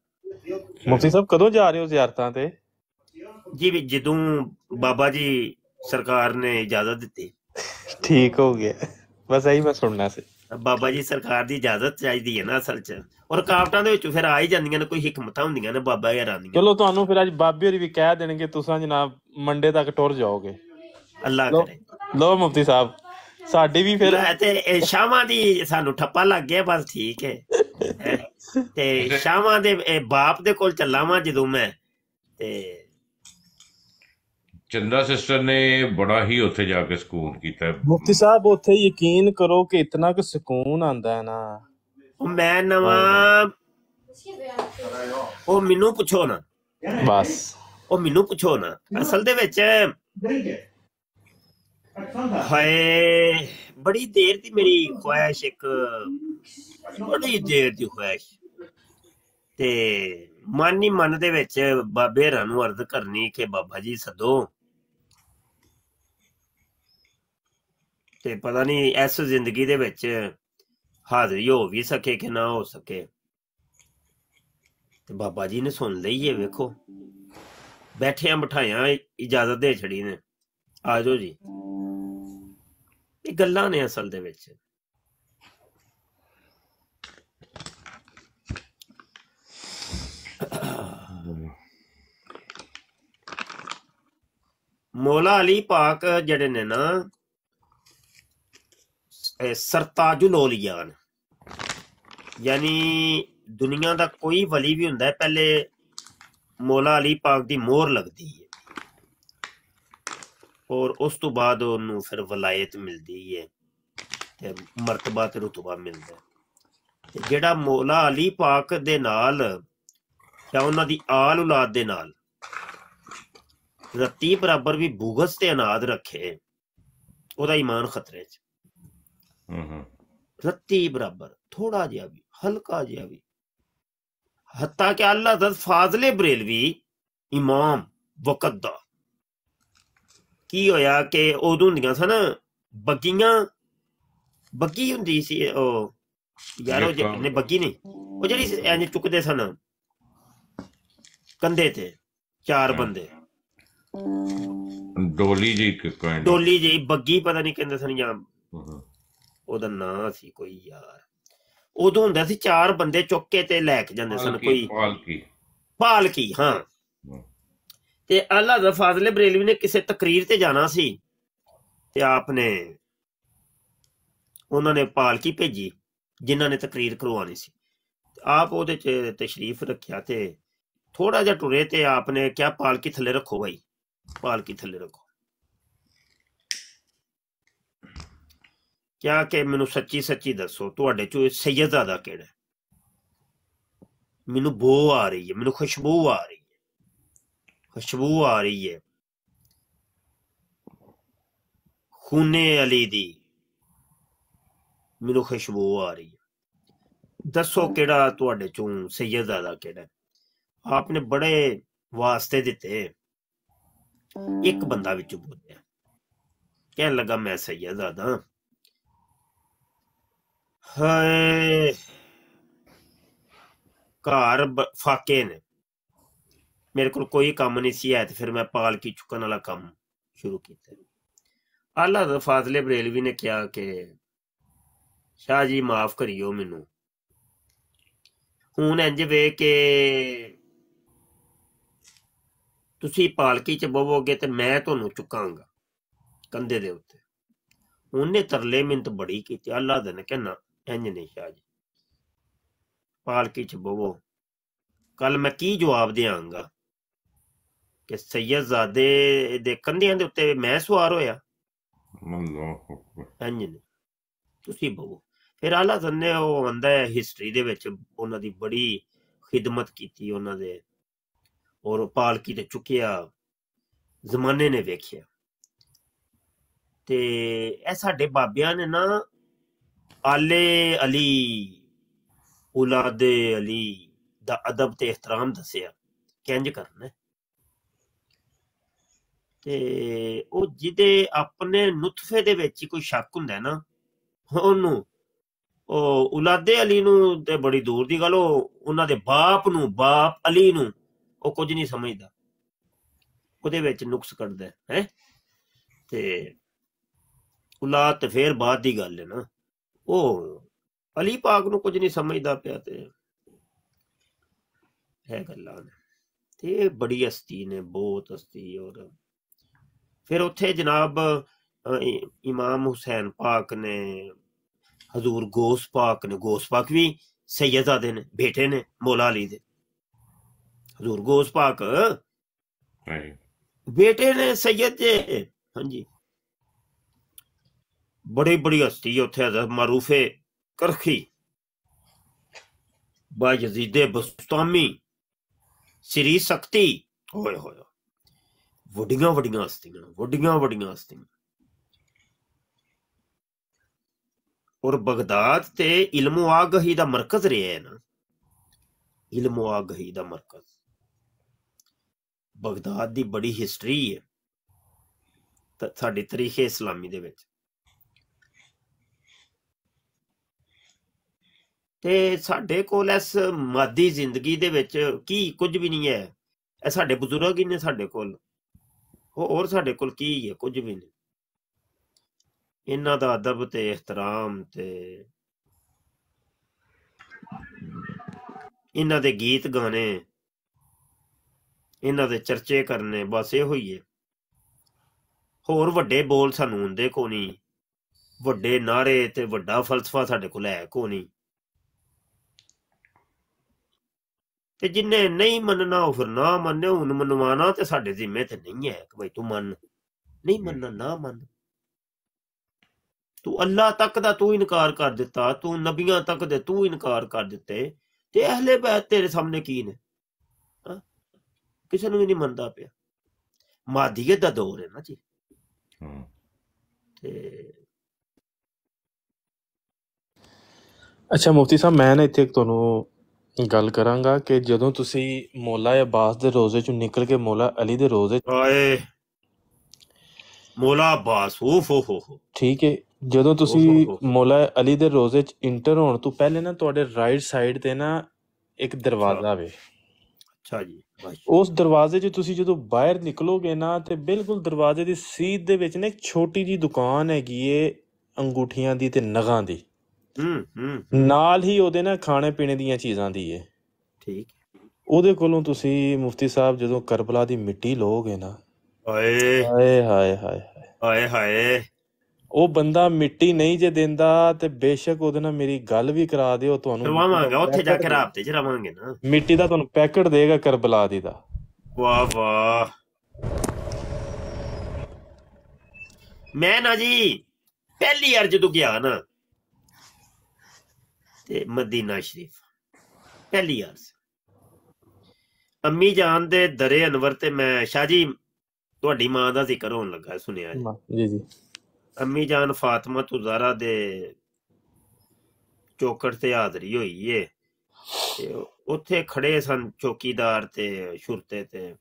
ਮੁਫਤੀ ਸਾਹਿਬ ਕਦੋਂ ਜਾ ਰਹੇ ਹੋ ਜ਼ਿਆਰਤਾਂ ਤੇ ਜੀ ਵੀ ਜਦੋਂ ਬਾਬਾ ਜੀ ਸਰਕਾਰ ਨੇ ਇਜਾਜ਼ਤ ਦਿੱਤੀ ਠੀਕ ਹੋ ਗਿਆ ਬਸ ਇਹੀ ਮੈਂ ਸੁਣਨਾ ਸੀ ਬਾਬਾ ਜੀ ਸਰਕਾਰ ਦੀ ਇਜਾਜ਼ਤ ਚਾਹੀਦੀ ਹੈ ਨਾ ਅਸਲ 'ਚ ਔਰ ਕਾਵਟਾਂ ਦੇ ਵਿੱਚ ਫਿਰ ਆ ਹੀ ਜਾਂਦੀਆਂ ਨੇ ਕੋਈ ਹਕਮਤਾਂ ਹੁੰਦੀਆਂ ਨੇ ਬਾਬਾ ਯਾਰਾਂ ਦੀਆਂ ਚਲੋ ਤੁਹਾਨੂੰ ਫਿਰ ਅੱਜ ਬਾਬੇ ਹੋਰੀ ਵੀ ਕਹਿ ਦੇਣਗੇ ਤੁਸੀਂ ਜਨਾਬ ਮੰਡੇ ਤੱਕ ਟੁਰ ਜਾਓਗੇ ਅੱਲਾ ਕਰੇ ਲੋ ਮੁਫਤੀ ਸਾਹਿਬ ਸਾਡੀ ਵੀ ਫਿਰ ਤੇ ਸ਼ਾਮਾਂ ਦੀ ਸਾਨੂੰ ਠੱਪਾ ਲੱਗ ਗਿਆ ਬਸ ਠੀਕ ਹੈ ਤੇ ਸ਼ਾਮਾਂ ਦੇ ਬਾਪ ਦੇ ਕੋਲ ਚੱਲਾਵਾਂ ਜਦੋਂ ਮੈਂ ਤੇ ਚੰਦਾ ਸਿਸਟਰ ਨੇ ਬੜਾ ਹੀ ਉੱਥੇ ਜਾ ਕੇ ਸਕੂਨ ਕੀਤਾ ਮੁਫਤੀ ਸਾਹਿਬ ਉੱਥੇ ਯਕੀਨ ਕਰੋ ਕਿ ਇਤਨਾ ਕਿ ਸਕੂਨ ਆਂਦਾ ਹੈ ਨਾ ਮੈਂ ਨਵਾਂ ਉਹ ਮੈਨੂੰ ਪੁੱਛੋ ਨਾ ਬਸ ਉਹ ਮੈਨੂੰ ਪੁੱਛੋ ਨਾ ਅਸਲ ਦੇ ਵਿੱਚ ਹਾਏ ਬੜੀ ਦੇਰ ਦੀ ਮੇਰੀ ਖੁਆਇਸ਼ ਇੱਕ ਬੜੀ ਦੇਰ ਦੀ ਖੁਆਇਸ਼ ਤੇ ਮਨ ਹੀ ਮਨ ਦੇ ਵਿੱਚ ਬਾਬੇ ਰਾਂ ਨੂੰ ਅਰਜ਼ ਕਰਨੀ ਕਿ ਬਾਬਾ ਜੀ ਸਦੋ ਤੇ ਪਤਾ ਨਹੀਂ ਇਸ ਜ਼ਿੰਦਗੀ ਦੇ ਵਿੱਚ ਹਾਜ਼ਰੀ ਹੋ ਵੀ ਸਕੇ ਕਿ ਨਾ ਹੋ ਸਕੇ ਤੇ ਬਾਬਾ ਜੀ ਨੇ ਸੁਣ ਲਈ ਏ ਵੇਖੋ ਬੈਠਿਆਂ ਬਿਠਾਇਆ ਇਜਾਜ਼ਤ ਦੇ ਛੜੀ ਨੇ ਆਜੋ ਜੀ ਇਹ ਗੱਲਾਂ ਨੇ ਅਸਲ ਦੇ ਵਿੱਚ ਮੌਲਾ ਅਲੀ ਪਾਕ ਜਿਹੜੇ ਨੇ ਨਾ ਸਰਤਾਜੁਲ ਔਲੀਆਨ ਯਾਨੀ ਦੁਨੀਆ ਦਾ ਕੋਈ ਵਲੀ ਵੀ ਹੁੰਦਾ ਹੈ ਪਹਿਲੇ ਮੌਲਾ ਅਲੀ ਪਾਕ ਦੀ ਮੋਹਰ ਲੱਗਦੀ ਹੈ ਔਰ ਉਸ ਤੋਂ ਬਾਅਦ ਉਹਨੂੰ ਫਿਰ ਵਲਾਇਤ ਮਿਲਦੀ ਹੈ ਤੇ ਮਰਤਬਾ ਤੇ ਰਤਬਾ ਮਿਲਦਾ ਤੇ ਜਿਹੜਾ ਮੌਲਾ ਅਲੀ ਪਾਕ ਦੇ ਨਾਲ ਜਾਂ ਉਹਨਾਂ ਦੀ ਆਲ ਔਲਾਦ ਦੇ ਨਾਲ ਰੱਤੀ ਬਰਾਬਰ ਵੀ ਬੂਗਸ ਤੇ ਅਨਾਦ ਰੱਖੇ ਉਹਦਾ ਈਮਾਨ ਖਤਰੇ 'ਚ ਹੂੰ ਰੱਤੀ ਬਰਾਬਰ ਥੋੜਾ ਜਿਹਾ ਵੀ ਹਲਕਾ ਜਿਹਾ ਵੀ ਹੱਤਾ ਕਿ ਅੱਲਾਹ ਦਾ ਫਾਜ਼ਲੇ ਬਰੇਲਵੀ ਇਮਾਮ ਵਕਤ ਦਾ ਕੀ ਹੋਇਆ ਕਿ ਉਦੋਂ ਹੁੰਦੀਆਂ ਸਨ ਬੱਗੀਆਂ ਬੱਗੀ ਹੁੰਦੀ ਸੀ ਉਹ ਯਾਰੋ ਜਿਹਨੇ ਬੱਗੀ ਨਹੀਂ ਉਹ ਜਿਹੜੀ ਐਂ ਚੁੱਕਦੇ ਸਨ ਕੰਧੇ ਤੇ ਚਾਰ ਬੰਦੇ ਡੋਲੀ ਜੀ ਕਹਿੰਦੇ ਡੋਲੀ ਜੀ ਬੱਗੀ ਪਤਾ ਨਹੀਂ ਕਹਿੰਦੇ ਸਨ ਜਾਂ ਉਹਦਾ ਨਾਂ ਸੀ ਕੋਈ ਯਾਰ ਉਦੋਂ ਹੁੰਦਾ ਸੀ ਚਾਰ ਬੰਦੇ ਚੁੱਕ ਕੇ ਤੇ ਲੈ ਕੇ ਜਾਂਦੇ ਸਨ ਕੋਈ ਪਾਲਕੀ ਪਾਲਕੀ ਹਾਂ ਤੇ ਅੱਲਾ ਦਾ ਫਾਜ਼ਲੇ ਬਰੇਲਵੀ ਨੇ ਕਿਸੇ ਤਕਰੀਰ ਤੇ ਜਾਣਾ ਸੀ ਤੇ ਆਪ ਨੇ ਉਹਨਾਂ ਨੇ ਪਾਲਕੀ ਭੇਜੀ ਜਿਨ੍ਹਾਂ ਨੇ ਤਕਰੀਰ ਕਰਵਾਉਣੀ ਸੀ ਆਪ ਉਹਦੇ ਚ ਤਸ਼ਰੀਫ ਰੱਖਿਆ ਤੇ ਥੋੜਾ ਜਿਹਾ ਟੁਰੇ ਤੇ ਆਪ ਨੇ ਕਿਹਾ ਪਾਲਕੀ ਥੱਲੇ ਰੱਖੋ ਭਾਈ ਪਾਲਕੀ ਥੱਲੇ ਰੱਖੋ ਕਿਹਾ ਕਿ ਮੈਨੂੰ ਸੱਚੀ ਸੱਚੀ ਦੱਸੋ ਤੁਹਾਡੇ ਚੋਂ ਸੈਯਦਾਦਾ ਕਿਹੜਾ ਮੈਨੂੰ ਬੋ ਆ ਰਹੀ ਹੈ ਮੈਨੂੰ ਖੁਸ਼ਬੂ ਆ ਰਹੀ खुशबू आ रही है खूने अली दी मेनू खुशबू आ रही है दसो कि सैयदादा के आपने बड़े वास्ते दिते हाँ। एक बंदा बिच बोलिया कह लगा मैं सैयदादा हाय घर फाके ने ਮੇਰੇ ਕੋਲ ਕੋਈ ਕੰਮ ਨਹੀਂ ਸੀ ਹੈ ਤੇ ਫਿਰ ਮੈਂ ਪਾਲਕੀ ਚੁੱਕਣ ਵਾਲਾ ਕੰਮ ਸ਼ੁਰੂ ਕੀਤਾ ਆਲਾ ਦਾ ਫਾਜ਼ਲੇ ਬਰੇਲਵੀ ਨੇ ਕਿਹਾ ਕਿ ਸ਼ਾਹ ਜੀ ਮਾਫ ਕਰਿਓ ਮੈਨੂੰ ਹੁਣ ਇੰਜ ਵੇ ਕਿ ਤੁਸੀਂ ਪਾਲਕੀ 'ਚ ਬਵੋਗੇ ਤੇ ਮੈਂ ਤੁਹਾਨੂੰ ਚੁੱਕਾਂਗਾ ਕੰਧੇ ਦੇ ਉੱਤੇ ਉਹਨੇ ਤਰਲੇ ਮਿੰਤ ਬੜੀ ਕੀਤੀ ਅੱਲਾ ਦੇ ਨੇ ਕਹਿਣਾ ਇੰਜ ਨਹੀਂ ਸ਼ਾਹ ਜੀ ਪਾਲਕੀ 'ਚ ਬਵੋ ਕੱਲ ਮੈਂ ਕੀ ਜਵਾਬ ਦੇਵਾਂਗਾ ਕਿ ਸੈਯਦਜ਼ਾਦੇ ਦੇ ਕੰਧਿਆਂ ਦੇ ਉੱਤੇ ਮੈਂ ਸਵਾਰ ਹੋਇਆ ਹਾਂਜੀ ਤੁਸੀਂ ਬਵੋ ਫਿਰ ਆਲਾ ਜ਼ੰਨੇ ਉਹ ਆਂਦਾ ਹੈ ਹਿਸਟਰੀ ਦੇ ਵਿੱਚ ਉਹਨਾਂ ਦੀ ਬੜੀ ਖਿਦਮਤ ਕੀਤੀ ਉਹਨਾਂ ਦੇ ਔਰ ਪਾਲਕੀ ਤੇ ਚੁੱਕਿਆ ਜ਼ਮਾਨੇ ਨੇ ਵੇਖਿਆ ਤੇ ਇਹ ਸਾਡੇ ਬਾਬਿਆਂ ਨੇ ਨਾ ਆਲੇ ਅਲੀ ਉਲਾਦੇ ਅਲੀ ਦਾ ਅਦਬ ਤੇ ਇhtਰਾਮ ਦੱਸਿਆ ਕਿੰਜ ਕਰਨਾ ਤੇ ਉਹ ਜਿਹਦੇ ਆਪਣੇ ਨੁਤਫੇ ਦੇ ਵਿੱਚ ਕੋਈ ਸ਼ੱਕ ਹੁੰਦਾ ਨਾ ਉਹਨੂੰ ਉਹ ਉਲਾਦੇ ਅਲੀ ਨੂੰ ਤੇ ਬੜੀ ਦੂਰ ਦੀ ਗੱਲ ਉਹ ਉਹਨਾਂ ਦੇ ਬਾਪ ਨੂੰ ਬਾਪ ਅਲੀ ਨੂੰ ਉਹ ਕੁਝ ਨਹੀਂ ਸਮਝਦਾ ਉਹਦੇ ਵਿੱਚ ਨੁਕਸ ਕੱਢਦਾ ਹੈ ਤੇ ਉਲਾਦ ਤੇ ਫੇਰ ਬਾਅਦ ਦੀ ਗੱਲ ਹੈ ਨਾ ਉਹ ਅਲੀ ਪਾਕ ਨੂੰ ਕੁਝ ਨਹੀਂ ਸਮਝਦਾ ਪਿਆ ਤੇ ਹੈ ਗੱਲਾਂ ਤੇ ਬੜੀ ਹਸਤੀ ਨੇ ਬਹੁਤ ਹਸਤੀ ਔਰ ਫਿਰ ਉੱਥੇ ਜਨਾਬ ਇਮਾਮ ਹੁਸੈਨ ਪਾਕ ਨੇ ਹਜ਼ੂਰ ਗੋਸ ਪਾਕ ਨੇ ਗੋਸ ਪਾਕ ਵੀ ਸੈਯਦਾਦੇ ਨੇ ਬੇਟੇ ਨੇ ਮੌਲਾ ਅਲੀ ਦੇ ਹਜ਼ੂਰ ਗੋਸ ਪਾਕ बेटे ने सैयद जे हाँ जी बड़ी बड़ी हस्ती उथे हजरत मारूफे करखी बाजीदे बस्तामी श्री शक्ति होए होए ਵੱਡੀਆਂ ਵੱਡੀਆਂ ਹਸਤੀਆਂ ਵੱਡੀਆਂ ਵੱਡੀਆਂ ਹਸਤੀਆਂ ਔਰ ਬਗਦਾਦ ਤੇ ਇਲਮ ਆਗਹੀ ਦਾ ਮਰਕਜ਼ ਰਿਹਾ ਹੈ ਨਾ ਇਲਮ ਆਗਹੀ ਦਾ ਮਰਕਜ਼ ਬਗਦਾਦ ਦੀ ਬੜੀ ਹਿਸਟਰੀ ਹੈ ਸਾਡੀ ਤਾਰੀਖ ਇਸਲਾਮੀ ਦੇ ਵਿੱਚ ਤੇ ਸਾਡੇ ਕੋਲ ਇਸ ਮਾਦੀ ਜ਼ਿੰਦਗੀ ਦੇ ਵਿੱਚ ਕੀ ਕੁਝ ਵੀ ਨਹੀਂ ਹੈ ਇਹ ਸਾਡੇ ਬਜ਼ੁਰਗ ਹੀ ਨੇ ਸਾਡੇ ਕੋਲ ਹੋਰ ਸਾਡੇ ਕੋਲ ਕੀ ਹੈ ਕੁਝ ਵੀ ਨਹੀਂ ਇਹਨਾਂ ਦਾ ਅਦਬ ਤੇ ਇhtਰਾਮ ਤੇ ਇਹਨਾਂ ਦੇ ਗੀਤ ਗਾਣੇ ਇਹਨਾਂ ਦੇ ਚਰਚੇ ਕਰਨੇ ਬਸ ਇਹ ਹੋਈਏ ਹੈ ਹੋਰ ਵੱਡੇ ਬੋਲ ਸਾਨੂੰ ਹੁੰਦੇ ਕੋ ਨਹੀਂ ਵੱਡੇ ਨਾਰੇ ਤੇ ਵੱਡਾ ਫਲਸਫਾ ਸਾਡੇ ਕੋਲ ਹੈ ਕੋ ਨਹੀਂ ਤੇ ਜਿਨੇ ਨਹੀਂ ਮੰਨਣਾ ਉਹ ਫਿਰ ਨਾ ਮੰਨੇ ਹੁਣ ਮਨਵਾਣਾ ਤੇ ਸਾਡੇ ਜ਼ਿੰਮੇ ਤੇ ਨਹੀਂ ਹੈ ਕਿ ਭਾਈ ਤੂੰ ਮੰਨ ਨਹੀਂ ਮੰਨਣਾ ਨਾ ਮੰਨ ਤੂੰ ਅੱਲਾ ਤੱਕ ਦਾ ਤੂੰ ਇਨਕਾਰ ਕਰ ਦਿੱਤਾ ਤੂੰ ਨਬੀਆਂ ਤੱਕ ਦੇ ਤੂੰ ਇਨਕਾਰ ਕਰ ਦਿੱਤੇ ਤੇ ਅਹਲੇ ਬੈਤ ਤੇਰੇ ਸਾਹਮਣੇ ਕੀ ਨੇ ਕਿਸੇ ਨੂੰ ਵੀ ਨਹੀਂ ਮੰਨਦਾ ਪਿਆ ਮਾਦੀਅਤ ਦਾ ਦੌਰ ਹੈ ਨਾ ਜੀ ਤੇ ਅੱਛਾ ਮੁਫਤੀ ਸਾਹਿਬ ਮੈਂ ਨਾ ਇੱਥੇ ਇੱਕ ਤੁਹਾਨੂੰ ਗੱਲ ਕਰਾਂਗਾ ਕਿ ਜਦੋਂ ਤੁਸੀਂ ਮੌਲਾ ਅਬਾਸ ਦੇ ਰੋਜ਼ੇ ਚੋਂ ਨਿਕਲ ਕੇ ਮੌਲਾ ਅਲੀ ਦੇ ਰੋਜ਼ੇ ਆਏ ਮੌਲਾ ਅਬਾਸ ਓਫ ਹੋ ਹੋ ਠੀਕ ਹੈ ਜਦੋਂ ਤੁਸੀਂ ਮੌਲਾ ਅਲੀ ਦੇ ਰੋਜ਼ੇ ਚ ਇੰਟਰ ਹੋਣ ਤੋਂ ਪਹਿਲੇ ਨਾ ਤੁਹਾਡੇ ਰਾਈਟ ਸਾਈਡ ਤੇ ਨਾ ਇੱਕ ਦਰਵਾਜ਼ਾ ਆਵੇ ਅੱਛਾ ਜੀ ਉਸ ਦਰਵਾਜ਼ੇ 'ਚ ਤੁਸੀਂ ਜਦੋਂ ਬਾਹਰ ਨਿਕਲੋਗੇ ਨਾ ਤੇ ਬਿਲਕੁਲ ਦਰਵਾਜ਼ੇ ਦੀ ਸੀਧ ਦੇ ਵਿੱਚ ਨਾ ਇੱਕ ਛੋਟੀ ਜੀ ਦੁਕਾਨ ਹੈਗੀ ਏ ਅੰਗੂਠੀਆਂ ਦੀ ਤੇ ਨਗਾਂ ਦੀ ਹੂੰ ਹੂੰ ਨਾਲ ਹੀ ਉਹਦੇ ਨਾਲ ਖਾਣੇ ਪੀਣੇ ਦੀਆਂ ਚੀਜ਼ਾਂ ਦੀ ਏ ਠੀਕ ਉਹਦੇ ਕੋਲੋਂ ਤੁਸੀਂ ਮੁਫਤੀ ਸਾਹਿਬ ਜਦੋਂ ਕਰਬਲਾ ਦੀ ਮਿੱਟੀ ਲੋਗੇ ਨਾ ਹਾਏ ਹਾਏ ਹਾਏ ਹਾਏ ਹਾਏ ਹਾਏ ਉਹ ਬੰਦਾ ਮਿੱਟੀ ਨਹੀਂ ਜੇ ਦਿੰਦਾ ਤੇ ਬੇਸ਼ੱਕ ਉਹਦੇ ਨਾਲ ਮੇਰੀ ਗੱਲ ਵੀ ਕਰਾ ਦਿਓ ਤੁਹਾਨੂੰ ਰਵਾਵਾਂਗਾ ਉੱਥੇ ਜਾ ਕੇ ਰਾਬਤੇ ਚ ਰਵਾਂਗੇ ਨਾ ਮਿੱਟੀ ਦਾ ਤੁਹਾਨੂੰ ਪੈਕਟ ਦੇਗਾ ਕਰਬਲਾ ਦੀ ਦਾ ਵਾਹ ਵਾਹ ਮੈਂ ਨਾ ਜੀ ਪਹਿਲੀ ਵਾਰ ਜਦੋਂ ਗਿਆ ਨਾ ਤੇ ਮਦੀਨਾ ਸ਼ਰੀਫ ਪਹਿਲੀ ਅਰਜ਼ ਅੰਮੀ ਜਾਨ ਦੇ ਦਰੇ ਅਨਵਰ ਤੇ ਮੈਂ ਸ਼ਾਹ ਜੀ ਤੁਹਾਡੀ ਮਾਂ ਦਾ ਜ਼ਿਕਰ ਹੋਣ ਲੱਗਾ ਸੁਣਿਆ ਜੀ ਜੀ ਅੰਮੀ ਜਾਨ ਫਾਤਿਮਾ ਤੁਜ਼ਾਰਾ ਦੇ ਚੌਕੜ ਤੇ ਹਾਜ਼ਰੀ ਹੋਈ ਏ ਤੇ ਉੱਥੇ ਖੜੇ ਸਨ ਚੌਕੀਦਾਰ ਤੇ ਸ਼ੁਰਤੇ ਤੇ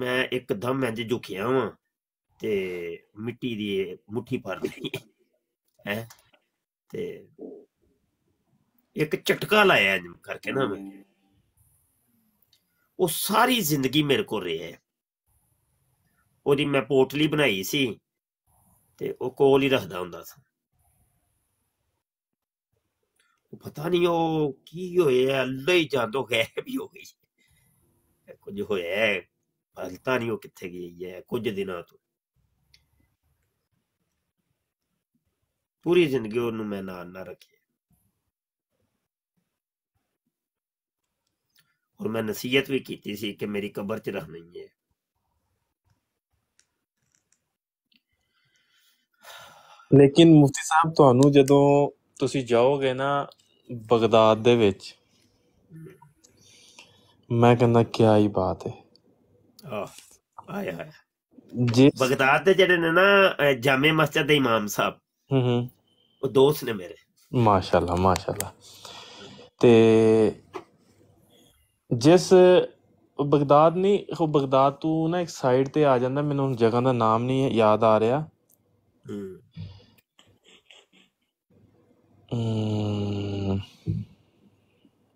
ਮੈਂ ਇੱਕਦਮ ਇੰਜ ਝੁਕਿਆ ਵਾਂ ਤੇ ਮਿੱਟੀ ਦੀ ਮੁੱਠੀ ਭਰ ਲਈ ਹੈ ਤੇ ਇੱਕ ਝਟਕਾ ਲਾਇਆ ਜਮ ਕਰਕੇ ਨਾ ਮੈਂ ਉਹ ਸਾਰੀ ਜ਼ਿੰਦਗੀ ਮੇਰੇ ਕੋਲ ਰਿਹਾ ਉਹਦੀ ਮੈਂ ਪੋਟਲੀ ਬਣਾਈ ਸੀ ਤੇ ਉਹ ਕੋਲ ਹੀ ਰੱਖਦਾ ਹੁੰਦਾ ਸੀ ਪਤਾ ਨਹੀਂ ਉਹ ਕੀ ਹੋਇਆ ਅੱਲਾ ਹੀ ਜਾਣਦਾ ਗਾਇਬ ਹੀ ਹੋ ਗਈ ਕੁਝ ਹੋਇਆ ਪਤਾ ਨਹੀਂ ਉਹ ਕਿੱਥੇ ਗਈ ਹੈ ਕੁਝ ਦਿਨਾਂ ਤੋਂ पूरी जिंदगी ओनू मैं ना ना रखी और मैं नसीहत भी की सी कि मेरी कब्र च रहनी है ਲੇਕਿਨ ਮੁਫਤੀ ਸਾਹਿਬ ਤੁਹਾਨੂੰ ਜਦੋਂ ਤੁਸੀਂ ਜਾਓਗੇ ਨਾ ਬਗਦਾਦ ਦੇ ਵਿੱਚ ਮੈਂ ਕਹਿੰਦਾ ਕੀ ਹੀ ਬਾਤ ਹੈ ਆਹ ਆਇਆ ਜੇ ਬਗਦਾਦ ਦੇ ਜਿਹੜੇ ਨੇ ਨਾ ਜਾਮੇ ਮਸਜਿਦ ਦੇ ਇਮਾਮ ਸਾਹਿਬ वो दोस्त ने मेरे ਮਾਸ਼ਾਅੱਲਾ ਮਾਸ਼ਾਅੱਲਾ ਤੇ ਜਿਸ ਬਗਦਾਦ ਨਹੀਂ ਉਹ ਬਗਦਾਦ ਤੋਂ ਨਾ ਇੱਕ ਸਾਈਡ ਤੇ ਆ ਜਾਂਦਾ ਮੈਨੂੰ ਹੁਣ ਜਗ੍ਹਾ ਦਾ ਨਾਮ ਨਹੀਂ ਯਾਦ ਆ ਰਿਹਾ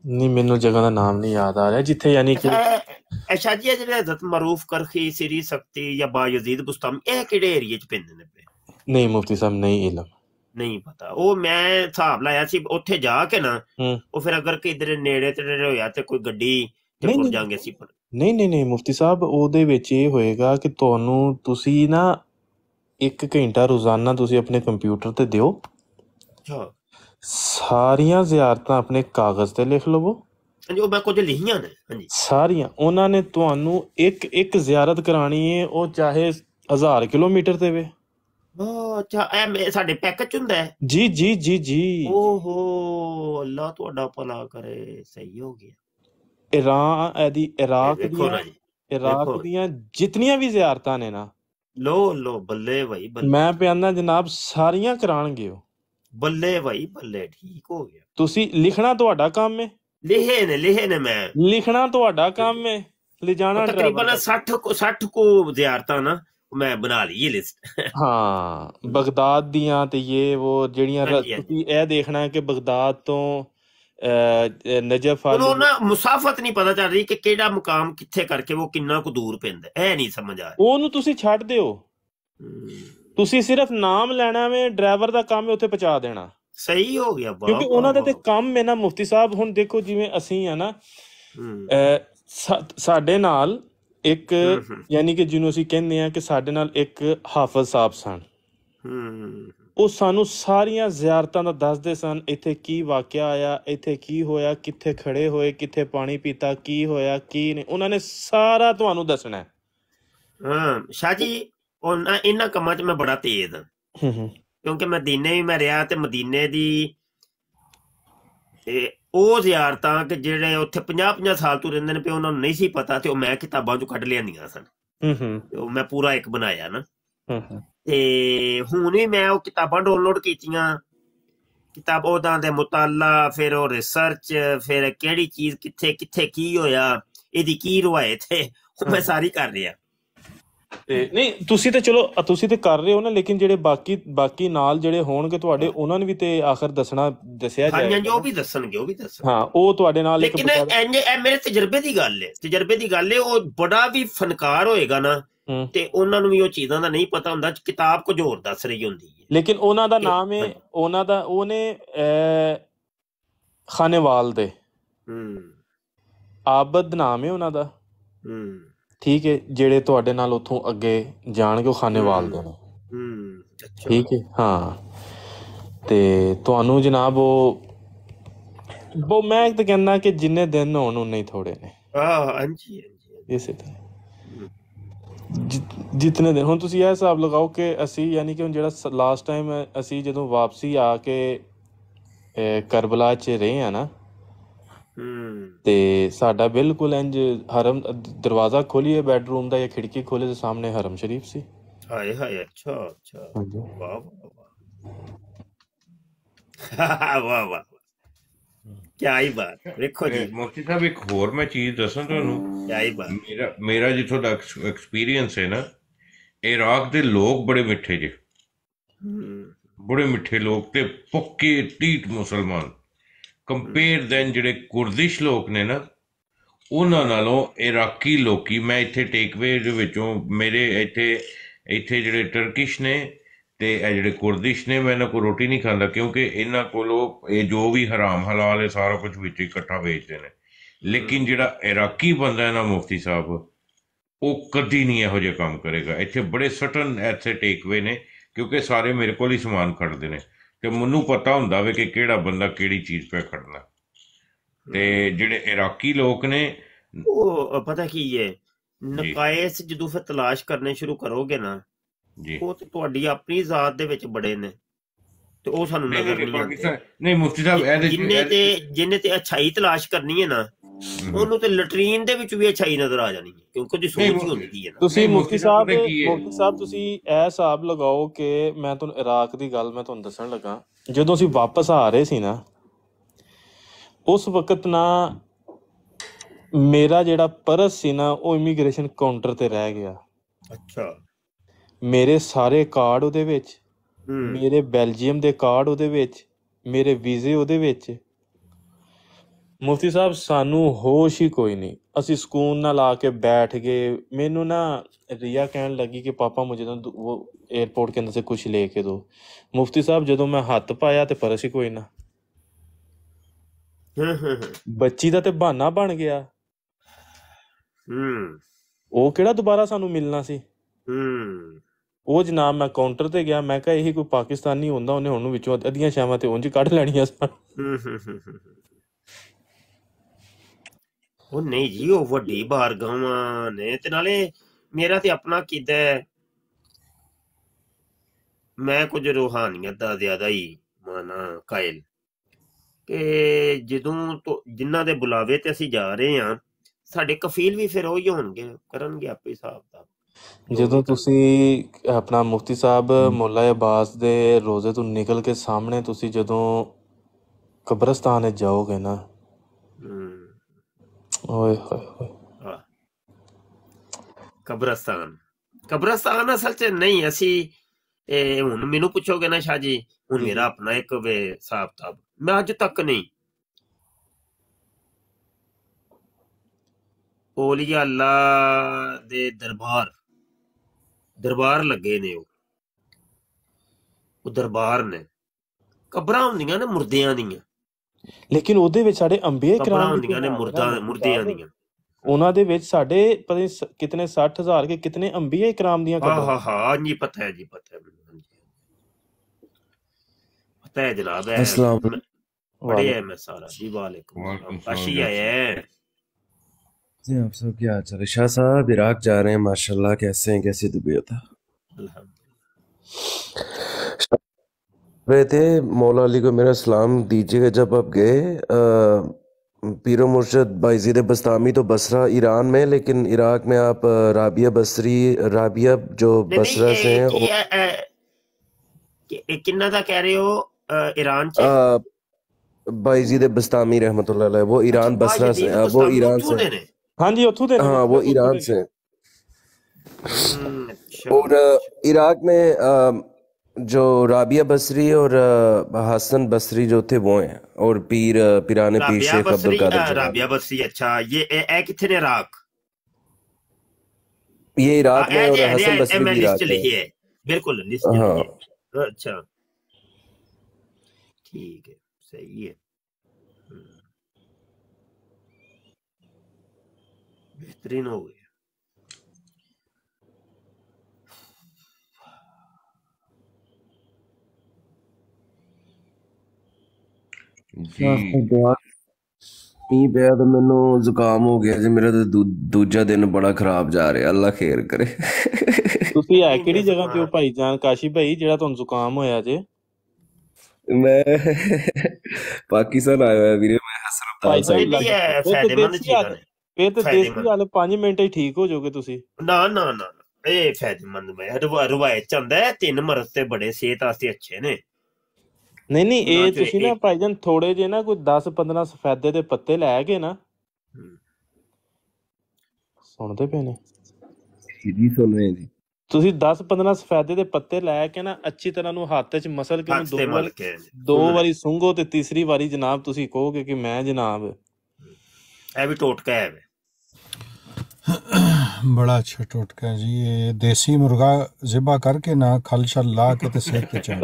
ਨਹੀਂ ਮੈਨੂੰ ਜਗ੍ਹਾ ਦਾ ਨਾਮ ਨਹੀਂ ਯਾਦ ਆ ਰਿਹਾ ਜਿੱਥੇ ਯਾਨੀ ਕਿ ਅਸ਼ਾਦੀਆ ਜਿਹੜਾ ਹਜ਼ਰਤ ਮਰੂਫ ਕਰਖੀ ਸਰੀ ਸਕਤੀ ਜਾਂ ਬਾਯਜ਼ੀਦ ਬੁਸਤਾਮ ਇਹ ਕਿਹੜੇ ਏਰੀਆ 'ਚ ਪੈਂਦੇ ਨੇ ਨਹੀਂ ਮੁਫਤੀ ਸਾਹਿਬ ਨਹੀਂ ਇਲਮ ਨਹੀਂ ਪਤਾ ਉਹ ਮੈਂ ਹਿਸਾਬ ਲਾਇਆ ਸੀ ਉੱਥੇ ਜਾ ਕੇ ਨਾ ਉਹ ਫਿਰ ਅਗਰ ਕਿਧਰੇ ਨੇੜੇ ਤੇੜੇ ਹੋਇਆ ਤੇ ਕੋਈ ਗੱਡੀ ਤੇ ਪੁੱਜ ਜਾਾਂਗੇ ਸੀ ਪਰ ਨਹੀਂ ਨਹੀਂ ਨਹੀਂ ਮੁਫਤੀ ਸਾਹਿਬ ਉਹਦੇ ਵਿੱਚ ਇਹ ਹੋਏਗਾ ਕਿ ਤੁਹਾਨੂੰ ਤੁਸੀਂ ਨਾ 1 ਘੰਟਾ ਰੋਜ਼ਾਨਾ ਤੁਸੀਂ ਆਪਣੇ ਕੰਪਿਊਟਰ ਤੇ ਦਿਓ ਹਾਂ ਸਾਰੀਆਂ ਜ਼ਿਆਰਤਾਂ ਆਪਣੇ ਕਾਗਜ਼ ਤੇ ਲਿਖ ਲਵੋ ਹਾਂਜੀ ਉਹ ਮੈਂ ਕੁਝ ਲਿਖੀਆਂ ਨੇ ਹਾਂਜੀ ਸਾਰੀਆਂ ਉਹਨਾਂ ਨੇ ਤੁਹਾਨੂੰ ਇੱਕ ਇੱਕ ਜ਼ਿਆਰਤ ਕਰਾਣੀ ਹੈ ਉਹ ਚਾਹੇ 1000 ਕਿਲੋਮੀਟਰ ਤੇ ਵੇ ਅੱਛਾ ਇਹ ਸਾਡੇ ਪੈਕੇਜ ਚ ਹੁੰਦਾ ਹੈ ਜੀ ਜੀ ਜੀ ਜੀ ਓਹੋ ਅੱਲਾ ਤੁਹਾਡਾ ਭਲਾ ਕਰੇ ਸਹੀ ਹੋ ਗਿਆ ਇਰਾਨ ਇਹਦੀ ਇਰਾਕ ਦੀਆਂ ਇਰਾਕ ਦੀਆਂ ਜਿਤਨੀਆਂ ਵੀ ਜ਼ਿਆਰਤਾਂ ਨੇ ਨਾ ਲੋ ਲੋ ਬੱਲੇ ਭਾਈ ਬੱਲੇ ਮੈਂ ਪਿਆਨਾ ਜਨਾਬ ਸਾਰੀਆਂ ਕਰਾਣਗੇ ਉਹ ਬੱਲੇ ਭਾਈ ਬੱਲੇ ਠੀਕ ਹੋ ਗਿਆ ਤੁਸੀਂ ਲਿਖਣਾ ਤੁਹਾਡਾ ਕੰਮ ਹੈ ਲਿਖੇ ਨੇ ਲਿਖੇ ਨੇ ਮੈਂ ਲਿਖਣਾ ਤੁਹਾਡਾ ਕੰਮ ਹੈ ਲਿਜਾਣਾ ਤਕਰੀਬਨ 60 60 ਕੋ ਜ਼ਿਆਰਤਾਂ ਨਾ ਮੈਂ ਬਣਾ ਲਈ ਇਹ ਲਿਸਟ ਹਾਂ ਬਗਦਾਦ ਦੀਆਂ ਤੇ ਇਹ ਉਹ ਜਿਹੜੀਆਂ ਤੁਸੀਂ ਇਹ ਦੇਖਣਾ ਕਿ ਬਗਦਾਦ ਤੋਂ ਨਜਫ ਆ ਉਹ ਨਾ ਮੁਸਾਫਤ ਨਹੀਂ ਪਤਾ ਚੱਲ ਰਹੀ ਕਿ ਕਿਹੜਾ ਮੁਕਾਮ ਕਿੱਥੇ ਕਰਕੇ ਉਹ ਕਿੰਨਾ ਕੁ ਦੂਰ ਪੈਂਦਾ ਐ ਨਹੀਂ ਸਮਝ ਆ ਉਹਨੂੰ ਤੁਸੀਂ ਛੱਡ ਦਿਓ ਤੁਸੀਂ ਸਿਰਫ ਨਾਮ ਲੈਣਾ ਵੇ ਡਰਾਈਵਰ ਦਾ ਕੰਮ ਉੱਥੇ ਪਹੁੰਚਾ ਦੇਣਾ ਸਹੀ ਹੋ ਗਿਆ ਬਾਬਾ ਕਿਉਂਕਿ ਉਹਨਾਂ ਦਾ ਤੇ ਕੰਮ ਹੈ ਨਾ ਮੁਫਤੀ ਸਾਹਿਬ ਹੁਣ ਦੇਖੋ ਜਿਵੇਂ ਅਸੀਂ ਆ ਨਾ ਸਾਡੇ ਨਾਲ ਇੱਕ ਯਾਨੀ ਕਿ ਜਿਹਨੂੰ ਅਸੀਂ ਕਹਿੰਦੇ ਆ ਕਿ ਸਾਡੇ ਨਾਲ ਇੱਕ ਹਾਫਜ਼ ਸਾਹਿਬ ਸਨ ਉਹ ਸਾਨੂੰ ਸਾਰੀਆਂ ਜ਼ਿਆਰਤਾਂ ਦਾ ਦੱਸਦੇ ਸਨ ਇੱਥੇ ਕੀ ਵਾਕਿਆ ਆਇਆ ਇੱਥੇ ਕੀ ਹੋਇਆ ਕਿੱਥੇ ਖੜੇ ਹੋਏ ਕਿੱਥੇ ਪਾਣੀ ਪੀਤਾ ਕੀ ਹੋਇਆ ਕੀ ਨਹੀਂ ਉਹਨਾਂ ਨੇ ਸਾਰਾ ਤੁਹਾਨੂੰ ਦੱਸਣਾ ਹੈ ਹਾਂ ਸ਼ਾਹ ਜੀ ਉਹਨਾਂ ਇਹਨਾਂ ਕੰਮਾਂ 'ਚ ਮੈਂ ਬੜਾ ਤੇਜ਼ ਹਾਂ ਕਿਉਂਕਿ ਮਦੀਨੇ ਵੀ ਮੈਂ ਰਿਹਾ ਤੇ ਮਦੀਨੇ ਦੀ ਇਹ ਉਹ ਜ਼ਿਆਰਤਾਂ ਕਿ ਜਿਹੜੇ ਉੱਥੇ 50-50 ਸਾਲ ਤੋਂ ਰਹਿੰਦੇ ਨੇ ਪਏ ਉਹਨਾਂ ਨੂੰ ਨਹੀਂ ਸੀ ਪਤਾ ਤੇ ਉਹ ਮੈਂ ਕਿਤਾਬਾਂ ਚੋਂ ਕੱਢ ਲਿਆਂਦੀਆਂ ਸਨ ਹੂੰ ਹੂੰ ਮੈਂ ਪੂਰਾ ਇੱਕ ਬਣਾਇਆ ਨਾ ਹੂੰ ਹੂੰ ਤੇ ਹੁਣ ਹੀ ਮੈਂ ਉਹ ਕਿਤਾਬਾਂ ਡਾਊਨਲੋਡ ਕੀਤੀਆਂ ਕਿਤਾਬਾਂ ਦਾ ਦੇ ਮੁਤਾਲਾ ਫਿਰ ਉਹ ਰਿਸਰਚ ਫਿਰ ਕਿਹੜੀ ਚੀਜ਼ ਕਿੱਥੇ ਕਿੱਥੇ ਕੀ ਹੋਇਆ ਇਹਦੀ ਕੀ ਰਵਾਇਤ ਹੈ ਉਹ ਮੈਂ ਸਾਰੀ ਕਰ ਰਿਹਾ ਤੇ ਨਹੀਂ ਤੁਸੀਂ ਤੇ ਚਲੋ ਤੁਸੀਂ ਤੇ ਕਰ ਰਹੇ ਹੋ ਨਾ ਲੇਕਿਨ ਜਿਹੜੇ ਬਾਕੀ ਬਾਕੀ ਨਾਲ ਜਿਹੜੇ ਹੋਣਗੇ ਤੁਹਾਡੇ ਉਹਨਾਂ ਨੂੰ ਵੀ ਤੇ ਆਖਰ ਦੱਸਣਾ ਦੱਸਿਆ ਜਾਏ ਹਾਂ ਉਹ ਵੀ ਦੱਸਣਗੇ ਉਹ ਵੀ ਦੱਸਣ ਹਾਂ ਉਹ ਤੁਹਾਡੇ ਨਾਲ ਇੱਕ ਲੇਕਿਨ ਇਹ ਮੇਰੇ ਤਜਰਬੇ ਦੀ ਗੱਲ ਹੈ ਤਜਰਬੇ ਦੀ ਗੱਲ ਹੈ ਉਹ ਬੜਾ ਵੀ ਫਨਕਾਰ ਹੋਏਗਾ ਨਾ ਤੇ ਉਹਨਾਂ ਨੂੰ ਵੀ ਉਹ ਚੀਜ਼ਾਂ ਦਾ ਨਹੀਂ ਪਤਾ ਹੁੰਦਾ ਕਿਤਾਬ ਕੁਝ ਹੋਰ ਦੱਸ ਰਹੀ ਹੁੰਦੀ ਹੈ ਲੇਕਿਨ ਉਹਨਾਂ ਦਾ ਨਾਮ ਹੈ ਉਹਨਾਂ ਦਾ ਉਹਨੇ ਖਾਨੇਵਾਲ ਦੇ ਹੂੰ ਆਬਦ ਨਾਮ ਹੈ ਉਹਨਾਂ ਦਾ ਹੂੰ ਠੀਕ ਹੈ ਜਿਹੜੇ ਤੁਹਾਡੇ ਨਾਲ ਉਥੋਂ ਅੱਗੇ ਜਾਣਗੇ ਉਹ ਖਾਨੇਵਾਲ ਦੇ ਨੇ ਹੂੰ ਅੱਛਾ ਠੀਕ ਹੈ ਹਾਂ ਤੇ ਤੁਹਾਨੂੰ ਜਨਾਬ ਉਹ ਬੋ ਮੈਂ ਤਾਂ ਕਹਿੰਦਾ ਕਿ ਜਿੰਨੇ ਦਿਨ ਹੋਣ ਉਨੇ ਹੀ ਥੋੜੇ ਨੇ ਹਾਂ ਹਾਂਜੀ ਹਾਂਜੀ ਇਸੇ ਤਰ੍ਹਾਂ ਜਿੰਨੇ ਦਿਨ ਹੁਣ ਤੁਸੀਂ ਇਹ ਹਿਸਾਬ ਲਗਾਓ ਕਿ ਅਸੀਂ ਯਾਨੀ ਕਿ ਹੁਣ ਜਿਹੜਾ ਲਾਸਟ ਟਾਈਮ ਅਸੀਂ ਜਦੋਂ ਵਾਪਸੀ ਆ ਕੇ ਕਰਬਲਾ 'ਚ ਰਹੇ ਆ ਨਾ ਹੂੰ ਤੇ ਸਾਡਾ ਬਿਲਕੁਲ ਇੰਜ ਹਰਮ ਦਰਵਾਜ਼ਾ ਖੋਲੀਏ ਬੈਡਰੂਮ ਦਾ ਜਾਂ ਖਿੜਕੀ ਖੋਲੇ ਤੇ ਸਾਹਮਣੇ ਹਰਮ ਸ਼ਰੀਫ ਸੀ ਹਾਏ ਹਾਏ ਅੱਛਾ ਅੱਛਾ ਹਾਂਜੀ। ਵਾਹ ਵਾਹ ਵਾਹ ਵਾਹ ਕਿਆ ਹੀ ਬਾਤ ਵੇਖੋ ਜੀ ਮੋਤੀ ਸਾਹਿਬ ਇੱਕ ਹੋਰ ਮੈਂ ਚੀਜ਼ ਦੱਸਾਂ ਤੁਹਾਨੂੰ ਕਿਆ ਹੀ ਬਾਤ ਮੇਰਾ ਮੇਰਾ ਜਿੱਥੋਂ ਦਾ ਐਕਸਪੀਰੀਅੰਸ ਹੈ ਨਾ ਇਰਾਕ ਦੇ ਲੋਕ ਬੜੇ ਮਿੱਠੇ ਜੇ ਹੂੰ ਬੜੇ ਮਿੱਠੇ ਲੋਕ ਤੇ ਪੱਕੇ ਟੀਟ ਮੁਸਲਮਾਨ ਕੰਪੇਅਰ ਦੈਨ ਜਿਹੜੇ ਕੁਰਦਿਸ਼ ਲੋਕ ਨੇ ਨਾ ਉਹਨਾਂ ਨਾਲੋਂ ਇਰਾਕੀ ਲੋਕੀ ਮੈਂ ਇੱਥੇ ਟੇਕਵੇ ਦੇ ਵਿੱਚੋਂ ਮੇਰੇ ਇੱਥੇ ਇੱਥੇ ਜਿਹੜੇ ਟਰਕਿਸ਼ ਨੇ ਤੇ ਇਹ ਜਿਹੜੇ ਕੁਰਦਿਸ਼ ਨੇ ਮੈਂ ਇਹਨਾਂ ਕੋ ਰੋਟੀ ਨਹੀਂ ਖਾਂਦਾ ਕਿਉਂਕਿ ਇਹਨਾਂ ਕੋਲੋਂ ਇਹ ਜੋ ਵੀ ਹਰਾਮ ਹਲਾਲ ਹੈ ਸਾਰਾ ਕੁਝ ਵਿੱਚ ਇਕੱਠਾ ਵੇਚਦੇ ਨੇ ਲੇਕਿਨ ਜਿਹੜਾ ਇਰਾਕੀ ਬੰਦਾ ਹੈ ਨਾ ਮੁਫਤੀ ਸਾਹਿਬ ਉਹ ਕਦੀ ਨਹੀਂ ਇਹੋ ਜਿਹਾ ਕੰਮ ਕਰੇਗਾ ਇੱਥੇ ਬੜੇ ਸਟਨ ਐਥੇ ਟੇਕਵੇ ਨੇ ਕਿਉਂਕਿ ਸਾਰੇ ਮੇਰੇ ਕੋਲ ਹੀ ਸਮਾਨ ਖੜਦੇ ਨੇ ਕਿ ਮੈਨੂੰ ਪਤਾ ਹੁੰਦਾ ਵੇ ਕਿ ਕਿਹੜਾ ਬੰਦਾ ਕਿਹੜੀ ਚੀਜ਼ 'ਤੇ ਖੜਨਾ ਤੇ ਜਿਹੜੇ ਇਰਾਕੀ ਲੋਕ ਨੇ ਉਹ ਪਤਾ ਕੀ ਹੈ ਨਕਾਇਸ ਜਦੋਂ ਫਿਰ ਤਲਾਸ਼ ਕਰਨੇ ਸ਼ੁਰੂ ਕਰੋਗੇ ਨਾ ਜੀ ਉਹ ਤੇ ਤੁਹਾਡੀ ਆਪਣੀ ਜ਼ਾਤ ਦੇ ਵਿੱਚ ਬੜੇ ਨੇ ਤੇ ਉਹ ਸਾਨੂੰ ਨਜ਼ਰ ਨਹੀਂ ਆਉਂਦੇ ਨਹੀਂ ਮੁਫਤੀ ਸਾਹਿਬ ਇਹਦੇ ਜਿੰਨੇ ਤੇ ਜਿੰਨੇ ਤੇ ਅਛਾਈ ਤਲਾਸ਼ ਕਰਨੀ ਹੈ ਨਾ ਉਹਨੂੰ ਤੇ ਲੈਟਰੀਨ ਦੇ ਵਿੱਚ ਵੀ ਅਛਾਈ ਨਜ਼ਰ ਆ ਜਾਣੀ ਹੈ ਕਿਉਂਕਿ ਉਹਦੀ ਸੋਚ ਹੀ ਹੁੰਦੀ ਹੈ ਨਾ ਤੁਸੀਂ ਮੁਫਤੀ ਸਾਹਿਬ ਮੁਫਤੀ ਸਾਹਿਬ ਤੁਸੀਂ ਇਹ ਹਿਸਾਬ ਲਗਾਓ ਕਿ ਮੈਂ ਤੁਹਾਨੂੰ ਇਰਾਕ ਦੀ ਗੱਲ ਮੈਂ ਤੁਹਾਨੂੰ ਦੱਸਣ ਲੱਗਾ ਜਦੋਂ ਅਸੀਂ ਵਾਪਸ ਆ ਰਹੇ ਸੀ ਨਾ ਉਸ ਵਕਤ ਨਾ ਮੇਰਾ ਜਿਹੜਾ ਪਰਸ ਸੀ ਨਾ ਉਹ ਇਮੀਗ੍ਰੇਸ਼ਨ ਕਾਊਂਟਰ ਤੇ ਰਹਿ ਗਿਆ ਅੱਛਾ ਮੇਰੇ ਸਾਰੇ ਕਾਰਡ ਉਹਦੇ ਵਿੱਚ ਮੇਰੇ ਬੈਲਜੀਅਮ ਦੇ ਕਾਰਡ ਉਹਦੇ ਵਿੱਚ ਮੇਰੇ ਵੀਜ਼ੇ ਉਹਦੇ ਵਿੱਚ ਮੁਫਤੀ ਸਾਹਿਬ ਸਾਨੂੰ ਹੋਸ਼ ਹੀ ਕੋਈ ਨਹੀਂ ਅਸੀਂ ਸਕੂਨ ਨਾਲ ਆ ਕੇ ਬੈਠ ਗਏ ਮੈਨੂੰ ਨਾ ਰੀਆ ਕਹਿਣ ਲੱਗੀ ਕਿ ਪਾਪਾ ਮੈਨੂੰ ਤਾਂ ਉਹ 에어ਪੋਰਟ ਕੇ ਅੰਦਰ ਸੇ ਕੁਝ ਲੈ ਕੇ ਦੋ ਮੁਫਤੀ ਸਾਹਿਬ ਜਦੋਂ ਮੈਂ ਹੱਥ ਪਾਇਆ ਤੇ ਪਰਸ ਹੀ ਕੋਈ ਨਾ ਬੱਚੀ ਦਾ ਤੇ ਬਹਾਨਾ ਬਣ ਗਿਆ ਹੂੰ ਉਹ ਕਿਹੜਾ ਦੁਬਾਰਾ ਸਾਨੂੰ ਮਿਲਣਾ ਸੀ ਹੂੰ ਉਹ ਜਨਾਬ ਮੈਂ ਕਾਊਂਟਰ ਤੇ ਗਿਆ ਮੈਂ ਕਿਹਾ ਇਹ ਕੋਈ ਪਾਕਿਸਤਾਨੀ ਹੁੰਦਾ ਉਹਨੇ ਹੁਣ ਨੂੰ ਵਿੱਚੋਂ ਅੱਧੀਆਂ ਸ਼ਾਮਾਂ ਤੇ ਉਂਝ ਕੱਢ ਲੈਣੀਆਂ ਸਨ ਉਹ ਨਹੀਂ ਜੀ ਉਹ ਵੱਡੀ ਬਾਰਗਾਵਾਂ ਨੇ ਤੇ ਨਾਲੇ ਮੇਰਾ ਤੇ ਆਪਣਾ ਕਿਦਾ ਮੈਂ ਕੁਝ ਰੋਹਾਨੀਅਤ ਦਾ ਜ਼ਿਆਦਾ ਹੀ ਮਾਨਾ ਕਾਇਲ ਕਿ ਜਦੋਂ ਜਿਨ੍ਹਾਂ ਦੇ ਬੁਲਾਵੇ ਤੇ ਅਸੀਂ ਜਾ ਰਹੇ ਆ ਸਾਡੇ ਕਫੀਲ ਵੀ ਫਿਰ ਉਹੀ ਹੋਣਗੇ ਕਰਨਗੇ ਆਪੇ ਹਿਸਾਬ ਦਾ ਜਦੋਂ ਤੁਸੀਂ ਆਪਣਾ ਮੁਫਤੀ ਸਾਹਿਬ ਮੌਲਾ ਅਬਾਸ ਦੇ ਰੋਜ਼ੇ ਤੋਂ ਨਿਕਲ ਕੇ ਸਾਹਮਣੇ ਤੁਸੀਂ ਜਦੋਂ ਕਬਰਸਤਾਨੇ ਜਾਓਗੇ ਨਾ Oy, oy, oy. ਕਬਰਸਤਾਨ ਕਬਰਸਤਾਨ ਅਸਲ ਚ ਨਹੀਂ ਅਸੀਂ ਇਹ ਹੁਣ ਮੈਨੂੰ ਪੁੱਛੋਗੇ ਨਾ ਸ਼ਾਹ ਜੀ ਹੁਣ ਮੇਰਾ ਆਪਣਾ ਇੱਕ ਵੇ ਹਿਸਾਬ ਤਾਬ ਮੈਂ ਅੱਜ ਤੱਕ ਨਹੀਂ ਔਲੀਆ ਅੱਲਾ ਦੇ ਦਰਬਾਰ ਦਰਬਾਰ ਲੱਗੇ ਨੇ ਉਹ ਉਹ ਦਰਬਾਰ ਨੇ ਕਬਰਾਂ ਹੁੰਦੀਆਂ ਨੇ ਮੁਰਦਿਆਂ ਦੀਆਂ ਲੇਕਿਨ ਉਹਦੇ ਵਿੱਚ ਸਾਡੇ ਅੰਬੀਏ ਕਰਾਂ ਹੁੰਦੀਆਂ ਨੇ ਮੁਰਦਾ ਮੁਰਦਿਆਂ ਦੀਆਂ ਉਹਨਾਂ ਦੇ ਵਿੱਚ ਸਾਡੇ ਪਤਾ ਕਿਤਨੇ 60000 ਕੇ ਕਿਤਨੇ ਅੰਬੀਏ ਇਕਰਾਮ ਦੀਆਂ ਕਬਰਾਂ ਹਾਂ ਹਾਂ ਜੀ ਪਤਾ ਹੈ ਜੀ ਪਤਾ ਹੈ ਪਤਾ ਹੈ ਜਨਾਬ ਹੈ ਅਸਲਾਮ बड़े है मैं सारा जी वालेकुम काशी आया है जी आप सब क्या हाल है शाह साहब इराक जा रहे हैं माशाल्लाह कैसे हैं कैसी तबीयत है रहे थे मौला अली को मेरा सलाम दीजिएगा जब आप गए पीर मुर्शद बाजीद बस्तामी तो बसरा ईरान में लेकिन इराक में आप राबिया बसरी राबिया जो बसरा से हैं किन्ना था कह रहे हो ईरान बाजीद बस्तामी रहमत वो ईरान अच्छा, बसरा से वो ईरान से हाँ जी उतों दे हाँ वो ईरान से हम्म, अच्छा, और अच्छा। इराक में जो राबिया बसरी और हसन बसरी जो थे वो हैं और पीर पिराने पीर शेख अब्दुल कादिर राबिया बसरी अच्छा ये ए, ए कितने ने इराक ये इराक में और हसन बसरी भी इराक है बिल्कुल हाँ अच्छा ठीक है सही है हम्म। बेहतरीन हो गए ਕਿਉਂਕਿ ਮੀਂਹ ਪਿਆ ਤਾਂ ਮੈਨੂੰ ਜ਼ੁਕਾਮ ਹੋ ਗਿਆ ਜੀ ਮੇਰਾ ਤੇ ਦੂਜਾ ਦਿਨ ਬੜਾ ਖਰਾਬ ਜਾ ਰਿਹਾ ਅੱਲਾ ਖੇਰ ਕਰੇ ਤੁਸੀਂ ਆ ਕਿਹੜੀ ਜਗ੍ਹਾ ਤੇ ਹੋ ਭਾਈ ਜਾਨ ਕਾਸ਼ੀ ਭਾਈ ਜਿਹੜਾ ਤੁਹਾਨੂੰ ਜ਼ੁਕਾਮ ਹੋਇਆ ਜੇ ਮੈਂ ਪਾਕਿਸਤਾਨ ਆਇਆ ਹੋਇਆ ਵੀਰੇ ਮੈਂ ਹਸਰਤਾਲ ਸਾਹਿਬ ਲੱਗਿਆ ਫਾਇਦੇ ਮੰਨ ਚੀਜ਼ਾਂ ਨੇ ਫੇਰ ਤੇ ਦੇਸ਼ ਦੀ ਗੱਲ 5 ਮਿੰਟ ਹੀ ਠੀਕ ਹੋ ਜਾਓਗੇ ਤੁਸੀਂ ਨਾ ਨਾ ਨਾ ਇਹ ਫਾਇਦੇਮੰਦ ਮੈਂ ਰਵਾਇਤ ਚੰਦਾ ਤਿੰਨ ਮਰਦ ਤੇ ਬੜੇ ਸਿਹਤ ਵਾਸਤੇ ਅੱਛੇ ਨੇ ਨਹੀਂ ਨਹੀਂ ਇਹ ਤੁਸੀਂ ਨਾ ਭਾਈ ਜਨ ਥੋੜੇ ਜੇ ਨਾ ਕੋਈ 10 15 ਸਫੈਦੇ ਦੇ ਪੱਤੇ ਲੈ ਕੇ ਨਾ ਸੁਣਦੇ ਪਏ ਨੇ ਜੀ ਸੁਣ ਰਹੇ ਜੀ ਤੁਸੀਂ 10 15 ਸਫੈਦੇ ਦੇ ਪੱਤੇ ਲੈ ਕੇ ਨਾ ਅੱਛੀ ਤਰ੍ਹਾਂ ਨੂੰ ਹੱਥ 'ਚ ਮਸਲ ਕੇ ਨੂੰ ਦੋ ਵਾਰ ਦੋ ਵਾਰੀ ਸੁੰਘੋ ਤੇ ਤੀਸਰੀ ਵਾਰੀ ਜਨਾਬ ਤੁਸੀਂ ਕਹੋਗੇ ਕਿ ਮੈਂ ਜਨਾਬ ਇਹ ਵੀ ਟੋਟਕਾ ਹੈ ਬੜਾ ਅੱਛਾ ਟੋਟਕਾ ਜੀ ਇਹ ਦੇਸੀ ਮੁਰਗਾ ਜ਼ਿਬਾ ਕਰਕੇ ਨਾ ਖਲਸ਼ਲ ਲਾ ਕੇ ਤੇ ਸੇਕ ਕੇ ਚਾਹ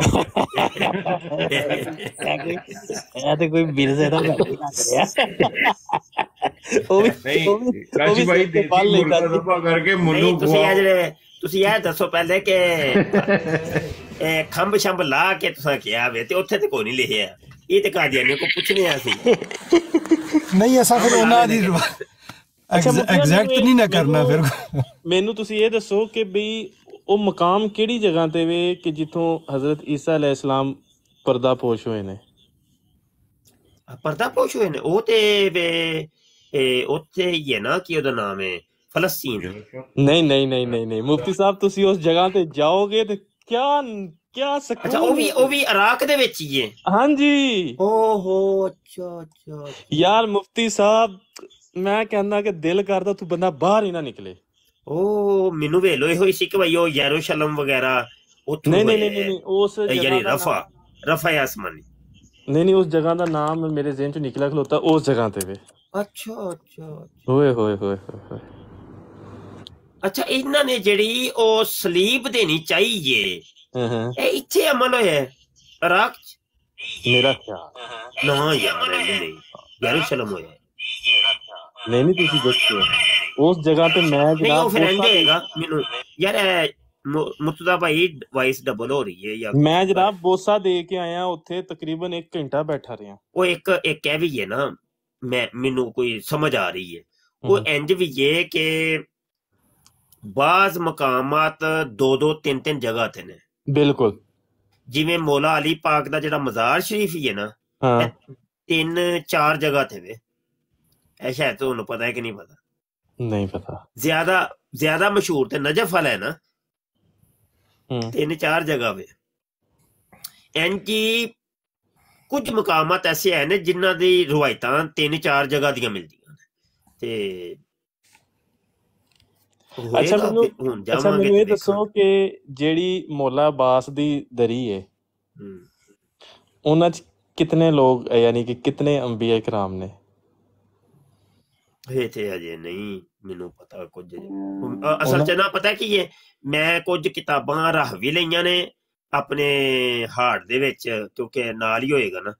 ਇਹ ਤੇ ਕੋਈ ਬਿਰਜ਼ੇ ਦਾ ਉਹ ਵੀ ਉਹ ਵੀ ਭਾਈ ਦੇਸੀ ਮੁਰਗਾ ਜ਼ਿਬਾ ਕਰਕੇ ਮੁੱਲੂ ਤੁਸੀਂ ਅੱਜ ਤੁਸੀਂ ਇਹ ਦੱਸੋ ਪਹਿਲੇ ਕਿ ਇਹ ਖੰਭ ਸ਼ੰਭ ਲਾ ਕੇ ਤੁਸੀਂ ਕਿਹਾ ਵੇ ਤੇ ਉੱਥੇ ਤੇ ਕੋਈ ਨਹੀਂ ਲਿਖਿਆ ਇਹ ਤੇ ਕਾਦੀਆਨੀ ਕੋ ਪੁੱਛਨੇ ਆ ਸੀ ਨਹੀਂ ਅਸਾਂ ਫਿਰ ਉਹਨਾਂ ਦੀ ਜ਼ਬਾਨ ਐਗਜ਼ੈਕਟ ਨਹੀਂ ਨਾ ਕਰਨਾ ਫਿਰ ਮੈਨੂੰ ਤੁਸੀਂ ਇਹ ਦੱਸੋ ਕਿ ਬਈ ਉਹ ਮਕਾਮ ਕਿਹੜੀ ਜਗ੍ਹਾ ਤੇ ਵੇ ਕਿ ਜਿੱਥੋਂ ਹਜ਼ਰਤ ਈਸਾ ਅਲੈਹ ਇਸਲਾਮ ਪਰਦਾ ਪੋਸ਼ ਹੋਏ ਨੇ ਪਰਦਾ ਪੋਸ਼ ਹੋਏ ਨੇ ਉਹ ਤੇ ਵੇ ਉੱਥੇ ਹੀ ਹੈ ਨਾ ਕਿ ਉਹਦਾ ਨਾਮ ਹੈ ਫਲਸਤੀਨ ਨਹੀਂ ਨਹੀਂ ਨਹੀਂ ਨਹੀਂ ਨਹੀਂ ਮੁਫਤੀ ਸਾਹਿਬ ਤੁਸੀਂ ਉਸ ਜਗ੍ਹਾ ਤੇ ਜਾਓਗੇ ਤੇ ਕਿਆ ਕਿਆ ਸਕੂਨ ਅੱਛਾ ਉਹ ਵੀ ਉਹ ਵੀ ਇਰਾਕ ਦੇ ਵਿੱਚ ਹੀ ਹੈ ਹਾਂਜੀ ਓਹੋ ਅੱਛਾ ਅੱਛਾ ਯਾਰ ਮੁਫਤੀ ਸਾਹਿਬ ਮੈਂ ਕਹਿੰਦਾ ਕਿ ਦਿਲ ਕਰਦਾ ਤੂੰ ਬੰਦਾ ਬਾਹਰ ਹੀ ਨਾ ਨਿਕਲੇ ਉਹ ਮੈਨੂੰ ਵੇਲੋ ਇਹੋ ਹੀ ਸੀ ਕਿ ਭਾਈ ਉਹ ਯਰੂਸ਼ਲਮ ਵਗੈਰਾ ਉੱਥੋਂ ਨਹੀਂ ਨਹੀਂ ਨਹੀਂ ਉਸ ਯਾਨੀ ਰਫਾ ਰਫਾ ਆਸਮਾਨੀ ਨਹੀਂ ਨਹੀਂ ਉਸ ਜਗ੍ਹਾ ਦਾ ਨਾਮ ਮੇਰੇ ਜ਼ਿਹਨ ਚ ਨਿਕਲਿਆ ਖਲੋਤਾ ਉਸ ਜਗ੍ਹਾ ਤੇ ਵੇ ਅੱਛਾ ਅੱਛਾ ਹੋਏ ਹੋਏ ਹੋਏ ਅੱਛਾ ਇਹਨਾਂ ਨੇ ਜਿਹੜੀ ਉਹ ਸਲੀਪ ਦੇਣੀ ਚਾਹੀਏ ਹਾਂ ਇਹ ਇੱਥੇ ਅਮਲ ਹੋਇਆ ਇਰਾਕ ਮੇਰਾ ਖਿਆਲ ਨਾ ਯਾਰ ਨਹੀਂ ਯਰੂਸ਼ਲਮ ਹੋਇਆ ਨਹੀਂ ਨਹੀਂ ਤੁਸੀਂ ਦੱਸੋ ਉਸ ਜਗ੍ਹਾ ਤੇ ਮੈਂ ਜਨਾਬ ਉਹ ਫਿਰ ਐਂਡ ਹੋਏਗਾ ਮੈਨੂੰ ਯਾਰ ਮੁਰਤਦਾ ਭਾਈ ਵਾਇਸ ਡਬਲ ਹੋ ਰਹੀ ਹੈ ਯਾਰ ਮੈਂ ਜਨਾਬ ਬੋਸਾ ਦੇ ਕੇ ਆਇਆ ਉੱਥੇ ਤਕਰੀਬਨ 1 ਘੰਟਾ ਬੈਠਾ ਰਿਹਾ ਉਹ ਇੱਕ ਇੱਕ ਇਹ ਵੀ ਹੈ ਨਾ ਮੈਂ ਮੈਨੂੰ ਕੋਈ ਸਮਝ ਆ ਰਹੀ ਹੈ ਉਹ ਇੰਜ ਵੀ ਇਹ ਕਿ ਬਾਜ਼ ਮਕਾਮਾਤ ਦੋ ਦੋ ਤਿੰਨ ਤਿੰਨ ਜਗ੍ਹਾ ਤੇ ਨੇ ਬਿਲਕੁਲ ਜਿਵੇਂ ਮੌਲਾ ਅਲੀ ਪਾਕ ਦਾ ਜਿਹੜਾ ਮਜ਼ਾਰ ਸ਼ਰੀਫ ਹੀ ਹੈ ਨਾ ਤਿੰਨ ਚਾਰ ਜਗ੍ਹਾ ਤੇ ਵੇ ऐसा है तो उन्हें पता है कि नहीं पता नहीं पता ज्यादा ज्यादा मशहूर तो नजफ वाला है ना तीन चार जगह पे ਇੰਜੀ ਕੁਝ ਮਕਾਮਾਤ ਐਸੇ ਹੈ ਨੇ ਜਿਨ੍ਹਾਂ ਦੀ ਰਵਾਇਤਾਂ ਤਿੰਨ ਚਾਰ ਜਗ੍ਹਾ ਦੀਆਂ ਮਿਲਦੀਆਂ ਨੇ ਤੇ ਅੱਛਾ ਮੈਨੂੰ ਹੁਣ ਜਾਵਾਂਗੇ ਮੈਨੂੰ ਇਹ ਦੱਸੋ ਕਿ ਜਿਹੜੀ ਮੋਲਾ ਬਾਸ ਦੀ ਦਰੀ ਹੈ ਉਹਨਾਂ ਚ ਕਿੰਨੇ ਲੋਕ ਯਾਨੀ ਕਿ ਕਿੰਨੇ ਅੰਬੀਆ ਇਕਰਾਮ ਨੇ ਹੇਥੇ ਅਜੇ ਨਹੀਂ ਮੈਨੂੰ ਪਤਾ ਕੁਝ ਅਸਲ ਚ ਨਾ ਪਤਾ ਕੀ ਹੈ ਮੈਂ ਕੁਝ ਕਿਤਾਬਾਂ ਰਾਹ ਵੀ ਲਈਆਂ ਨੇ ਆਪਣੇ ਹਾਰਟ ਦੇ ਵਿੱਚ ਕਿਉਂਕਿ ਨਾਲ ਹੀ ਹੋਏਗਾ ਨਾ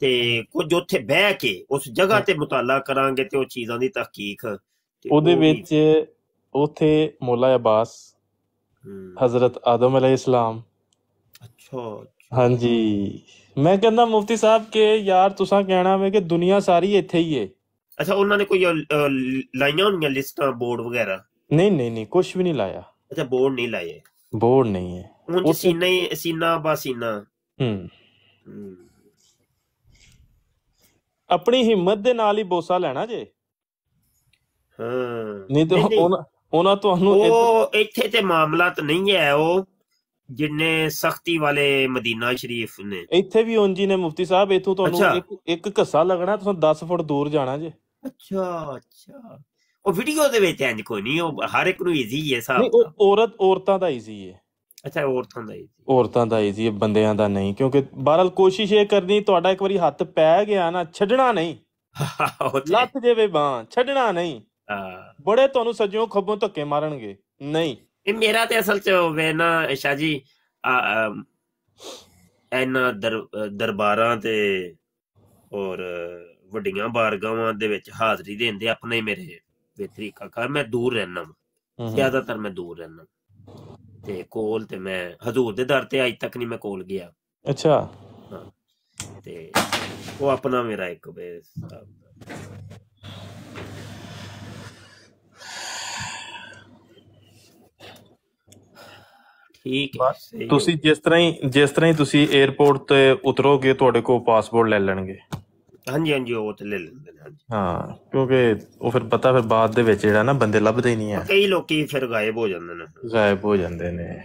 ਤੇ ਕੁਝ ਉੱਥੇ ਬਹਿ ਕੇ ਉਸ ਜਗ੍ਹਾ ਤੇ ਮੁਤਾਲਾ ਕਰਾਂਗੇ ਤੇ ਉਹ ਚੀਜ਼ਾਂ ਦੀ ਤਹਿਕੀਕ ਉਹਦੇ ਵਿੱਚ ਉਥੇ ਮੌਲਾ ਅਬਾਸ ਹਜ਼ਰਤ ਆਦਮ ਅਲੈਹਿਸਲਾਮ ਅੱਛਾ ਹਾਂਜੀ ਮੈਂ ਕਹਿੰਦਾ ਮੁਫਤੀ ਸਾਹਿਬ ਕਿ ਯਾਰ ਤੁਸੀਂ ਕਹਿਣਾ ਵੇ ਕਿ ਦੁਨੀਆ ਸਾਰੀ ਇੱਥੇ ਹੀ ਏ ਅੱਛਾ ਉਹਨਾਂ ਨੇ ਕੋਈ ਲਾਈਆਂ ਹੋਣੀਆਂ ਲਿਸਟਾਂ ਬੋਰਡ ਵਗੈਰਾ ਨਹੀਂ ਨਹੀਂ ਨਹੀਂ ਕੁਝ ਵੀ ਨਹੀਂ ਲਾਇਆ ਅੱਛਾ ਬੋਰਡ ਨਹੀਂ ਲਾਏ ਬੋਰਡ ਨਹੀਂ ਹੈ ਉਹ ਸੀਨਾ ਹੀ ਸੀਨਾ ਬਾਸੀਨਾ ਹੂੰ ਆਪਣੀ ਹਿੰਮਤ ਦੇ ਨਾਲ ਹੀ ਬੋਸਾ ਲੈਣਾ ਜੇ ਹਾਂ ਨਹੀਂ ਤਾਂ ਉਹਨਾਂ ਤੁਹਾਨੂੰ ਉਹ ਇੱਥੇ ਤੇ ਮਾਮਲਾ ਤਾਂ ਨਹੀਂ ਹੈ ਉਹ ਜਿੰਨੇ ਸਖਤੀ ਵਾਲੇ ਮਦੀਨਾ ਸ਼ਰੀਫ ਨੇ ਇੱਥੇ ਵੀ ਉਂਜੀ ਨੇ ਮੁਫਤੀ ਸਾਹਿਬ ਇਥੋਂ ਤੁਹਾਨੂੰ ਇੱਕ ਇੱਕ ਘੱਸਾ ਲੱਗਣਾ ਤੁਸੀਂ 10 ਫੁੱਟ ਦੂਰ ਜਾਣਾ ਜੇ ਅੱਛਾ ਅੱਛਾ ਉਹ ਵੀਡੀਓ ਦੇ ਵਿੱਚ ਇੰਜ ਕੋਈ ਨਹੀਂ ਉਹ ਹਰ ਇੱਕ ਨੂੰ ਈਜ਼ੀ ਹੈ ਸਾਹਿਬ ਨਹੀਂ ਔਰਤ ਔਰਤਾਂ ਦਾ ਈਜ਼ੀ ਹੈ ਅੱਛਾ ਔਰਤਾਂ ਦਾ ਈਜ਼ੀ ਔਰਤਾਂ ਦਾ ਈਜ਼ੀ ਹੈ ਬੰਦਿਆਂ ਦਾ ਨਹੀਂ ਕਿਉਂਕਿ ਬਹਰਾਲ ਕੋਸ਼ਿਸ਼ ਇਹ ਕਰਨੀ ਤੁਹਾਡਾ ਇੱਕ ਵਾਰੀ ਹੱਥ ਪੈ ਗਿਆ ਨਾ ਛੱਡਣਾ ਨਹੀਂ ਲੱਤ ਦੇਵੇ ਬਾਹ ਛੱਡਣਾ ਨਹੀਂ ਬੜੇ ਤੁਹਾਨੂੰ ਸੱਜੋਂ ਖੱਬੋਂ ਧੱਕੇ ਮਾਰਨਗੇ ਨਹੀਂ ਇਹ ਮੇਰਾ ਤੇ ਅਸਲ ਚ ਵੇ ਨਾ ਇਸ਼ਾ ਜੀ ਇਹਨਾਂ ਦਰਬਾਰਾਂ ਤੇ ਔਰ ਵੱਡੀਆਂ ਬਾਰਗਾਵਾਂ ਦੇ ਵਿੱਚ ਹਾਜ਼ਰੀ ਦੇਂਦੇ ਆਪਣੇ ਮੇਰੇ ਤਰੀਕਾ ਕਰ ਮੈਂ ਦੂਰ ਰਹਿਣਾ ਜ਼ਿਆਦਾਤਰ ਮੈਂ ਦੂਰ ਰਹਿਣਾ ਤੇ ਕੋਲ ਤੇ ਮੈਂ ਹਜ਼ੂਰ ਦੇ ਦਰ ਤੇ ਅਜ ਤੱਕ ਨਹੀਂ ਮੈਂ ਕੋਲ ਗਿਆ ਅੱਛਾ ਤੇ ਉਹ ਆਪਣਾ ਮੇਰਾ ਇੱਕ ਬੇਸ ਠੀਕ ਤੁਸੀਂ ਜਿਸ ਤਰ੍ਹਾਂ ਹੀ ਜਿਸ ਤਰ੍ਹਾਂ ਹੀ ਤੁਸੀਂ 에어ਪੋਰਟ ਤੇ ਉਤਰੋਗੇ ਤੁਹਾਡੇ ਕੋਲ ਪਾਸਪੋਰਟ ਲੈ ਲੈਣਗੇ ਹਾਂ ਜੀ ਹਾਂ ਜੀ ਉਹ ਤੇ ਲੈ ਲੈਂਦੇ ਨੇ ਹਾਂ ਜੀ ਹਾਂ ਕਿਉਂਕਿ ਉਹ ਫਿਰ ਪਤਾ ਫਿਰ ਬਾਅਦ ਦੇ ਵਿੱਚ ਜਿਹੜਾ ਨਾ ਬੰਦੇ ਲੱਭਦੇ ਹੀ ਨਹੀਂ ਆ ਕਈ ਲੋਕੀ ਫਿਰ ਗਾਇਬ ਹੋ ਜਾਂਦੇ ਨੇ ਗਾਇਬ ਹੋ ਜਾਂਦੇ ਨੇ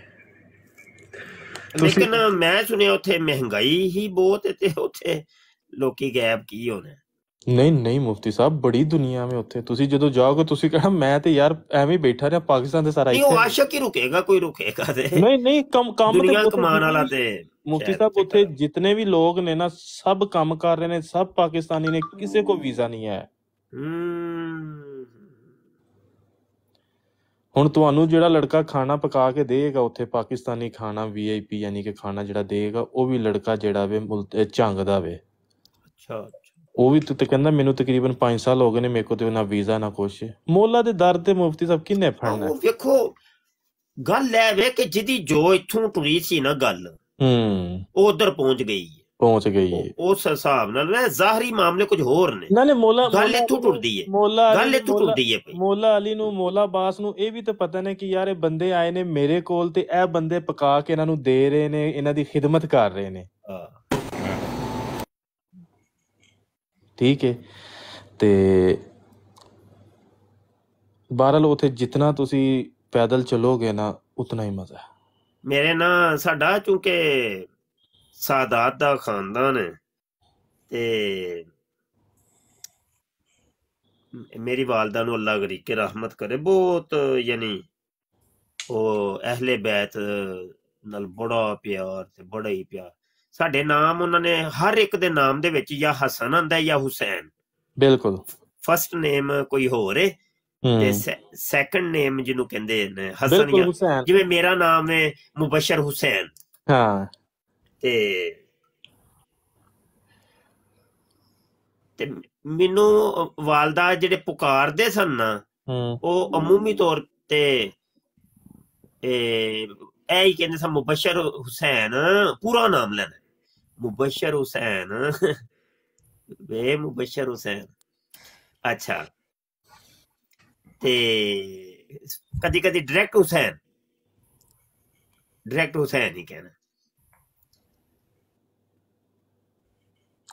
ਲੇਕਿਨ ਮੈਂ ਸੁਣਿਆ ਉੱਥੇ ਮਹਿੰਗਾਈ ਹੀ ਬਹੁਤ ਤੇ ਉੱਥੇ ਲੋਕੀ ਗਾਇਬ ਕੀ ਹੋਣੇ ਨਹੀਂ ਨਹੀਂ ਮੁਫਤੀ ਸਾਹਿਬ ਬੜੀ ਦੁਨੀਆ ਮੇ ਉੱਥੇ ਤੁਸੀਂ ਜਦੋਂ ਜਾਓਗੇ ਤੁਸੀਂ ਕਹਿਣਾ ਮੈਂ ਤੇ ਯਾਰ ਐਵੇਂ ਬੈਠਾ ਰਿਹਾ ਪਾਕਿਸਤਾਨ ਦੇ ਸਾਰਾ ਇੱਥੇ ਨਹੀਂ ਉਹ ਆਸ਼ਕ ਹੀ ਰੁਕੇਗਾ ਕੋਈ ਰੁਕੇਗਾ ਤੇ ਨਹੀਂ ਨਹੀਂ ਕੰਮ ਕੰਮ ਦੁਨੀਆ ਕਮਾਣ ਵਾਲਾ ਤੇ ਮੁਫਤੀ ਸਾਹਿਬ ਉੱਥੇ ਜਿੰਨੇ ਵੀ ਲੋਕ ਨੇ ਨਾ ਸਭ ਕੰਮ ਕਰ ਰਹੇ ਨੇ ਸਭ ਪਾਕਿਸਤਾਨੀ ਨੇ ਕਿਸੇ ਕੋ ਵੀਜ਼ਾ ਨਹੀਂ ਹੈ ਹੁਣ ਤੁਹਾਨੂੰ ਜਿਹੜਾ ਲੜਕਾ ਖਾਣਾ ਪਕਾ ਕੇ ਦੇਗਾ ਉੱਥੇ ਪਾਕਿਸਤਾਨੀ ਖਾਣਾ ਵੀਆਈਪੀ ਯਾਨੀ ਕਿ ਖਾਣਾ ਜਿਹੜਾ ਦੇਗਾ ਉਹ ਵੀ ਲੜਕਾ ਜਿਹੜਾ ਵੇ ਝੰਗ ਦਾ ਵੇ ਅੱਛਾ ਉਹ ਵੀ ਤੇ ਕਹਿੰਦਾ ਮੈਨੂੰ ਤਕਰੀਬਨ 5 ਸਾਲ ਹੋ ਗਏ ਨੇ ਮੇਰੇ ਕੋ ਤੇ ਨਾ ਵੀਜ਼ਾ ਨਾ ਕੁਛ ਮੋਲਾ ਦੇ ਦਰ ਤੇ ਮੁਫਤੀ ਸਾਹਿਬ ਕਿੰਨੇ ਫੜਨਾ ਵੇਖੋ ਗੱਲ ਐ ਵੇ ਕਿ ਜਿਹਦੀ ਜੋ ਇੱਥੋਂ ਟੁਰੀ ਸੀ ਨਾ ਗੱਲ ਹੂੰ ਉਧਰ ਪਹੁੰਚ ਗਈ ਹੈ ਪਹੁੰਚ ਗਈ ਹੈ ਉਸ ਹਿਸਾਬ ਨਾਲ ਨਾ ਜ਼ਾਹਰੀ ਮਾਮਲੇ ਕੁਝ ਹੋਰ ਨੇ ਨਾ ਨਾ ਮੋਲਾ ਗੱਲ ਇੱਥੋਂ ਟੁੱਟਦੀ ਐ ਮੋਲਾ ਗੱਲ ਇੱਥੋਂ ਟੁੱਟਦੀ ਐ ਮੋਲਾ ਅਲੀ ਨੂੰ ਮੋਲਾ ਬਾਸ ਨੂੰ ਇਹ ਵੀ ਤਾਂ ਪਤਾ ਨੇ ਕਿ ਯਾਰ ਇਹ ਬੰਦੇ ਆਏ ਨੇ ਮੇਰੇ ਕੋਲ ਤੇ ਇਹ ਬੰਦੇ ਪਕਾ ਕੇ ਇਹਨਾਂ ਨੂੰ ਦੇ ਰਹੇ ਨੇ ਇਹਨਾਂ ਦੀ ਖਿਦਮਤ ਕਰ ਰਹੇ ਨੇ ਹਾਂ ਠੀਕ ਹੈ ਤੇ ਬਹਰਲ ਉਥੇ ਜਿੰਨਾ ਤੁਸੀਂ ਪੈਦਲ ਚਲੋਗੇ ਨਾ ਉਤਨਾ ਹੀ ਮਜ਼ਾ ਹੈ ਮੇਰੇ ਨਾਲ ਸਾਡਾ ਕਿਉਂਕਿ ਸਾਦਾਤ ਦਾ ਖਾਨਦਾਨ ਹੈ ਤੇ मेरी वालदा अल्लाह गरी के रहमत करे बहुत यानी वो अहले बैत नाल बड़ा प्यार ते बड़ा ही प्यार ਸਾਡੇ ਨਾਮ ਉਹਨਾਂ ਨੇ ਹਰ ਇੱਕ ਦੇ ਨਾਮ ਦੇ ਵਿੱਚ ਜਾਂ ਹਸਨ ਆਂਦਾ ਜਾਂ ਹੁਸੈਨ ਬਿਲਕੁਲ ਫਰਸਟ ਨੇਮ ਕੋਈ ਹੋਰ ਏ ਤੇ ਸੈਕੰਡ ਨੇਮ ਜਿਹਨੂੰ ਕਹਿੰਦੇ ਨੇ ਹਸਨ ਜਾਂ ਜਿਵੇਂ ਮੇਰਾ ਨਾਮ ਹੈ ਮੁਬਸ਼ਰ ਹੁਸੈਨ ਹਾਂ ਤੇ ਤੇ ਮੈਨੂੰ ਵਾਲਦਾ ਜਿਹੜੇ ਪੁਕਾਰਦੇ ਸਨ ਨਾ ਉਹ ਅਮੂਮੀ ਤੌਰ ਤੇ ਇਹ ਹੀ ਕਹਿੰਦੇ ਸਨ ਮੁਬਸ਼ਰ ਹੁਸੈਨ ਪੂਰਾ ਨਾਮ ਲੈਣਾ मुबशर हुसैन वे मुबशर हुसैन अच्छा ते कदी कदी डायरेक्ट हुसैन डायरेक्ट हुसैन ही कहना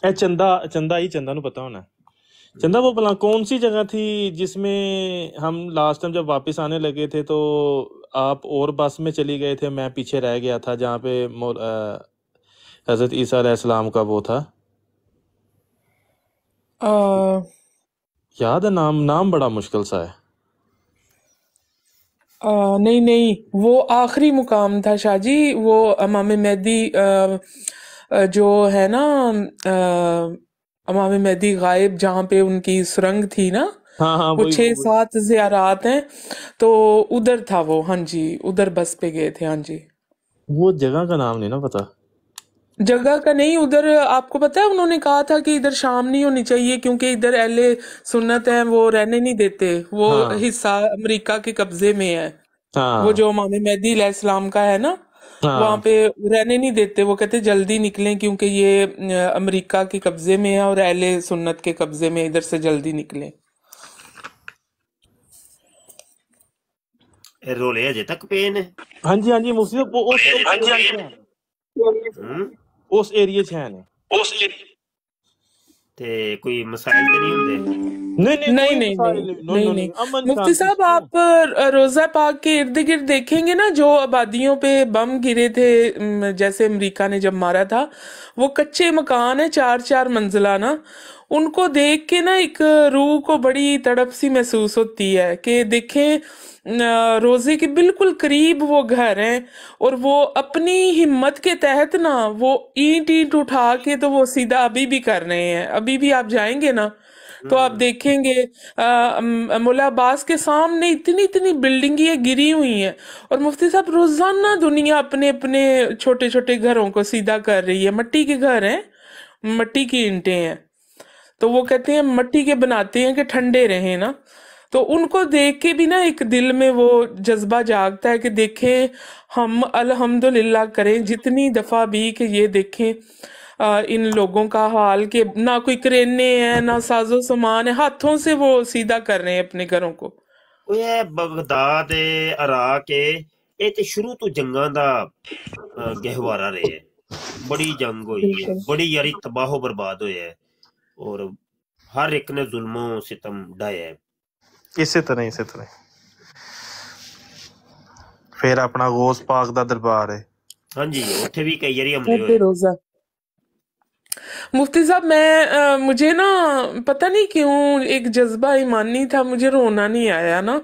ऐ चंदा चंदा ही चंदा नु पता होना चंदा वो भला कौन सी जगह थी जिसमें हम लास्ट टाइम जब वापस आने लगे थे तो आप और बस में चली गए थे मैं पीछे रह गया था जहाँ पे हज़रत ईसा का वो था आ... याद है नाम नाम बड़ा मुश्किल सा है आ, नहीं नहीं वो आखिरी मुकाम था शाहजी वो अमाम मेहदी जो है ना अमाम मेहदी गायब जहाँ पे उनकी सुरंग थी ना हाँ हाँ वो छह सात जियारात हैं तो उधर था वो हाँ जी उधर बस पे गए थे हाँ जी वो जगह का नाम नहीं ना पता जगह का नहीं उधर आपको पता है उन्होंने कहा था कि इधर शाम नहीं होनी चाहिए क्योंकि इधर एले सुन्नत है वो रहने नहीं देते वो हाँ। हिस्सा अमेरिका के कब्जे में है हाँ। वो जो मामे मेहदी इस्लाम का है ना हाँ। वहां पे रहने नहीं देते वो कहते जल्दी निकलें क्योंकि ये अमेरिका के कब्जे में है और एले सुन्नत के कब्जे में इधर से जल्दी निकलें ਰੋਲੇ ਅਜੇ हाँ जी हाँ जी ਹਾਂਜੀ ਮੁਫਤੀ ਉਹ ਹਾਂਜੀ ਹਾਂਜੀ ਉਸ ਏਰੀਏ 'ਚ ਹੈ ਨੇ ਉਸ ਤੇ ਕੋਈ ਮਸਾਇਲ ਤੇ ਨਹੀਂ ਹੁੰਦੇ मुफ्ती साहब आप रोजा पाक के इर्द गिर्द देखेंगे ना जो आबादियों पे बम गिरे थे जैसे अमरीका ने जब मारा था वो कच्चे मकान है चार चार मंजिला ना उनको देख के ना एक रूह को बड़ी तड़प सी महसूस होती है कि देखें रोजे के बिल्कुल करीब वो घर हैं और वो अपनी हिम्मत के तहत ना वो ईंट ईंट उठा के तो वो सीधा अभी भी कर रहे हैं अभी भी आप जाएंगे ना तो आप हम्म। देखेंगे मुला अब्बास के सामने इतनी इतनी बिल्डिंग ये गिरी हुई है और मुफ्ती साहब रोजाना दुनिया अपने अपने छोटे छोटे घरों को सीधा कर रही है मट्टी के घर हैं मट्टी की ईंटें हैं तो वो कहते हैं मट्टी के बनाते हैं कि ठंडे रहे ना तो उनको देख के भी ना एक दिल में वो जज्बा जागता है कि देखें हम अल्हम्दुलिल्लाह करें जितनी दफ़ा भी कि ये देखें आ, इन लोगों का हाल कि ना कोई करेने हैं ना साजो सामान है हाथों से वो सीधा कर रहे हैं अपने घरों को बगदाद ਬਗਦਾਦ है ये शुरू तो जंगा का गहवारा रहे बड़ी जंग हुई है अच्छा। बड़ी यारी ਯਾਰੀ बर्बाद ਬਰਬਾਦ है और हर एक ने जुल्मों सितम डाया है ਇਸੇ ਤਰ੍ਹਾਂ ਇਸੇ ਤਰ੍ਹਾਂ ਫਿਰ ਆਪਣਾ ਗੋਸ ਪਾਕ ਦਾ ਦਰਬਾਰ ਹੈ ਹਾਂਜੀ ਉੱਥੇ ਵੀ ਕਈ ਵਾਰੀ ਹਮਲੇ ਹੋਏ ਰੋਜ਼ਾ मुफ्ती साहब मैं आ, मुझे ना पता नहीं क्यों एक जज्बा ईमानी था मुझे रोना नहीं आया ना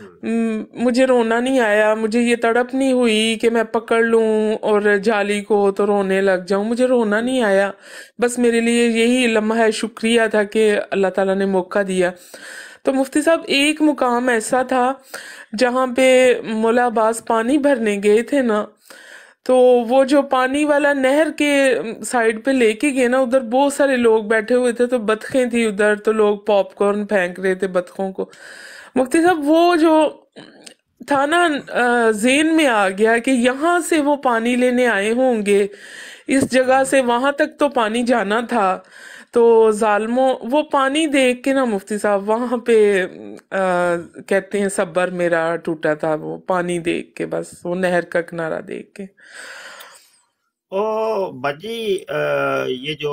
हम्म। हम्म, मुझे रोना नहीं आया मुझे ये तड़प नहीं हुई कि मैं पकड़ लूं और जाली को तो रोने लग जाऊं मुझे रोना नहीं आया बस मेरे लिए यही लम्हा शुक्रिया था कि अल्लाह ताला ने मौका दिया तो मुफ्ती साहब एक मुकाम ऐसा था जहाँ पे मोलाबाज पानी भरने गए थे ना तो वो जो पानी वाला नहर के साइड पे लेके गए ना उधर बहुत सारे लोग बैठे हुए थे तो बतखें थी उधर तो लोग पॉपकॉर्न फेंक रहे थे बतखों को मुफ्ती साहब वो जो था ना जेन में आ गया कि यहाँ से वो पानी लेने आए होंगे इस जगह से वहाँ तक तो पानी जाना था तो जालमो वो पानी देख के ना मुफ्ती साहब वहाँ पे आ, कहते हैं सब्बर मेरा टूटा था वो पानी देख के बस वो नहर का किनारा देख के ओ बजी ये जो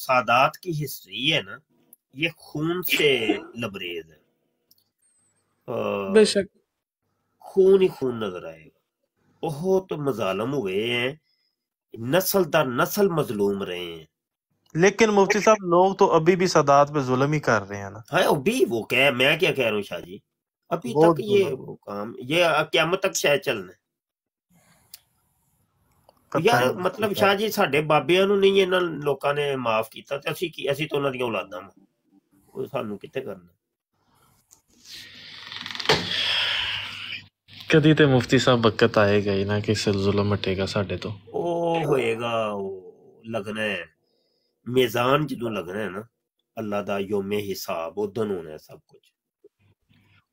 सादात की हिस्ट्री है ना ये खून से लबरेज है बेशक खून ही खून नजर आएगा बहुत तो मजालम हुए हैं नस्ल दर नस्ल मजलूम रहे हैं लेकिन मुफ्ती साहब लोग तो अभी भी सदात पे जुलम ही कर रहे हैं ना हाँ अभी वो कह मैं क्या कह रहा हूँ शाह जी अभी तक ये वो काम ये क्या तक शायद चलना है ਯਾਰ ਮਤਲਬ ਸ਼ਾਹ ਜੀ ਸਾਡੇ ਬਾਬਿਆਂ नहीं ਨਹੀਂ ਇਹਨਾਂ ਲੋਕਾਂ माफ किया ਕੀਤਾ ਤੇ ਅਸੀਂ ਕੀ तो ਤਾਂ ਉਹਨਾਂ ਦੀਆਂ ਔਲਾਦਾਂ ਵਾਂ ਉਹ ਸਾਨੂੰ ਕਦੀ ਤੇ ਮੁਫਤੀ ਸਾਹਿਬ ਵਕਤ ਆਏਗਾ ਹੀ ਨਾ ਕਿ ਸਿਲਸਿਲਾ ਮਟੇਗਾ ਸਾਡੇ ਤੋਂ ਉਹ ਹੋਏਗਾ ਉਹ ਲੱਗਣਾ ਹੈ ਮੇਜ਼ਾਨ ਜਦੋਂ ਲੱਗਣਾ ਹੈ ਨਾ ਅੱਲਾ ਦਾ ਯੋਮੇ ਹਿਸਾਬ ਉਦੋਂ ਹੋਣਾ ਸਭ ਕੁਝ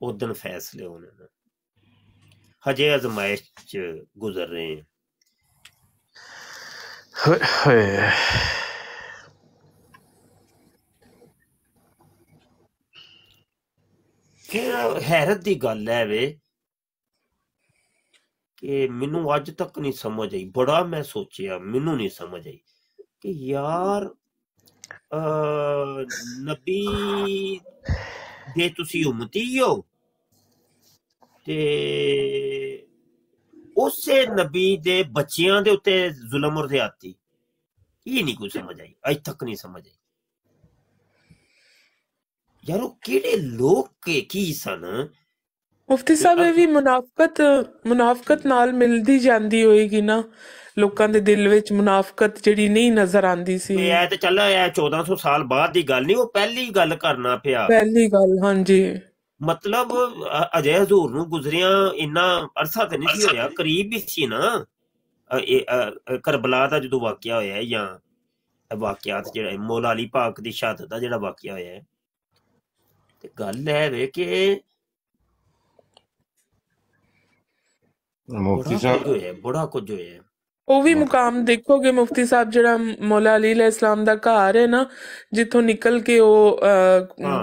ਉਦੋਂ ਫੈਸਲੇ ਹੋਣੇ ਨੇ ਹਜੇ ਅਜ਼ਮਾਇਸ਼ ਚ ਗੁਜ਼ਰ ਰਹੇ ਹਾਂ ਹੋਏ ਕਿ ਹੈਰਤ ਦੀ ਗੱਲ ਹੈ ਵੇ ਕਿ ਮੈਨੂੰ ਅੱਜ ਤੱਕ ਨਹੀਂ ਸਮਝ ਆਈ ਬੜਾ ਮੈਂ ਸੋਚਿਆ ਮੈਨੂੰ ਨਹੀਂ ਸਮਝ ਆਈ ਕਿ ਯਾਰ ਨਬੀ ਦੇ ਤੁਸੀਂ ਉਮਤੀ ਹੋ ਤੇ ਉਸੇ ਨਬੀ ਦੇ ਬੱਚਿਆਂ ਦੇ ਉੱਤੇ ਜ਼ੁਲਮ ਔਰ ਜ਼ਿਆਦਤੀ ਇਹ ਨਹੀਂ ਕੋਈ ਸਮਝ ਆਈ ਅਜ ਤੱਕ ਨਹੀਂ ਸਮਝ ਆਈ ਯਾਰੋ ਕਿਹੜੇ ਲੋਕ ਕੇ ਕੀ ਸਨ ਮੁਫਤੀ ਸਾਹਿਬ ਇਹ ਵੀ ਮੁਨਾਫਕਤ ਮੁਨਾਫਕਤ ਨਾਲ ਮਿਲਦੀ ਜਾਂਦੀ ਹੋਏਗੀ ਨਾ ਲੋਕਾਂ ਦੇ ਦਿਲ ਵਿੱਚ ਮੁਨਾਫਕਤ ਜਿਹੜੀ ਨਹੀਂ ਨਜ਼ਰ ਆਂਦੀ ਸੀ ਇਹ ਤੇ ਚੱਲ ਇਹ 1400 ਸਾਲ ਬਾਅਦ ਦੀ ਗੱਲ ਨਹੀਂ ਉਹ ਪਹਿਲੀ ਗੱਲ ਕਰਨਾ ਪਿਆ ਪਹਿਲੀ ਗੱਲ ਹਾਂਜੀ ਮਤਲਬ ਅਜੇ ਹਜ਼ੂਰ ਨੂੰ ਗੁਜ਼ਰਿਆ ਇੰਨਾ ਅਰਸਾ ਤੇ ਨਹੀਂ ਸੀ ਹੋਇਆ ਕਰੀਬ ਹੀ ਸੀ ਨਾ ਕਰਬਲਾ ਦਾ ਜਦੋਂ ਵਾਕਿਆ ਹੋਇਆ ਹੈ ਜਾਂ ਵਾਕਿਆਤ ਜਿਹੜਾ ਮੌਲਾ ਅਲੀ ਪਾਕ ਦੀ ਸ਼ਹਾਦਤ ਦਾ ਜਿਹੜਾ ਵਾਕਿਆ ਹੋਇਆ ਹੈ ਤੇ ਗੱਲ ਹੈ ਵੇ ਕਿ ਮੁਫਤੀ ਸਾਹਿਬ ਬੜਾ ਕੁਝ ਹੋਇਆ ਉਹ ਵੀ ਮੁਕਾਮ ਦੇਖੋਗੇ ਮੁਫਤੀ ਸਾਹਿਬ ਜਿਹੜਾ ਮੌਲਾ ਅਲੀ ਲੈ ਇਸਲਾਮ ਦਾ ਘਰ ਹੈ ਨਾ ਜਿੱਥੋਂ ਨਿਕਲ ਕੇ ਉਹ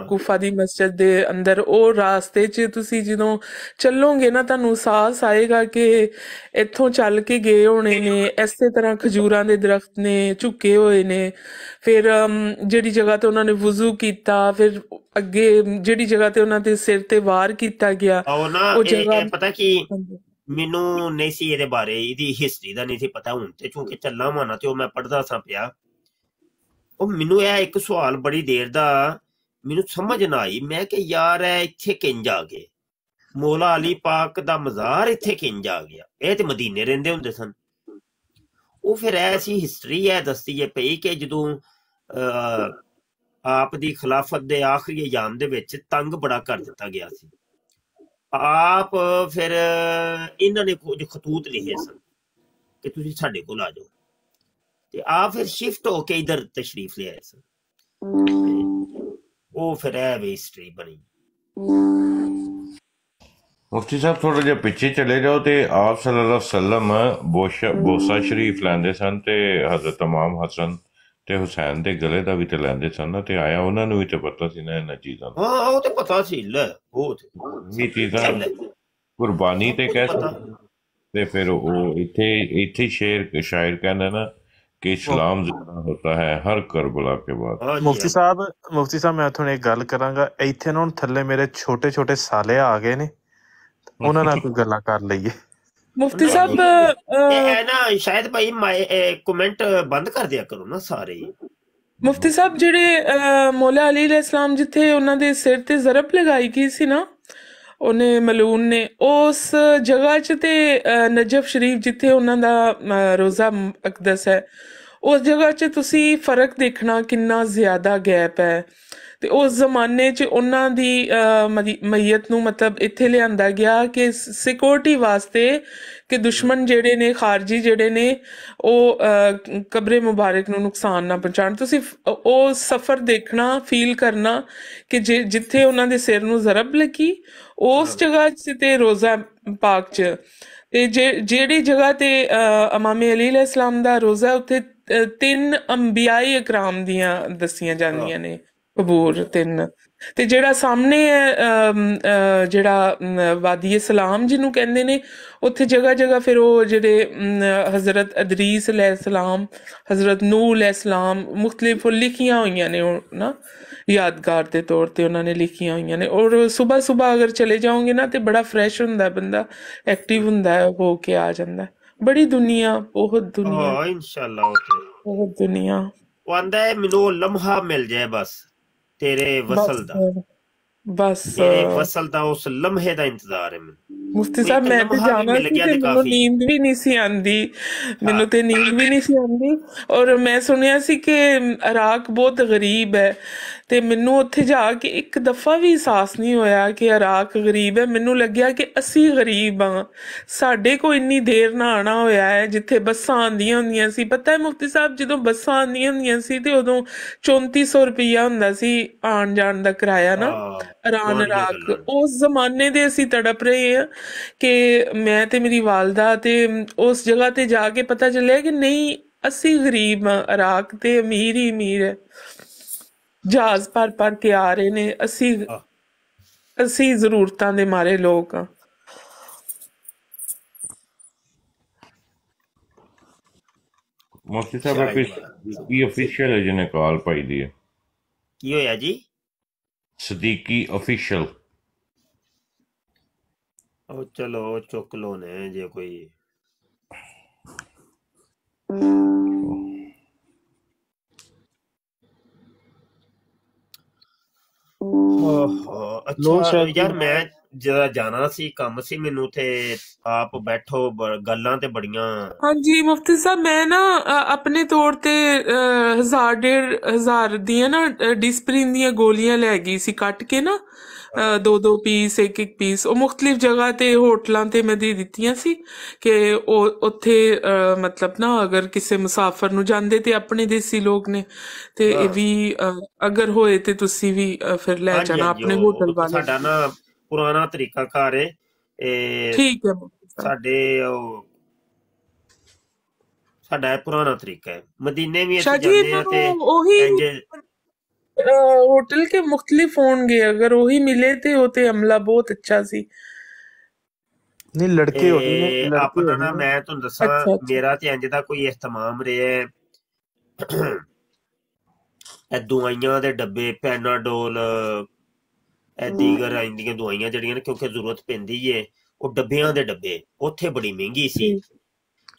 ਗੁਫਾ ਦੀ ਮਸਜਿਦ ਦੇ ਅੰਦਰ ਉਹ ਰਾਸਤੇ 'ਚ ਤੁਸੀਂ ਜਦੋਂ ਚੱਲੋਗੇ ਨਾ ਤੁਹਾਨੂੰ ਸਾਹਸ ਆਏਗਾ ਕਿ ਇੱਥੋਂ ਚੱਲ ਕੇ ਗਏ ਹੋਣੇ ਨੇ ਇਸੇ ਤਰ੍ਹਾਂ ਖਜੂਰਾਂ ਦੇ ਦਰਖਤ ਨੇ ਝੁਕੇ ਹੋਏ ਨੇ ਫਿਰ ਜਿਹੜੀ ਜਗ੍ਹਾ ਤੇ ਉਹਨਾਂ ਨੇ ਵੁਜ਼ੂ ਕੀਤਾ ਫਿਰ ਅੱਗੇ ਜਿਹੜੀ ਜਗ੍ਹਾ ਤੇ ਉਹਨਾਂ ਦੇ ਸਿਰ ਤੇ ਵਾਰ ਕੀਤਾ ਗਿਆ ਉਹ ਜਗ੍ਹਾ ਪਤਾ ਕੀ ਮੈਨੂੰ ਨਹੀਂ ਸੀ ਇਹਦੇ ਬਾਰੇ ਇਹਦੀ ਹਿਸਟਰੀ ਦਾ ਨਹੀਂ ਸੀ ਪਤਾ ਹੁਣ ਤੇ ਕਿਉਂਕਿ ਚੱਲਾ ਮਾਨਾ ਤੇ ਉਹ ਮੈਂ ਪੜਦਾ ਸਾਂ ਪਿਆ ਉਹ ਮੈਨੂੰ ਇਹ ਇੱਕ ਸਵਾਲ ਬੜੀ ਦੇਰ ਦਾ ਮੈਨੂੰ ਸਮਝ ਨਾ ਆਈ ਮੈਂ ਕਿ ਯਾਰ ਇਹ ਇੱਥੇ ਕਿੰਜ ਆ ਗਏ ਮੌਲਾ ਅਲੀ ਪਾਕ ਦਾ ਮਜ਼ਾਰ ਇੱਥੇ ਕਿੰਜ ਆ ਗਿਆ ਇਹ ਤੇ ਮਦੀਨੇ ਰਹਿੰਦੇ ਹੁੰਦੇ ਸਨ ਉਹ ਫਿਰ ਐਸੀ ਹਿਸਟਰੀ ਹੈ ਦੱਸਦੀ ਹੈ ਪਈ ਕਿ ਜਦੋਂ ਆਪ ਦੀ ਖਿਲਾਫਤ ਦੇ ਆਖਰੀ ਯਾਮ ਦੇ ਵਿੱਚ ਤੰਗ ਬੜਾ ਕਰ ਦਿੱਤਾ ਗਿਆ ਸੀ ਆਪ ਫਿਰ ਇਹਨਾਂ ਨੇ ਕੁਝ ਖਤੂਤ ਲਿਖੇ ਸਨ ਕਿ ਤੁਸੀਂ ਸਾਡੇ ਕੋਲ ਆ ਜਾਓ ਤੇ ਆ ਫਿਰ ਸ਼ਿਫਟ ਹੋ ਕੇ ਇਧਰ ਤਸ਼ਰੀਫ ਲਿਆਏ ਸਨ ਉਹ ਫਿਰ ਇਹ ਵੀ ਹਿਸਟਰੀ ਬਣੀ ਮੁਫਤੀ ਸਾਹਿਬ ਥੋੜਾ ਜਿਹਾ ਪਿੱਛੇ ਚਲੇ ਜਾਓ ਤੇ ਆਪ ਸੱਲੱਲਾਹੁ ਅਲੈਹਿ ਵਸੱਲਮ ਬੋਸ਼ਾ ਬੋਸਾ ਸ਼ਰੀਫ ਲੈਂਦੇ ਸਨ ਤੇ ਹਜ਼ਰਤ ਇਮਾਮ ਹਸਨ ਤੇ ਹੁਸੈਨ ਦੇ ਗਲੇ ਦਾ ਵੀ ਤੇ ਲੈਂਦੇ ਸਨ ਨਾ ਤੇ ਆਇਆ ਉਹਨਾਂ ਨੂੰ ਵੀ ਤੇ ਪਤਾ ਸੀ ਨਾ ਇਹਨਾਂ ਚੀਜ਼ਾਂ ਦਾ ਹਾਂ ਉਹ ਤੇ ਪਤਾ ਸੀ ਲੈ ਉਹ ਤੇ ਇਹ ਚੀਜ਼ਾਂ ਕੁਰਬਾਨੀ ਤੇ ਕਹਿ ਸਕਦੇ ਤੇ ਫਿਰ ਉਹ ਇੱਥੇ ਇੱਥੇ ਸ਼ੇਰ ਸ਼ਾਇਰ ਕਹਿੰਦਾ ਨਾ ਕਿ ਇਸਲਾਮ ਜ਼ਿੰਦਾ ਹੁੰਦਾ ਹੈ ਹਰ ਕਰਬਲਾ ਕੇ ਬਾਅਦ ਮੁਫਤੀ ਸਾਹਿਬ ਮੁਫਤੀ ਸਾਹਿਬ ਮੈਂ ਤੁਹਾਨੂੰ ਇੱਕ ਗੱਲ ਕਰਾਂਗਾ ਇੱਥੇ ਨਾ ਹੁਣ ਥੱਲੇ ਮੇਰੇ ਛੋਟੇ ਛੋਟੇ ਸਾਲੇ ਆ ਗਏ ਨੇ ਉਹਨਾਂ ਨਾਲ ਕੋਈ ਗੱਲਾਂ ਕਰ ਲਈਏ ਮੁਫਤੀ ਸਾਹਿਬ ਇਹ ਨਾ ਸ਼ਾਇਦ ਭਾਈ ਕਮੈਂਟ ਬੰਦ ਕਰ ਦਿਆ ਕਰੋ ਨਾ ਸਾਰੇ ਮੁਫਤੀ ਸਾਹਿਬ ਜਿਹੜੇ ਮੌਲਾ ਅਲੀ ਸਲਾਮ ਜਿੱਥੇ ਉਹਨਾਂ ਦੇ ਸਿਰ ਤੇ ਜ਼ਰਬ ਲਗਾਈ ਗਈ ਸੀ ਨਾ ਉਹਨੇ ਮਲੂਨ ਨੇ ਉਸ ਜਗ੍ਹਾ 'ਚ ਤੇ ਨਜਫ ਸ਼ਰੀਫ ਜਿੱਥੇ ਉਹਨਾਂ ਦਾ ਰੋਜ਼ਾ ਅਕਦਸ ਹੈ ਉਸ ਜਗ੍ਹਾ 'ਚ ਤੁਸੀਂ ਫਰਕ ਦੇਖਣਾ ਕਿੰਨਾ ਜ਼ਿਆਦਾ ਗੈਪ ਹੈ ਤੇ ਉਸ ਜ਼ਮਾਨੇ 'ਚ ਉਹਨਾਂ ਦੀ ਮਈਤ ਨੂੰ ਮਤਲਬ ਇੱਥੇ ਲਿਆਂਦਾ ਗਿਆ ਕਿ ਸਿਕਿਉਰਟੀ ਵਾਸਤੇ ਕਿ ਦੁਸ਼ਮਣ ਜਿਹੜੇ ਨੇ ਖਾਰਜੀ ਜਿਹੜੇ ਨੇ ਉਹ ਕਬਰੇ ਮੁਬਾਰਕ ਨੂੰ ਨੁਕਸਾਨ ਨਾ ਪਹੁੰਚਾਣ ਤੁਸੀਂ ਉਹ ਸਫ਼ਰ ਦੇਖਣਾ ਫੀਲ ਕਰਨਾ ਕਿ ਜਿੱਥੇ ਉਹਨਾਂ ਦੇ ਸਿਰ ਨੂੰ ਜ਼ਰਬ ਲੱਗੀ ਉਸ ਜਗ੍ਹਾ 'ਚ ਤੇ ਰੋਜ਼ਾ ਪਾਕ 'ਚ ਤੇ ਜਿਹੜੀ ਜਗ੍ਹਾ ਤੇ ਇਮਾਮ ਅਲੀ ਅਲੈਹਿਸਲਮ ਦਾ ਰੋਜ਼ਾ ਉੱਥੇ ਤਿੰਨ ਅੰਬਿਆਏ ਇਕਰਾਮ ਦੀਆਂ ਦਸੀਆਂ ਜਾਂਦੀਆਂ ਨੇ ਕਬੂਰ ਤਿੰਨ ਤੇ ਜਿਹੜਾ ਸਾਹਮਣੇ ਹੈ ਜਿਹੜਾ ਵਾਦੀਏ ਸਲਾਮ ਜਿਹਨੂੰ ਕਹਿੰਦੇ ਨੇ ਉੱਥੇ ਜਗ੍ਹਾ ਜਗ੍ਹਾ ਫਿਰ ਉਹ ਜਿਹੜੇ ਹਜ਼ਰਤ ਅਦਰੀਸ ਅਲੈਹ ਸਲਾਮ ਹਜ਼ਰਤ ਨੂਹ ਅਲੈਹ ਸਲਾਮ ਮੁxtਲਿਫ ਲਿਖੀਆਂ ਹੋਈਆਂ ਨੇ ਨਾ ਯਾਦਗਾਰ ਦੇ ਤੌਰ ਤੇ ਉਹਨਾਂ ਨੇ ਲਿਖੀਆਂ ਹੋਈਆਂ ਨੇ ਔਰ ਸਵੇਰ ਸਵੇਰ ਅਗਰ ਚਲੇ ਜਾਓਗੇ ਨਾ ਤੇ ਬੜਾ ਫਰੈਸ਼ ਹੁੰਦਾ ਬੰਦਾ ਐਕਟਿਵ ਹੁੰਦਾ ਹੈ ਹੋ ਕੇ ਆ ਜਾਂਦਾ ਬੜੀ ਦੁਨੀਆ ਬਹੁਤ ਦੁਨੀਆ ਹਾਂ ਇਨਸ਼ਾਅੱਲਾ ਬਹੁਤ ਦੁਨੀਆ ਉਹ ਆਂਦਾ ਮੈਨੂੰ ਲਮਹਾ ਮਿਲ ਜਾਏ ਬਸ ਤੇਰੇ ਵਸਲ ਦਾ ਬਸ ਤੇਰੇ ਵਸਲ ਦਾ ਉਸ ਲਮਹੇ ਦਾ ਇੰਤਜ਼ਾਰ ਹੈ ਮੈਨੂੰ ਮੁਫਤੀ ਸਾਹਿਬ ਮੈਂ ਤੇ ਜਾਣਾ ਸੀ ਮੈਨੂੰ ਨੀਂਦ ਵੀ ਨਹੀਂ ਸੀ ਆਂਦੀ ਮੈਨੂੰ ਤੇ ਨੀਂਦ ਵੀ ਨਹੀਂ ਸੀ ਆਂਦੀ ਔਰ ਮੈਂ ਸੁਣਿਆ ਸੀ ਕਿ ਇਰਾਕ ਬਹੁਤ ਗਰੀਬ ਹੈ ਤੇ ਮੈਨੂੰ ਉੱਥੇ ਜਾ ਕੇ ਇੱਕ ਦਫਾ ਵੀ ਅਹਿਸਾਸ ਨਹੀਂ ਹੋਇਆ ਕਿ ਇਰਾਕ ਗਰੀਬ ਹੈ ਮੈਨੂੰ ਲੱਗਿਆ ਕਿ ਅਸੀਂ ਗਰੀਬ ਆ ਸਾਡੇ ਕੋ ਇੰਨੀ ਦੇਰ ਨਾ ਆਣਾ ਹੋਇਆ ਹੈ ਜਿੱਥੇ ਬੱਸਾਂ ਆਂਦੀਆਂ ਹੁੰਦੀਆਂ ਸੀ ਪਤਾ ਹੈ ਮੁਫਤੀ ਸਾਹਿਬ ਜਦੋਂ ਬੱਸਾਂ ਆਂਦੀਆਂ ਹੁੰਦੀਆਂ ਸੀ ਤੇ ਉਦੋਂ 3400 ਰੁਪਇਆ ਹੁੰਦਾ ਸੀ ਆਣ ਜਾਣ ਦਾ ਕਿਰਾਇਆ ਨਾ ਇਰਾਨ ਇਰਾਕ ਉਸ ਜ਼ਮਾਨੇ ਦੇ ਅਸੀਂ ਤੜਪ ਰਹੇ ਆ ਕਿ ਮੈਂ ਤੇ ਮੇਰੀ ਵਾਲਦਾ ਤੇ ਉਸ ਜਗ੍ਹਾ ਤੇ ਜਾ ਕੇ ਪਤਾ ਚੱਲਿਆ ਕਿ ਨਹੀਂ ਅਸੀਂ ਗਰੀਬ ਆ ਇਰਾਕ ਤੇ ਅਮੀਰ ਹੀ ਅਮੀਰ ਹੈ ਜਹਾਜ਼ ਪਰ ਪਰ ਕੇ ਆ ਰਹੇ ਨੇ ਅਸੀਂ ਅਸੀਂ ਜ਼ਰੂਰਤਾਂ ਦੇ ਮਾਰੇ ਲੋਕ ਆ ਮੁਫਤੀ ਸਾਹਿਬ ਕੀ ਅਫੀਸ਼ੀਅਲ ਹੈ ਜਿਹਨੇ ਕਾਲ ਪਾਈ ਦੀ ਹੈ ਕੀ ਹੋਇਆ ਜੀ ਸਦੀਕੀ ਅਫੀਸ਼ੀਅਲ ਉਹ ਚਲੋ ਚੁੱਕ ਲੋ ਨੇ ਜੇ ਕੋਈ ਅੱਛਾ ਯਾਰ ਮੈਂ ਜਿਹੜਾ ਜਾਣਾ ਸੀ ਕੰਮ ਸੀ ਮੈਨੂੰ ਉਥੇ ਆਪ ਬੈਠੋ ਗੱਲਾਂ ਤੇ ਬੜੀਆਂ ਹਾਂਜੀ ਮੁਫਤੀ ਸਾਹਿਬ ਮੈਂ ਨਾ ਆਪਣੇ ਤੌਰ ਤੇ 1000 ਹਜ਼ਾਰ ਦੀਆਂ ਨਾ ਡਿਸਪ੍ਰਿਨ ਦੀਆਂ ਗੋਲੀਆਂ ਲੈ ਗਈ ਸੀ ਕੱਟ ਕੇ ਨਾ ਦੋ ਦੋ ਪੀਸ ਇੱਕ ਇੱਕ ਪੀਸ ਉਹ ਮੁxtਲਿਫ ਜਗ੍ਹਾ ਤੇ ਹੋਟਲਾਂ ਤੇ ਮੈਂ ਦੇ ਦਿੱਤੀਆਂ ਸੀ ਕਿ ਉਹ ਉੱਥੇ ਮਤਲਬ ਨਾ ਅਗਰ ਕਿਸੇ ਮੁਸਾਫਰ ਨੂੰ ਜਾਂਦੇ ਤੇ ਆਪਣੇ ਦੇਸੀ ਲੋਕ ਨੇ ਤੇ ਇਹ ਵੀ ਅਗਰ ਹੋਏ ਤੇ ਤੁਸੀਂ ਵੀ ਫਿਰ ਲੈ ਜਾਣਾ ਆਪਣੇ ਹੋਟਲ ਵਾਲੇ ਸਾਡਾ ਨਾ ਪੁਰਾਣਾ ਤਰੀਕਾ ਘਰ ਹੈ ਇਹ ਠੀਕ ਹੈ ਸਾਡੇ ਉਹ ਸਾਡਾ ਪੁਰਾਣਾ ਤਰੀਕਾ ਹੈ ਮਦੀਨੇ ਵੀ ਇੱਥੇ ਜਾਂਦੇ ਆ ਤੇ ਉਹੀ होटल के मुख्तलिफ होंगे अगर वही मिले थे होते हमला बहुत अच्छा सी नहीं लड़के हो गए अपना ना मैं तो दसा अच्छा, अच्छा, मेरा तो इंज दा कोई इhtmam रे है ऐ दवाइयां डब्बे पेनाडोल दीगर आइंदियां हम्म। दवाइयां जड़ियां ना क्योंकि जरूरत पेंदी है ओ डब्बियां दे डब्बे ओथे बड़ी महंगी सी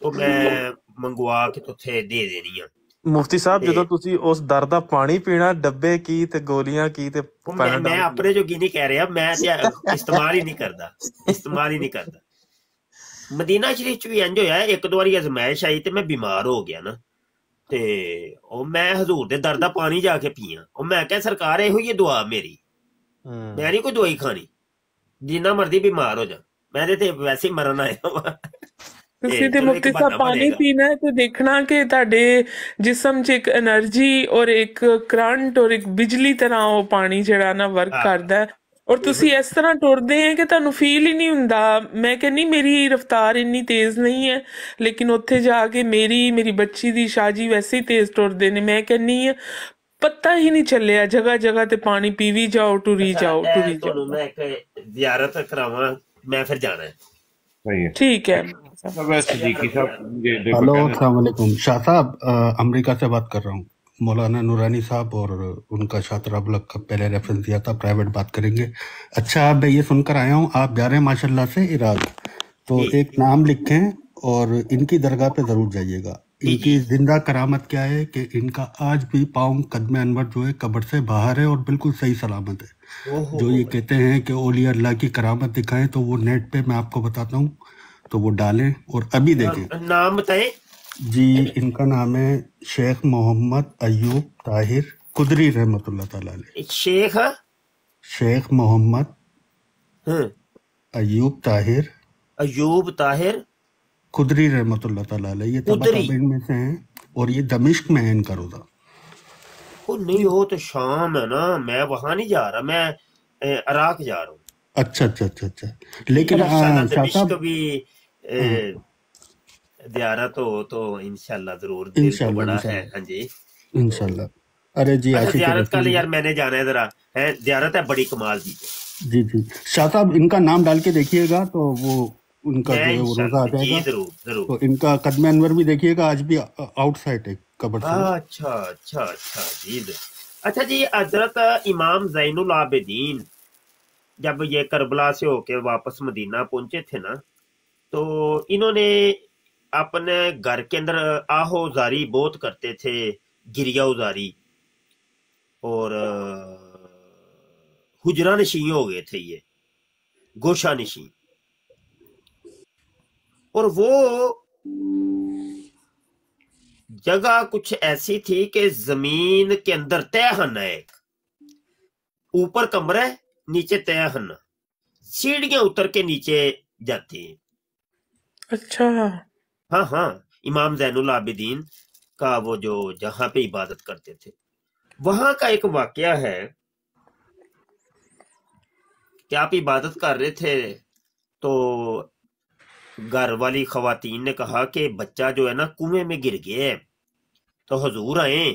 तो मैं मंगवा के तो दे देनी है ਮੁਫਤੀ ਸਾਹਿਬ ਜਦੋਂ ਤੁਸੀਂ ਉਸ ਦਰ ਦਾ ਪਾਣੀ ਪੀਣਾ ਡੱਬੇ ਕੀ ਤੇ ਗੋਲੀਆਂ ਕੀ ਤੇ ਮੈਂ ਮੈਂ ਆਪਣੇ ਜੋਗੀ ਨਹੀਂ ਕਹਿ ਰਿਹਾ ਮੈਂ ਤੇ ਇਸਤੇਮਾਲ ਹੀ ਨਹੀਂ ਕਰਦਾ ਇਸਤੇਮਾਲ ਹੀ ਨਹੀਂ ਕਰਦਾ ਮਦੀਨਾ ਸ਼ਰੀਫ ਚ ਵੀ ਇੰਜ ਹੋਇਆ ਇੱਕ ਦੋ ਵਾਰੀ ਅਜ਼ਮਾਇਸ਼ ਆਈ ਤੇ ਮੈਂ ਬਿਮਾਰ ਹੋ ਗਿਆ ਨਾ ਤੇ ਉਹ ਮੈਂ ਹਜ਼ੂਰ ਦੇ ਦਰ ਦਾ ਪਾਣੀ ਜਾ ਕੇ ਪੀਆ ਉਹ ਮੈਂ ਕਿਹਾ ਸਰਕਾਰ ਇਹੋ ਹੀ ਦੁਆ ਮੇਰੀ ਮੈਂ ਨਹੀਂ ਕੋਈ ਦਵਾਈ ਖਾਣੀ ਜਿੰਨਾ ਮਰਦੀ ਬਿਮਾਰ ਹੋ ਜਾ ਮੈਂ ਤੇ ਵੈਸੇ ਮਰਨ ਆਇਆ ਵਾ ਤੁਸੀਂ ਤੇ ਮੁਕਤੀ ਸਾਹਿਬ ਪਾਣੀ ਪੀਣਾ ਹੈ ਤੇ ਦੇਖਣਾ ਕਿ ਤੁਹਾਡੇ ਜਿਸਮ 'ਚ ਇੱਕ એનર્ਜੀ ਔਰ ਇੱਕ ਕਰੰਟ ਔਰ ਇੱਕ ਬਿਜਲੀ ਤਰ੍ਹਾਂ ਉਹ ਪਾਣੀ ਜਿਹੜਾ ਨਾ ਵਰਕ ਕਰਦਾ ਔਰ ਤੁਸੀਂ ਇਸ ਤਰ੍ਹਾਂ ਟੁਰਦੇ ਆ ਕਿ ਤੁਹਾਨੂੰ ਫੀਲ ਹੀ ਨਹੀਂ ਹੁੰਦਾ ਮੈਂ ਕਹਿੰਨੀ ਮੇਰੀ ਰਫ਼ਤਾਰ ਇੰਨੀ ਤੇਜ਼ ਨਹੀਂ ਹੈ ਲੇਕਿਨ ਉੱਥੇ ਜਾ ਕੇ ਮੇਰੀ ਮੇਰੀ ਬੱਚੀ ਦੀ ਸ਼ਾਜੀ ਵੈਸੇ ਹੀ ਤੇਜ਼ ਟੁਰਦੇ ਨੇ ਮੈਂ ਕਹਿੰਨੀ ਪਤਾ ਹੀ ਨਹੀਂ ਚੱਲਿਆ ਜਗਾ ਜਗਾ ਤੇ ਪਾਣੀ ਪੀਵੀ ਜਾਓ ਟੁਰੀ ਜਾਓ ਟੁਰੀ ਜਾਓ ਮੈਂ ਇੱਕ ਜ਼ਿਆਰਤ ਕਰਾਵਾਂ ਮੈਂ ਫਿਰ ਜਾਣਾ ਹੈ ਠੀਕ ਹੈ हेलो सलामकुम शाह साहब अमेरिका से बात कर रहा हूँ मौलाना नूरानी साहब और उनका छात्र लग का पहले रेफरेंस दिया था प्राइवेट बात करेंगे अच्छा मैं ये सुनकर आया हूँ आप जा रहे हैं माशाल्लाह से इराक तो एक नाम लिखें और इनकी दरगाह पे ज़रूर जाइएगा इनकी जिंदा करामत क्या है कि इनका आज भी पाँव कदम अनवर जो है कब्र से बाहर है और बिल्कुल सही सलामत है जो ये कहते हैं कि ओली अल्लाह की करामत दिखाएं तो वो नेट पे मैं आपको बताता हूँ तो वो डालें और अभी देखें नाम बताएं जी इनका नाम है शेख मोहम्मद अयूब ताहिर कुदरी रहमत शेख शेख मोहम्मद हम्म। अयूब ताहिर अयूब ताहिर कुदरी रहमत ये में से हैं और ये दमिश्क में है इनका रोजा वो नहीं हो तो शाम है ना मैं वहां नहीं जा रहा मैं अराक जा रहा हूँ अच्छा अच्छा अच्छा अच्छा लेकिन आ, अच्छा, हाँ, भी तो, तो जरूर तो हाँ अच्छा, देखिएगा तो वो उनका जरूर जरूर तो इनका कदम अनवर भी देखिएगा आज भी आउटसाइड है अच्छा अच्छा अच्छा जी अच्छा जी हजरत इमाम जैन आबदीन जब ये करबला से होके वापस मदीना पहुंचे थे ना तो इन्होंने अपने घर के अंदर आहोजारी बहुत करते थे गिरिया उजारी और हुजरा नशी हो गए थे ये गोशा नशी और वो जगह कुछ ऐसी थी कि जमीन के अंदर तय हन है एक ऊपर कमरा नीचे तय हन सीढ़ियां उतर के नीचे जाती हैं अच्छा हाँ हाँ इमाम जैनुल आबिदीन का वो जो जहां पे इबादत करते थे वहां का एक वाक्य है कि आप इबादत कर रहे थे तो घर वाली खातन ने कहा कि बच्चा जो है ना कुएं में गिर गया तो हजूर आए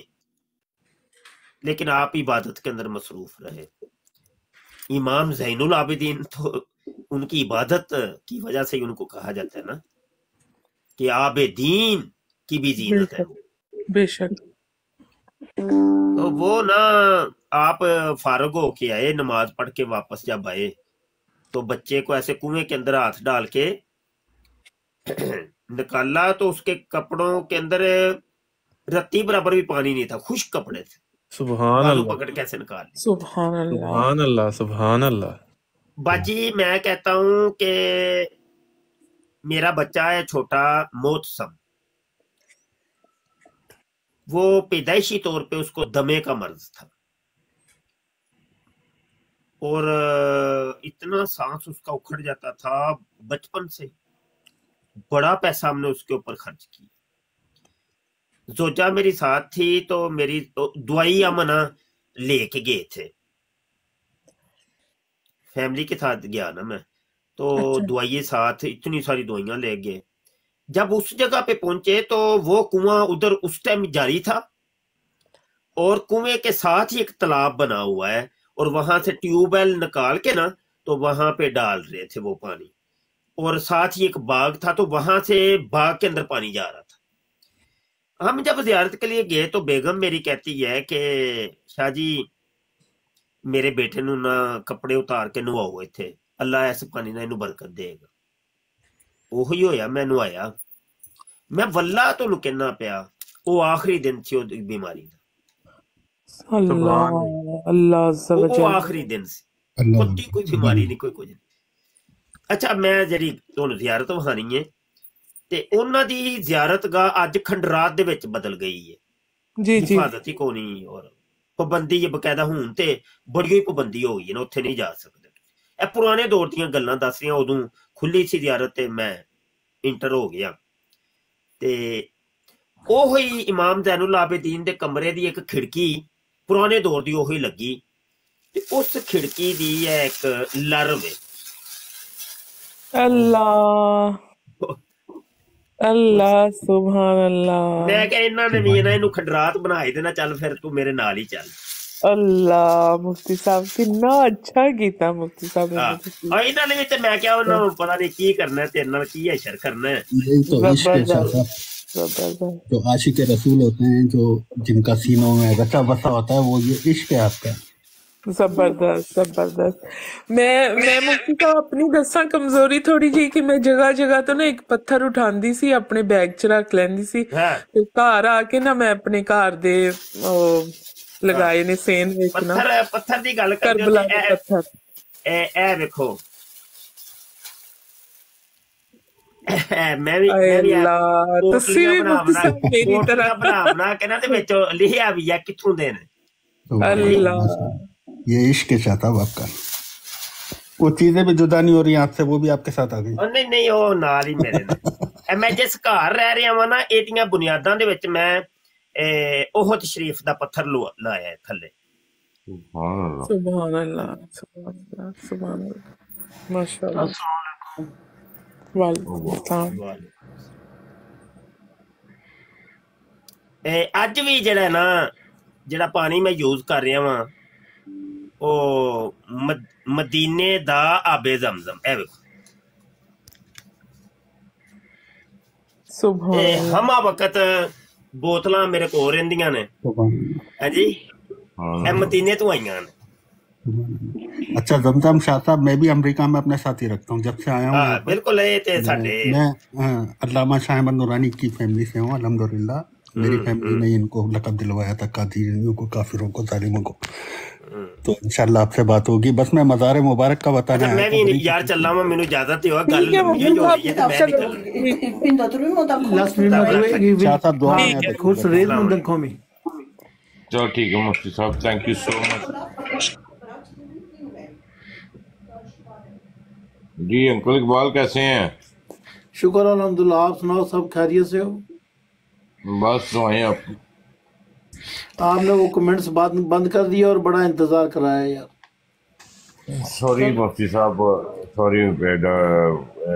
लेकिन आप इबादत के अंदर मसरूफ रहे इमाम जैनुल आबिदीन तो उनकी इबादत की वजह से उनको कहा जाता है ना कि आबे दीन की भी जीनत है बेशक तो वो ना आप फारग होके आए नमाज पढ़ के वापस जब आए तो बच्चे को ऐसे कुएं के अंदर हाथ डाल के निकाला तो उसके कपड़ों के अंदर रत्ती बराबर भी पानी नहीं था खुश कपड़े थे सुबह पकड़ कैसे निकाल सुबह सुबह सुबह बाजी मैं कहता हूं कि मेरा बच्चा है छोटा मोतसम वो पैदाइशी तौर पे उसको दमे का मर्ज था और इतना सांस उसका उखड़ जाता था बचपन से बड़ा पैसा हमने उसके ऊपर खर्च किया जोजा मेरी साथ थी तो मेरी दवाई दुआई या लेके गए थे फैमिली के साथ गया ना मैं तो अच्छा। दवाइयाँ साथ इतनी सारी दवाइयाँ ले गए जब उस जगह पे पहुंचे तो वो कुआं उधर उस टाइम जारी था और कुएं के साथ ही एक तालाब बना हुआ है और वहां से ट्यूबवेल निकाल के ना तो वहां पे डाल रहे थे वो पानी और साथ ही एक बाग था तो वहां से बाग के अंदर पानी जा रहा था हम जब जियारत के लिए गए तो बेगम मेरी कहती है कि शाह जी ਮੇਰੇ ਬੇਟੇ ਨੂੰ ਨਾ ਕੱਪੜੇ ਉਤਾਰ ਕੇ ਨਵਾਓ ਇੱਥੇ ਅੱਲਾ ਇਸ ਪਾਣੀ ਨਾਲ ਇਹਨੂੰ ਬਰਕਤ ਦੇਗਾ ਉਹੀ ਹੋਇਆ ਮੈਨੂੰ ਆਇਆ ਮੈਂ ਵੱਲਾ ਤੁਹਾਨੂੰ ਕਹਿਣਾ ਪਿਆ ਉਹ ਆਖਰੀ ਦਿਨ ਸੀ ਉਹ ਬਿਮਾਰੀ ਦਾ ਅੱਲਾ ਅੱਲਾ ਸਭ ਉਹ ਆਖਰੀ ਦਿਨ ਸੀ ਕੋਈ ਕੋਈ ਬਿਮਾਰੀ ਨਹੀਂ ਕੋਈ ਕੁਝ ਅੱਛਾ ਮੈਂ ਜਿਹੜੀ ਤੁਹਾਨੂੰ ਜ਼ਿਆਰਤ ਵਹਾਣੀ ਹੈ ਤੇ ਉਹਨਾਂ ਦੀ ਜ਼ਿਆਰਤਗਾ ਅੱਜ ਖੰਡਰਾਤ ਦੇ ਵਿੱਚ ਬਦਲ ਗਈ ਹੈ ਜੀ ਜੀ ਹਿਫਾਜ਼ਤੀ ਕੋਣੀ ਔਰ ਪਾਬੰਦੀ ਇਹ ਬਕਾਇਦਾ ਹੁਣ ਤੇ ਬੜੀ ਹੀ ਪਾਬੰਦੀ ਹੋ ਗਈ ਨਾ ਉੱਥੇ ਨਹੀਂ ਜਾ ਸਕਦੇ ਇਹ ਪੁਰਾਣੇ ਦੌਰ ਦੀਆਂ ਗੱਲਾਂ ਦੱਸ ਰਹੀਆਂ ਉਦੋਂ ਖੁੱਲੀ ਸੀ ਜ਼ਿਆਰਤ ਤੇ ਮੈਂ ਇੰਟਰ ਹੋ ਗਿਆ ਤੇ ਉਹ ਹੀ ਇਮਾਮ ਜ਼ੈਨੁਲ ਆਬਦੀਨ ਦੇ ਕਮਰੇ ਦੀ ਇੱਕ ਖਿੜਕੀ ਪੁਰਾਣੇ ਦੌਰ ਦੀ ਉਹੀ ਲੱਗੀ ਤੇ ਉਸ ਖਿੜਕੀ ਦੀ ਹੈ ਇੱਕ ਲਰਵ ਅੱਲਾ ਅੱਲਾ ਸੁਭਾਨ ਅੱਲਾ ਮੈਂ ਕਿਹਾ ਇਹਨਾਂ ਨੇ ਵੀ ਨਾ ਇਹਨੂੰ ਖੰਡਰਾਤ ਬਣਾ ਹੀ ਦੇਣਾ ਚੱਲ ਫਿਰ ਤੂੰ ਮੇਰੇ ਨਾਲ ਹੀ ਚੱਲ ਅੱਲਾ ਮੁਫਤੀ ਸਾਹਿਬ ਕਿੰਨਾ ਅੱਛਾ ਕੀਤਾ ਮੁਫਤੀ ਸਾਹਿਬ ਨੇ ਹਾਂ ਇਹਨਾਂ ਨੇ ਤੇ ਮੈਂ ਕਿਹਾ ਉਹਨਾਂ ਨੂੰ ਪਤਾ ਨਹੀਂ ਕੀ ਕਰਨਾ ਤੇ ਇਹਨਾਂ ਨੂੰ ਕੀ ਅਸ਼ਰ ਕਰਨਾ ਹੈ जो आशिक रसूल होते हैं जो जिनका सीनों में बसा बसा होता है वो ये इश्क है आपका ਜ਼ਬਰਦਸਤ ਜ਼ਬਰਦਸਤ ਮੈਂ ਮੈਂ ਮੁਕਤੀ ਤਾਂ ਆਪਣੀ ਦੱਸਾਂ ਕਮਜ਼ੋਰੀ ਥੋੜੀ ਜਿਹੀ ਕਿ ਮੈਂ ਜਗ੍ਹਾ ਜਗ੍ਹਾ ਤੋਂ ਨਾ ਇੱਕ ਪੱਥਰ ਉਠਾਉਂਦੀ ਸੀ ਆਪਣੇ ਬੈਗ 'ਚ ਰੱਖ ਲੈਂਦੀ ਸੀ ਤੇ ਘਰ ਆ ਕੇ ਨਾ ਮੈਂ ਆਪਣੇ ਘਰ ਦੇ ਉਹ ਲਗਾਏ ਨੇ ਸੇਨ ਵਿੱਚ ਨਾ ਪੱਥਰ ਪੱਥਰ ਦੀ ਗੱਲ ਕਰਦੇ ਹੋ ਪੱਥਰ ਇਹ ਇਹ ਵੇਖੋ ਮੈਂ ਵੀ ਮੈਂ ਵੀ ਤੁਸੀਂ ਵੀ ਮੁਕਤੀ ਸਾਹਿਬ ਮੇਰੀ ਤਰ੍ਹਾਂ ਬਣਾਉਣਾ ਕਹਿੰਦਾ ਤੇ ਵਿੱਚੋਂ ਲਿਖਿਆ ਵੀ ਆ ਕਿੱਥੋਂ ਦੇ ਨੇ ਅੱਲਾ ये इश्क चाहता हूँ आपका वो चीजें भी जुदा नहीं हो रही आपसे वो भी आपके साथ आ गई नहीं नहीं ਉਹ ਨਾਲ ਹੀ ਮੇਰੇ ਨਾਲ ਮੈਂ ਜਿਸ ਘਰ ਰਹਿ ਰਿਹਾ ਵਾਂ ਨਾ ਇਹਦੀਆਂ ਬੁਨਿਆਦਾਂ ਦੇ ਵਿੱਚ ਮੈਂ ਉਹ ਤਸ਼ਰੀਫ ਦਾ ਪੱਥਰ ਲਾਇਆ ਹੈ ਥੱਲੇ ਸੁਭਾਨ ਅੱਲਾ ਸੁਭਾਨ ਅੱਲਾ ਸੁਭਾਨ ਅੱਲਾ ਸੁਭਾਨ ਅੱਲਾ ਮਾਸ਼ਾਅੱਲਾ ਵਾਲੇਕੁਮ ਸਲਾਮ ਅੱਜ ਵੀ ਜਿਹੜਾ ਨਾ ਜਿਹੜਾ ਪਾਣੀ ਮੈਂ ਯੂਜ਼ ਕਰ ਰਿਹਾ ਵਾਂ ओ मदीने दा ਉਹ ਮਦੀਨੇ ਦਾ ਆਬੇ ਜ਼ਮਜ਼ਮ ਇਹ ਵੇਖੋ वक्त ਹਮਾ मेरे को रेंदियां ने हां जी हां ए मदीने तो आईयां ने अच्छा जमजम शाह साहब मैं भी अमेरिका में अपने साथी रखता हूँ जब से आया हूँ हाँ, बिल्कुल साडे मैं हाँ, अल्लामा शाह अहमद नूरानी की फैमिली से हूँ अल्हम्दुलिल्लाह मेरी हम्म, फैमिली हम्म। ने इनको लकब दिलवाया था कादियों को काफिरों को जालिमों को तो इंशाल्लाह आपसे बात होगी बस मैं मजार मुबारक का बता मतलब तो चल रहा हूँ तो तो चलो ठीक है मुफ्ती साहब थैंक यू सो मच जी अंकुल इकबाल कैसे हैं शुक्र अलहमदुल्ला आप सुनाओ सब खैरियत से हो बस दुआएं आपकी आपने वो कमेंट्स बाद बंद कर दिया और बड़ा इंतज़ार कराया यार सॉरी मुफ्ती साहब सॉरी